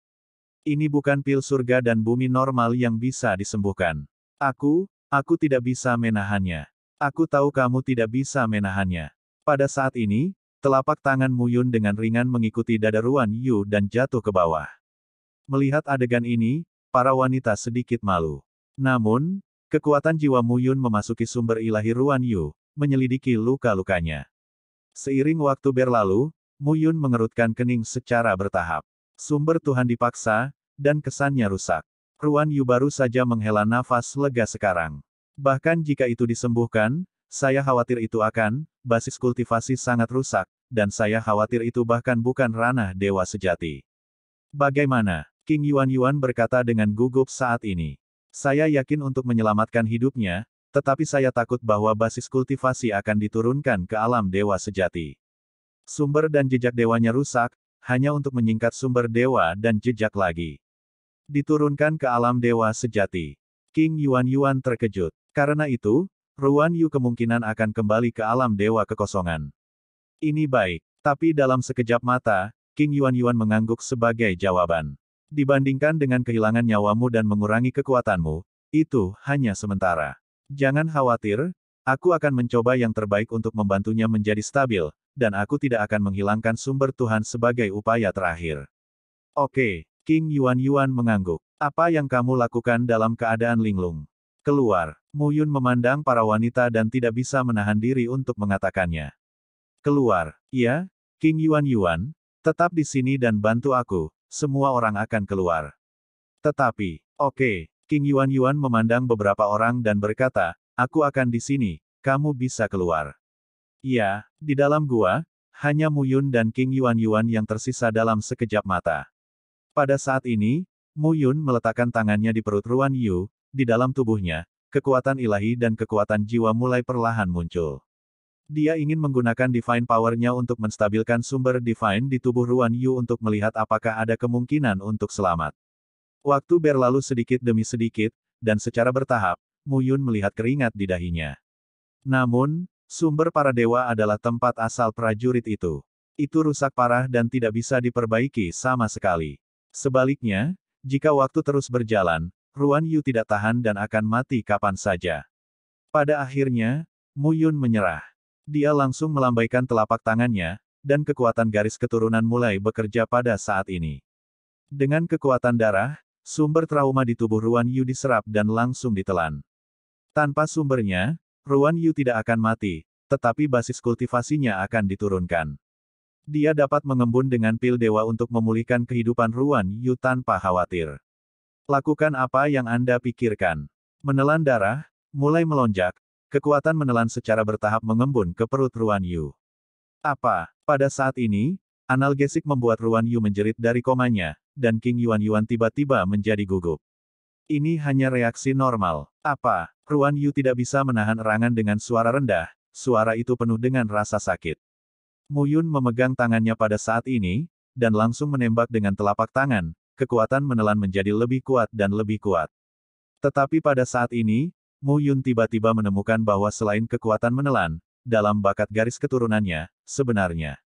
Ini bukan pil surga dan bumi normal yang bisa disembuhkan. Aku, aku tidak bisa menahannya. Aku tahu kamu tidak bisa menahannya. Pada saat ini, telapak tangan Muyun dengan ringan mengikuti dada Ruan Yu dan jatuh ke bawah. Melihat adegan ini, para wanita sedikit malu. Namun, Kekuatan jiwa Muyun memasuki sumber ilahi Ruan Yu, menyelidiki luka-lukanya. Seiring waktu berlalu, Muyun mengerutkan kening secara bertahap. Sumber Tuhan dipaksa, dan kesannya rusak. Ruan Yu baru saja menghela nafas lega sekarang. Bahkan jika itu disembuhkan, saya khawatir itu akan, basis kultivasi sangat rusak, dan saya khawatir itu bahkan bukan ranah dewa sejati. Bagaimana? King Yuan Yuan berkata dengan gugup saat ini. Saya yakin untuk menyelamatkan hidupnya, tetapi saya takut bahwa basis kultivasi akan diturunkan ke alam dewa sejati. Sumber dan jejak dewanya rusak, hanya untuk menyingkat sumber dewa dan jejak lagi. Diturunkan ke alam dewa sejati. King Yuan Yuan terkejut. Karena itu, Ruan Yu kemungkinan akan kembali ke alam dewa kekosongan. Ini baik, tapi dalam sekejap mata, King Yuan Yuan mengangguk sebagai jawaban. Dibandingkan dengan kehilangan nyawamu dan mengurangi kekuatanmu, itu hanya sementara. Jangan khawatir, aku akan mencoba yang terbaik untuk membantunya menjadi stabil, dan aku tidak akan menghilangkan sumber Tuhan sebagai upaya terakhir. Oke, King Yuan Yuan mengangguk. Apa yang kamu lakukan dalam keadaan linglung? Keluar, Mu Yun memandang para wanita dan tidak bisa menahan diri untuk mengatakannya. Keluar, ya, King Yuan Yuan, tetap di sini dan bantu aku, semua orang akan keluar. Tetapi, oke, okay, King Yuan Yuan memandang beberapa orang dan berkata, aku akan di sini, kamu bisa keluar. Ya, di dalam gua, hanya Mu Yun dan King Yuan Yuan yang tersisa dalam sekejap mata. Pada saat ini, Mu Yun meletakkan tangannya di perut Ruan Yu, di dalam tubuhnya, kekuatan ilahi dan kekuatan jiwa mulai perlahan muncul. Dia ingin menggunakan Divine Power-nya untuk menstabilkan sumber Divine di tubuh Ruan Yu untuk melihat apakah ada kemungkinan untuk selamat. Waktu berlalu sedikit demi sedikit, dan secara bertahap, Mu Yun melihat keringat di dahinya. Namun, sumber para dewa adalah tempat asal prajurit itu. Itu rusak parah dan tidak bisa diperbaiki sama sekali. Sebaliknya, jika waktu terus berjalan, Ruan Yu tidak tahan dan akan mati kapan saja. Pada akhirnya, Mu Yun menyerah. Dia langsung melambaikan telapak tangannya, dan kekuatan garis keturunan mulai bekerja pada saat ini. Dengan kekuatan darah, sumber trauma di tubuh Ruan Yu diserap dan langsung ditelan. Tanpa sumbernya, Ruan Yu tidak akan mati, tetapi basis kultivasinya akan diturunkan. Dia dapat mengembun dengan pil dewa untuk memulihkan kehidupan Ruan Yu tanpa khawatir. Lakukan apa yang Anda pikirkan. Menelan darah, mulai melonjak, Kekuatan menelan secara bertahap mengembun ke perut Ruan Yu. Apa? Pada saat ini, analgesik membuat Ruan Yu menjerit dari komanya, dan King Yuan Yuan tiba-tiba menjadi gugup. Ini hanya reaksi normal. Apa? Ruan Yu tidak bisa menahan erangan dengan suara rendah, suara itu penuh dengan rasa sakit. Mu Yun memegang tangannya pada saat ini, dan langsung menembak dengan telapak tangan, kekuatan menelan menjadi lebih kuat dan lebih kuat. Tetapi pada saat ini, Mu Yun tiba-tiba menemukan bahwa selain kekuatan menelan, dalam bakat garis keturunannya, sebenarnya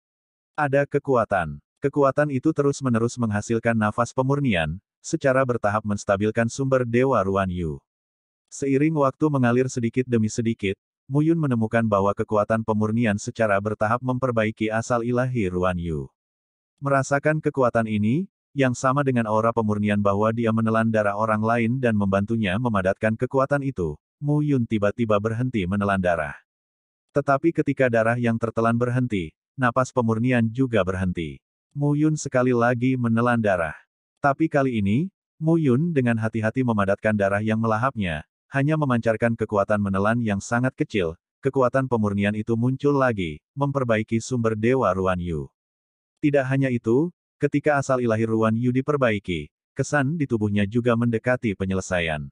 ada kekuatan. Kekuatan itu terus-menerus menghasilkan nafas pemurnian, secara bertahap menstabilkan sumber Dewa Ruan Yu. Seiring waktu mengalir sedikit demi sedikit, Mu Yun menemukan bahwa kekuatan pemurnian secara bertahap memperbaiki asal ilahi Ruan Yu. Merasakan kekuatan ini, yang sama dengan aura pemurnian bahwa dia menelan darah orang lain dan membantunya memadatkan kekuatan itu, Mu Yun tiba-tiba berhenti menelan darah. Tetapi ketika darah yang tertelan berhenti, napas pemurnian juga berhenti. Mu Yun sekali lagi menelan darah. Tapi kali ini, Mu Yun dengan hati-hati memadatkan darah yang melahapnya, hanya memancarkan kekuatan menelan yang sangat kecil, kekuatan pemurnian itu muncul lagi, memperbaiki sumber Dewa Ruan Yu. Tidak hanya itu, Ketika asal ilahi Ruan Yu diperbaiki, kesan di tubuhnya juga mendekati penyelesaian.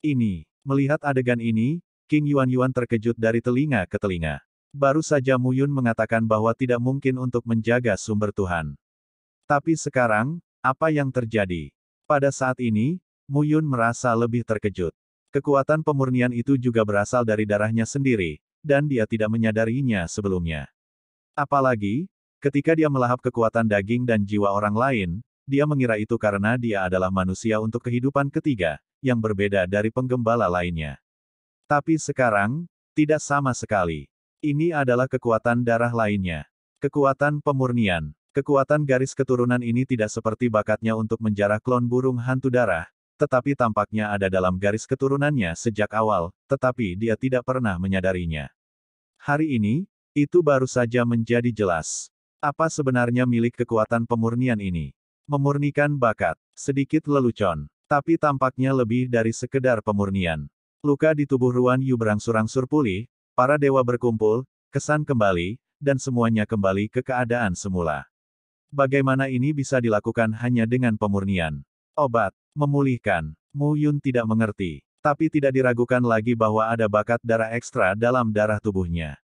Ini, melihat adegan ini, King Yuan Yuan terkejut dari telinga ke telinga. Baru saja Mu Yun mengatakan bahwa tidak mungkin untuk menjaga sumber Tuhan. Tapi sekarang, apa yang terjadi? Pada saat ini, Mu Yun merasa lebih terkejut. Kekuatan pemurnian itu juga berasal dari darahnya sendiri, dan dia tidak menyadarinya sebelumnya. Apalagi, Ketika dia melahap kekuatan daging dan jiwa orang lain, dia mengira itu karena dia adalah manusia untuk kehidupan ketiga, yang berbeda dari penggembala lainnya. Tapi sekarang, tidak sama sekali. Ini adalah kekuatan darah lainnya. Kekuatan pemurnian. Kekuatan garis keturunan ini tidak seperti bakatnya untuk menjarah klon burung hantu darah, tetapi tampaknya ada dalam garis keturunannya sejak awal, tetapi dia tidak pernah menyadarinya. Hari ini, itu baru saja menjadi jelas. Apa sebenarnya milik kekuatan pemurnian ini? Memurnikan bakat. Sedikit lelucon. Tapi tampaknya lebih dari sekedar pemurnian. Luka di tubuh Ruan Yu berangsur-angsur pulih, para dewa berkumpul, kesan kembali, dan semuanya kembali ke keadaan semula. Bagaimana ini bisa dilakukan hanya dengan pemurnian? Obat. Memulihkan. Mu Yun tidak mengerti. Tapi tidak diragukan lagi bahwa ada bakat darah ekstra dalam darah tubuhnya.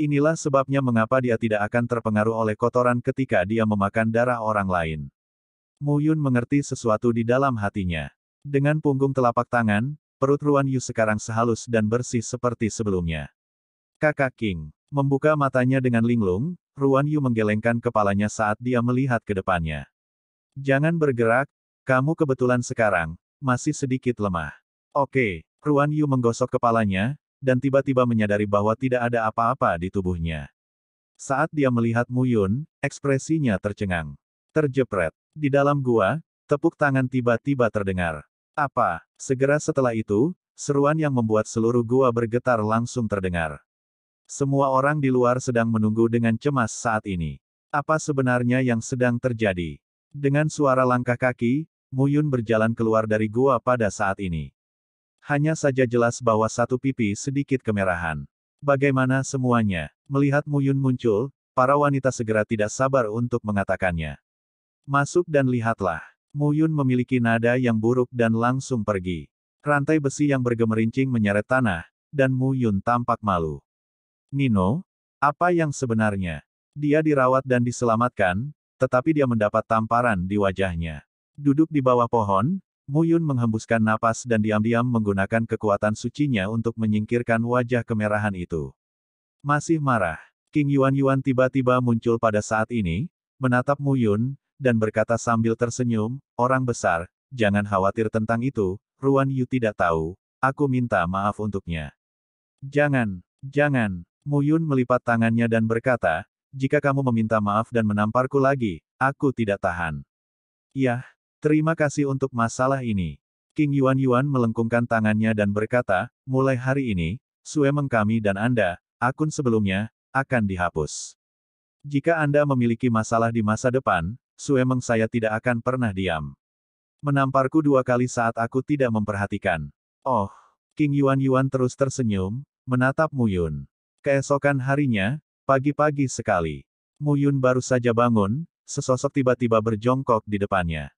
Inilah sebabnya mengapa dia tidak akan terpengaruh oleh kotoran ketika dia memakan darah orang lain. Mu Yun mengerti sesuatu di dalam hatinya. Dengan punggung telapak tangan, perut Ruan Yu sekarang sehalus dan bersih seperti sebelumnya. Kakak King, membuka matanya dengan linglung, Ruan Yu menggelengkan kepalanya saat dia melihat ke depannya. Jangan bergerak, kamu kebetulan sekarang, masih sedikit lemah. Oke, Ruan Yu menggosok kepalanya, dan tiba-tiba menyadari bahwa tidak ada apa-apa di tubuhnya. Saat dia melihat Muyun, ekspresinya tercengang. Terjepret. Di dalam gua, tepuk tangan tiba-tiba terdengar. Apa? Segera setelah itu, seruan yang membuat seluruh gua bergetar langsung terdengar. Semua orang di luar sedang menunggu dengan cemas saat ini. Apa sebenarnya yang sedang terjadi? Dengan suara langkah kaki, Muyun berjalan keluar dari gua pada saat ini. Hanya saja jelas bahwa satu pipi sedikit kemerahan. Bagaimana semuanya? Melihat Muyun muncul, para wanita segera tidak sabar untuk mengatakannya. Masuk dan lihatlah. Muyun memiliki nada yang buruk dan langsung pergi. Rantai besi yang bergemerincing menyeret tanah, dan Muyun tampak malu. Nino, apa yang sebenarnya? Dia dirawat dan diselamatkan, tetapi dia mendapat tamparan di wajahnya. Duduk di bawah pohon, Muyun menghembuskan napas dan diam-diam menggunakan kekuatan sucinya untuk menyingkirkan wajah kemerahan itu. Masih marah, King Yuan-Yuan tiba-tiba muncul pada saat ini, menatap Muyun, dan berkata sambil tersenyum, Orang besar, jangan khawatir tentang itu, Ruan Yu tidak tahu, aku minta maaf untuknya. Jangan, jangan, Muyun melipat tangannya dan berkata, jika kamu meminta maaf dan menamparku lagi, aku tidak tahan. Yah, Terima kasih untuk masalah ini. King Yuan Yuan melengkungkan tangannya dan berkata, mulai hari ini, Suemeng kami dan Anda, akun sebelumnya, akan dihapus. Jika Anda memiliki masalah di masa depan, Suemeng saya tidak akan pernah diam. Menamparku dua kali saat aku tidak memperhatikan. Oh, King Yuan Yuan terus tersenyum, menatap Mu Yun. Keesokan harinya, pagi-pagi sekali. Mu Yun baru saja bangun, sesosok tiba-tiba berjongkok di depannya.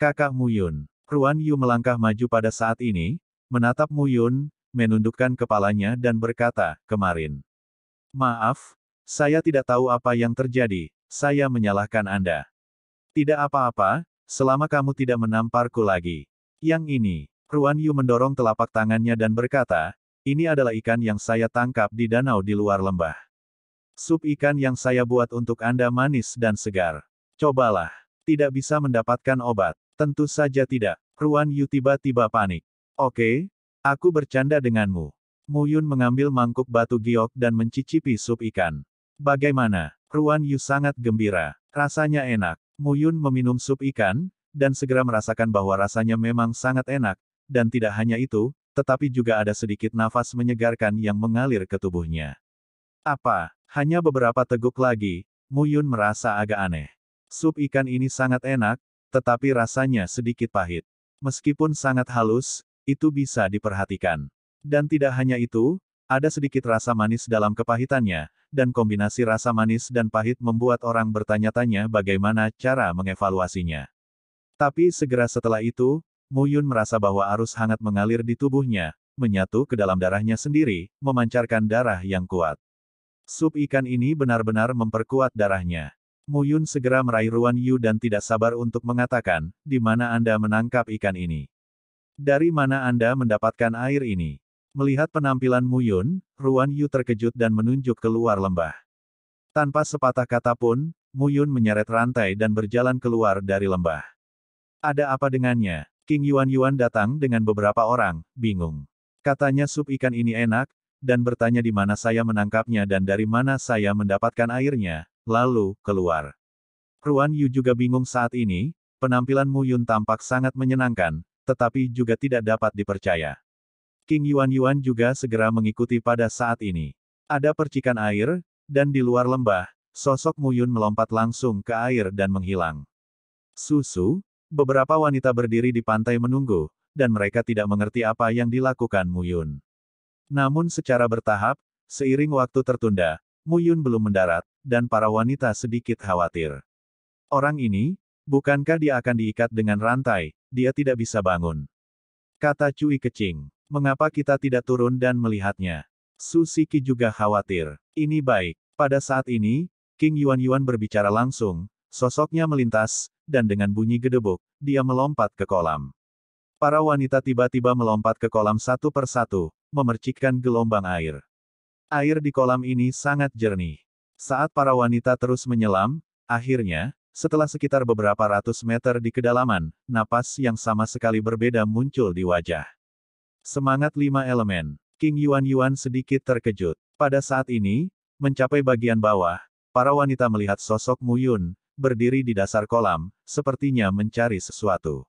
Kakak Muyun. Ruan Yu melangkah maju pada saat ini, menatap Mu Yun, menundukkan kepalanya dan berkata, kemarin. Maaf, saya tidak tahu apa yang terjadi, saya menyalahkan Anda. Tidak apa-apa, selama kamu tidak menamparku lagi. Yang ini, Ruan Yu mendorong telapak tangannya dan berkata, ini adalah ikan yang saya tangkap di danau di luar lembah. Sup ikan yang saya buat untuk Anda manis dan segar. Cobalah. Tidak bisa mendapatkan obat. Tentu saja tidak. Ruan Yu tiba-tiba panik. Oke, aku bercanda denganmu. Mu Yun mengambil mangkuk batu giok dan mencicipi sup ikan. Bagaimana? Ruan Yu sangat gembira. Rasanya enak. Mu Yun meminum sup ikan, dan segera merasakan bahwa rasanya memang sangat enak, dan tidak hanya itu, tetapi juga ada sedikit nafas menyegarkan yang mengalir ke tubuhnya. Apa? Hanya beberapa teguk lagi, Mu Yun merasa agak aneh. Sup ikan ini sangat enak, tetapi rasanya sedikit pahit. Meskipun sangat halus, itu bisa diperhatikan. Dan tidak hanya itu, ada sedikit rasa manis dalam kepahitannya, dan kombinasi rasa manis dan pahit membuat orang bertanya-tanya bagaimana cara mengevaluasinya. Tapi segera setelah itu, Muyun merasa bahwa arus hangat mengalir di tubuhnya, menyatu ke dalam darahnya sendiri, memancarkan darah yang kuat. Sup ikan ini benar-benar memperkuat darahnya. Mu Yun segera meraih Ruan Yu dan tidak sabar untuk mengatakan, di mana Anda menangkap ikan ini? Dari mana Anda mendapatkan air ini? Melihat penampilan Mu Yun, Ruan Yu terkejut dan menunjuk keluar lembah. Tanpa sepatah kata pun, Mu Yun menyeret rantai dan berjalan keluar dari lembah. Ada apa dengannya? King Yuan Yuan datang dengan beberapa orang, bingung. Katanya sup ikan ini enak, dan bertanya di mana saya menangkapnya dan dari mana saya mendapatkan airnya, lalu keluar. Ruan Yu juga bingung saat ini, penampilan Mu Yun tampak sangat menyenangkan, tetapi juga tidak dapat dipercaya. King Yuan Yuan juga segera mengikuti pada saat ini. Ada percikan air, dan di luar lembah, sosok Mu Yun melompat langsung ke air dan menghilang. Susu, beberapa wanita berdiri di pantai menunggu, dan mereka tidak mengerti apa yang dilakukan Mu Yun. Namun secara bertahap, seiring waktu tertunda, Mu Yun belum mendarat, dan para wanita sedikit khawatir. Orang ini, bukankah dia akan diikat dengan rantai, dia tidak bisa bangun. Kata Cui Kecing. Mengapa kita tidak turun dan melihatnya? Susiki juga khawatir. Ini baik. Pada saat ini, King Yuan-Yuan berbicara langsung, sosoknya melintas, dan dengan bunyi gedebuk, dia melompat ke kolam. Para wanita tiba-tiba melompat ke kolam satu persatu, memercikkan gelombang air. Air di kolam ini sangat jernih. Saat para wanita terus menyelam, akhirnya, setelah sekitar beberapa ratus meter di kedalaman, napas yang sama sekali berbeda muncul di wajah. Semangat lima elemen, King Yuan Yuan sedikit terkejut. Pada saat ini, mencapai bagian bawah, para wanita melihat sosok Mu Yun berdiri di dasar kolam, sepertinya mencari sesuatu.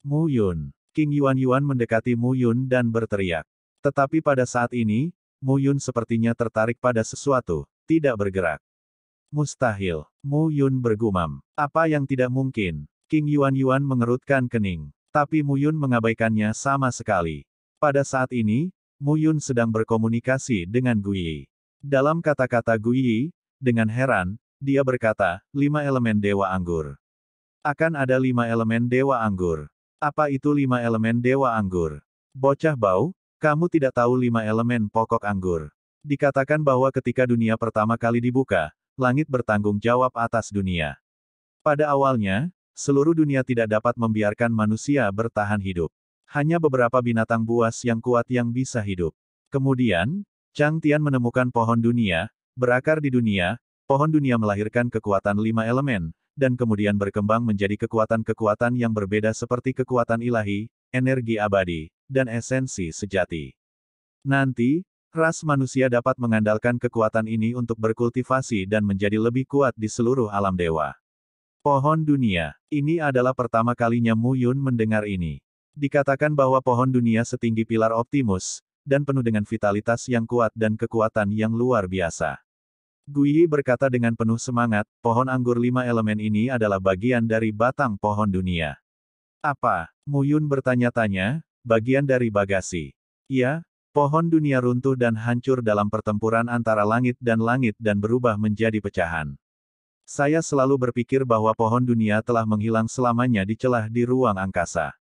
Mu Yun, King Yuan Yuan mendekati Mu Yun dan berteriak. Tetapi pada saat ini, Mu Yun sepertinya tertarik pada sesuatu, tidak bergerak. Mustahil, Mu Yun bergumam. Apa yang tidak mungkin? King Yuan Yuan mengerutkan kening. Tapi Mu Yun mengabaikannya sama sekali. Pada saat ini, Mu Yun sedang berkomunikasi dengan Gui. Dalam kata-kata Gui, dengan heran, dia berkata, lima elemen Dewa Anggur. Akan ada lima elemen Dewa Anggur. Apa itu lima elemen Dewa Anggur? Bocah bau, kamu tidak tahu lima elemen pokok anggur. Dikatakan bahwa ketika dunia pertama kali dibuka, langit bertanggung jawab atas dunia. Pada awalnya, seluruh dunia tidak dapat membiarkan manusia bertahan hidup. Hanya beberapa binatang buas yang kuat yang bisa hidup. Kemudian, Chang Tian menemukan pohon dunia, berakar di dunia, pohon dunia melahirkan kekuatan lima elemen, dan kemudian berkembang menjadi kekuatan-kekuatan yang berbeda seperti kekuatan ilahi, energi abadi, dan esensi sejati. Nanti, Ras manusia dapat mengandalkan kekuatan ini untuk berkultivasi dan menjadi lebih kuat di seluruh alam dewa. Pohon dunia. Ini adalah pertama kalinya Mu Yun mendengar ini. Dikatakan bahwa pohon dunia setinggi pilar Optimus, dan penuh dengan vitalitas yang kuat dan kekuatan yang luar biasa. Gui berkata dengan penuh semangat, pohon anggur lima elemen ini adalah bagian dari batang pohon dunia. Apa? Mu Yun bertanya-tanya, bagian dari bagasi. Ya, Pohon dunia runtuh dan hancur dalam pertempuran antara langit dan langit dan berubah menjadi pecahan. Saya selalu berpikir bahwa pohon dunia telah menghilang selamanya di celah di ruang angkasa.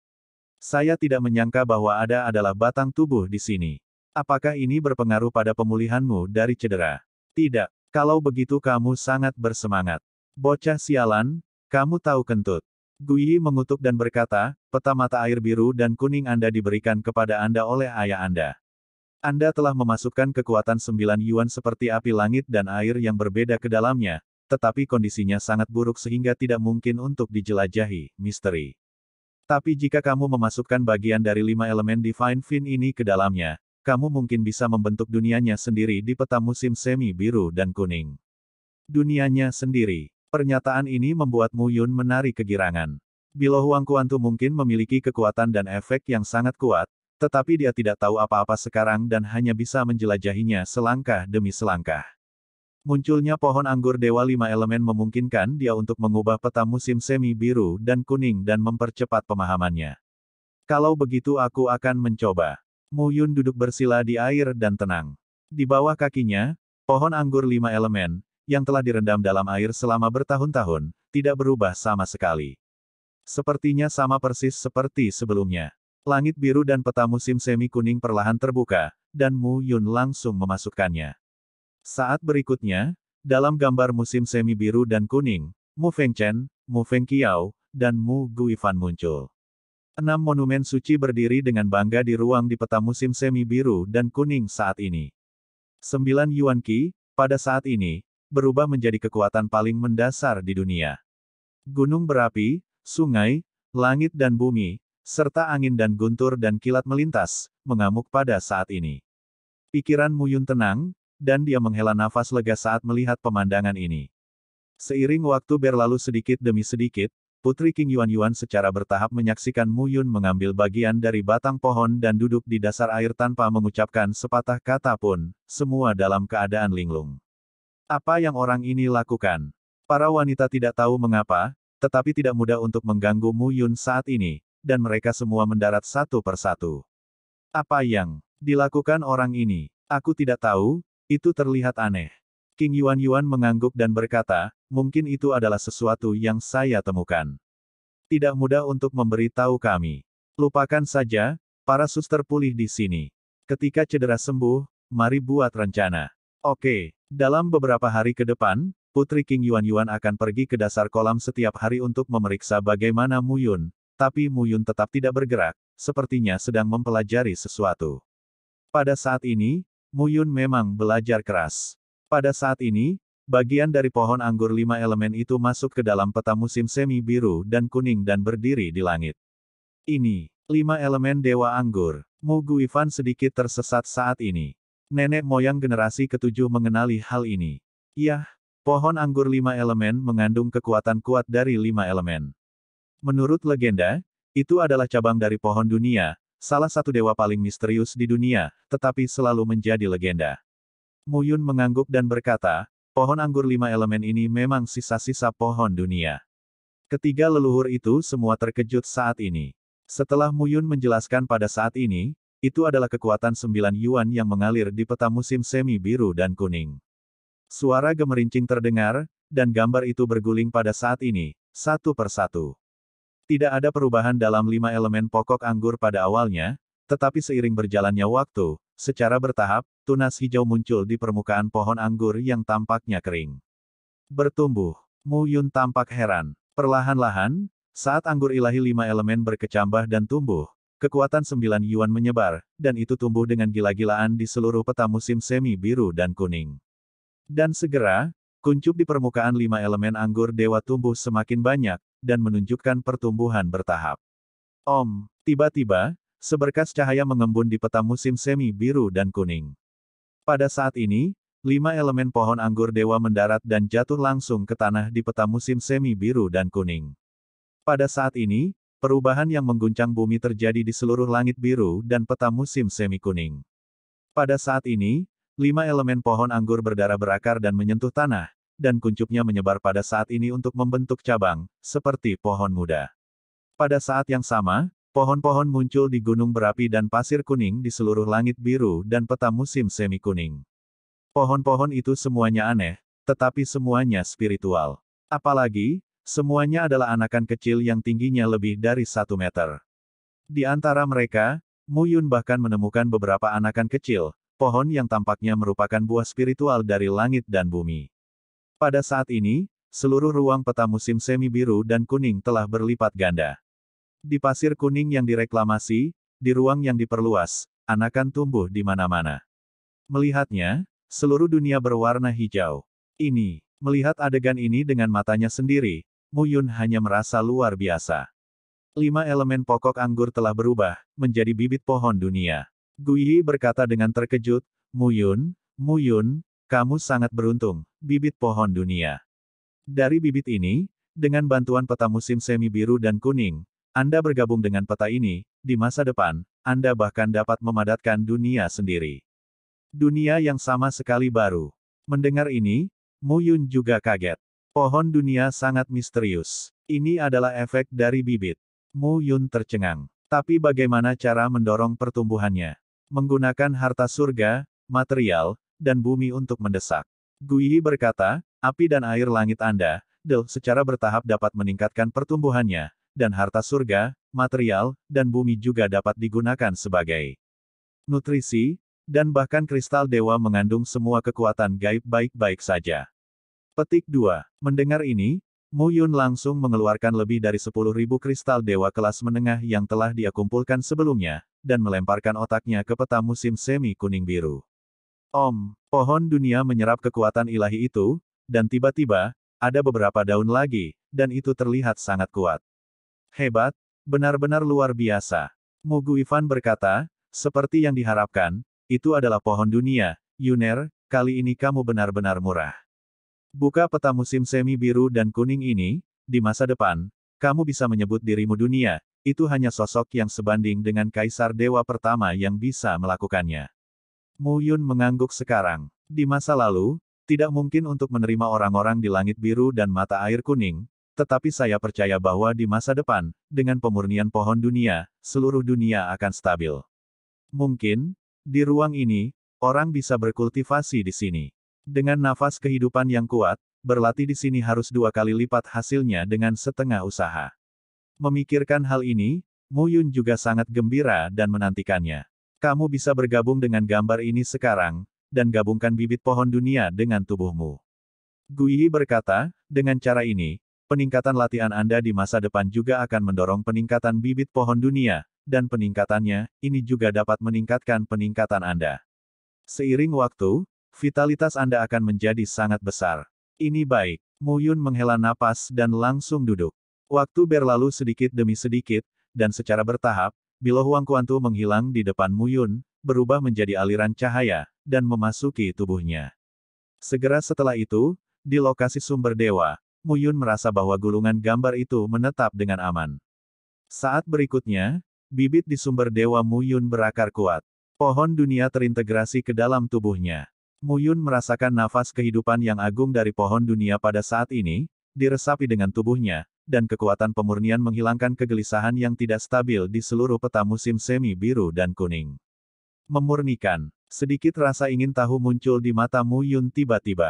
Saya tidak menyangka bahwa ada adalah batang tubuh di sini. Apakah ini berpengaruh pada pemulihanmu dari cedera? Tidak. Kalau begitu kamu sangat bersemangat. Bocah sialan, kamu tahu kentut. Guyi mengutuk dan berkata, peta mata air biru dan kuning Anda diberikan kepada Anda oleh ayah Anda. Anda telah memasukkan kekuatan sembilan yuan seperti api langit dan air yang berbeda ke dalamnya, tetapi kondisinya sangat buruk sehingga tidak mungkin untuk dijelajahi, misteri. Tapi jika kamu memasukkan bagian dari lima elemen Divine Fin ini ke dalamnya, kamu mungkin bisa membentuk dunianya sendiri di peta musim semi biru dan kuning. Dunianya sendiri. Pernyataan ini membuat Mu Yun menarik kegirangan. Bilo Huang Kuantu mungkin memiliki kekuatan dan efek yang sangat kuat, tetapi dia tidak tahu apa-apa sekarang dan hanya bisa menjelajahinya selangkah demi selangkah. Munculnya pohon anggur Dewa Lima Elemen memungkinkan dia untuk mengubah peta musim semi biru dan kuning dan mempercepat pemahamannya. Kalau begitu aku akan mencoba. Mu Yun duduk bersila di air dan tenang. Di bawah kakinya, pohon anggur Lima Elemen, yang telah direndam dalam air selama bertahun-tahun, tidak berubah sama sekali. Sepertinya sama persis seperti sebelumnya. Langit biru dan peta musim semi kuning perlahan terbuka, dan Mu Yun langsung memasukkannya. Saat berikutnya, dalam gambar musim semi biru dan kuning, Mu Feng Chen, Mu Feng Qiao, dan Mu Guifan muncul. Enam monumen suci berdiri dengan bangga di ruang di peta musim semi biru dan kuning saat ini. Sembilan Yuan Qi, pada saat ini, berubah menjadi kekuatan paling mendasar di dunia. Gunung berapi, sungai, langit dan bumi, serta angin dan guntur dan kilat melintas, mengamuk pada saat ini. Pikiran Muyun tenang, dan dia menghela nafas lega saat melihat pemandangan ini. Seiring waktu berlalu sedikit demi sedikit, Putri King Yuan Yuan secara bertahap menyaksikan Muyun mengambil bagian dari batang pohon dan duduk di dasar air tanpa mengucapkan sepatah kata pun, semua dalam keadaan linglung. Apa yang orang ini lakukan? Para wanita tidak tahu mengapa, tetapi tidak mudah untuk mengganggu Muyun saat ini, dan mereka semua mendarat satu persatu. Apa yang dilakukan orang ini? Aku tidak tahu, itu terlihat aneh. King Yuan Yuan mengangguk dan berkata, mungkin itu adalah sesuatu yang saya temukan. Tidak mudah untuk memberi tahu kami. Lupakan saja, para suster pulih di sini. Ketika cedera sembuh, mari buat rencana. Oke, dalam beberapa hari ke depan, Putri King Yuan Yuan akan pergi ke dasar kolam setiap hari untuk memeriksa bagaimana Muyun, tapi Muyun tetap tidak bergerak, sepertinya sedang mempelajari sesuatu. Pada saat ini, Muyun memang belajar keras. Pada saat ini, bagian dari pohon anggur lima elemen itu masuk ke dalam peta musim semi biru dan kuning dan berdiri di langit. Ini, lima elemen dewa anggur. Mugu Ivan sedikit tersesat saat ini. Nenek moyang generasi ketujuh mengenali hal ini. Yah, pohon anggur lima elemen mengandung kekuatan kuat dari lima elemen. Menurut legenda, itu adalah cabang dari pohon dunia, salah satu dewa paling misterius di dunia, tetapi selalu menjadi legenda. Muyun mengangguk dan berkata, pohon anggur lima elemen ini memang sisa-sisa pohon dunia. Ketiga leluhur itu semua terkejut saat ini. Setelah Muyun menjelaskan pada saat ini, itu adalah kekuatan sembilan yuan yang mengalir di peta musim semi biru dan kuning. Suara gemerincing terdengar, dan gambar itu berguling pada saat ini, satu persatu. Tidak ada perubahan dalam lima elemen pokok anggur pada awalnya, tetapi seiring berjalannya waktu, secara bertahap, tunas hijau muncul di permukaan pohon anggur yang tampaknya kering. Bertumbuh, Mu Yun tampak heran. Perlahan-lahan, saat anggur ilahi lima elemen berkecambah dan tumbuh, kekuatan sembilan yuan menyebar, dan itu tumbuh dengan gila-gilaan di seluruh peta musim semi biru dan kuning. Dan segera, kuncup di permukaan lima elemen anggur dewa tumbuh semakin banyak, dan menunjukkan pertumbuhan bertahap. Om, tiba-tiba, seberkas cahaya mengembun di peta musim semi biru dan kuning. Pada saat ini, lima elemen pohon anggur dewa mendarat dan jatuh langsung ke tanah di peta musim semi biru dan kuning. Pada saat ini, perubahan yang mengguncang bumi terjadi di seluruh langit biru dan peta musim semi kuning. Pada saat ini, lima elemen pohon anggur berdarah berakar dan menyentuh tanah, dan kuncupnya menyebar pada saat ini untuk membentuk cabang, seperti pohon muda. Pada saat yang sama, pohon-pohon muncul di gunung berapi dan pasir kuning di seluruh langit biru dan peta musim semi kuning. Pohon-pohon itu semuanya aneh, tetapi semuanya spiritual. Apalagi, semuanya adalah anakan kecil yang tingginya lebih dari satu meter. Di antara mereka, Muyun bahkan menemukan beberapa anakan kecil, pohon yang tampaknya merupakan buah spiritual dari langit dan bumi. Pada saat ini, seluruh ruang peta musim semi biru dan kuning telah berlipat ganda. Di pasir kuning yang direklamasi, di ruang yang diperluas, anakan tumbuh di mana-mana. Melihatnya, seluruh dunia berwarna hijau. Ini, melihat adegan ini dengan matanya sendiri, Mu Yun hanya merasa luar biasa. Lima elemen pokok anggur telah berubah, menjadi bibit pohon dunia. Gui berkata dengan terkejut, Mu Yun, Mu Yun. Kamu sangat beruntung, bibit pohon dunia. Dari bibit ini, dengan bantuan peta musim semi biru dan kuning, Anda bergabung dengan peta ini, di masa depan, Anda bahkan dapat memadatkan dunia sendiri. Dunia yang sama sekali baru. Mendengar ini, Mu Yun juga kaget. Pohon dunia sangat misterius. Ini adalah efek dari bibit. Mu Yun tercengang. Tapi bagaimana cara mendorong pertumbuhannya? Menggunakan harta surga, material, dan bumi untuk mendesak. Gui berkata, api dan air langit Anda, Del, secara bertahap dapat meningkatkan pertumbuhannya, dan harta surga, material, dan bumi juga dapat digunakan sebagai nutrisi, dan bahkan kristal dewa mengandung semua kekuatan gaib baik-baik saja. Petik 2. Mendengar ini, Mu Yun langsung mengeluarkan lebih dari 10.000 kristal dewa kelas menengah yang telah dia kumpulkan sebelumnya, dan melemparkan otaknya ke peta musim semi kuning biru. Om, pohon dunia menyerap kekuatan ilahi itu, dan tiba-tiba, ada beberapa daun lagi, dan itu terlihat sangat kuat. Hebat, benar-benar luar biasa. Mugu Ivan berkata, seperti yang diharapkan, itu adalah pohon dunia, Yuner, kali ini kamu benar-benar murah. Buka peta musim semi biru dan kuning ini, di masa depan, kamu bisa menyebut dirimu dunia, itu hanya sosok yang sebanding dengan kaisar dewa pertama yang bisa melakukannya. Mu Yun mengangguk sekarang. Di masa lalu, tidak mungkin untuk menerima orang-orang di langit biru dan mata air kuning, tetapi saya percaya bahwa di masa depan, dengan pemurnian pohon dunia, seluruh dunia akan stabil. Mungkin, di ruang ini, orang bisa berkultivasi di sini. Dengan nafas kehidupan yang kuat, berlatih di sini harus dua kali lipat hasilnya dengan setengah usaha. Memikirkan hal ini, Mu Yun juga sangat gembira dan menantikannya. Kamu bisa bergabung dengan gambar ini sekarang, dan gabungkan bibit pohon dunia dengan tubuhmu. Guiyi berkata, dengan cara ini, peningkatan latihan Anda di masa depan juga akan mendorong peningkatan bibit pohon dunia, dan peningkatannya, ini juga dapat meningkatkan peningkatan Anda. Seiring waktu, vitalitas Anda akan menjadi sangat besar. Ini baik. Muyun menghela napas dan langsung duduk. Waktu berlalu sedikit demi sedikit, dan secara bertahap, Bilo Huang Kuantu menghilang di depan Mu Yun, berubah menjadi aliran cahaya, dan memasuki tubuhnya. Segera setelah itu, di lokasi sumber dewa, Mu Yun merasa bahwa gulungan gambar itu menetap dengan aman. Saat berikutnya, bibit di sumber dewa Mu Yun berakar kuat. Pohon dunia terintegrasi ke dalam tubuhnya. Mu Yun merasakan nafas kehidupan yang agung dari pohon dunia pada saat ini, diresapi dengan tubuhnya, dan kekuatan pemurnian menghilangkan kegelisahan yang tidak stabil di seluruh peta musim semi biru dan kuning. Memurnikan, sedikit rasa ingin tahu muncul di matamu Yun tiba-tiba.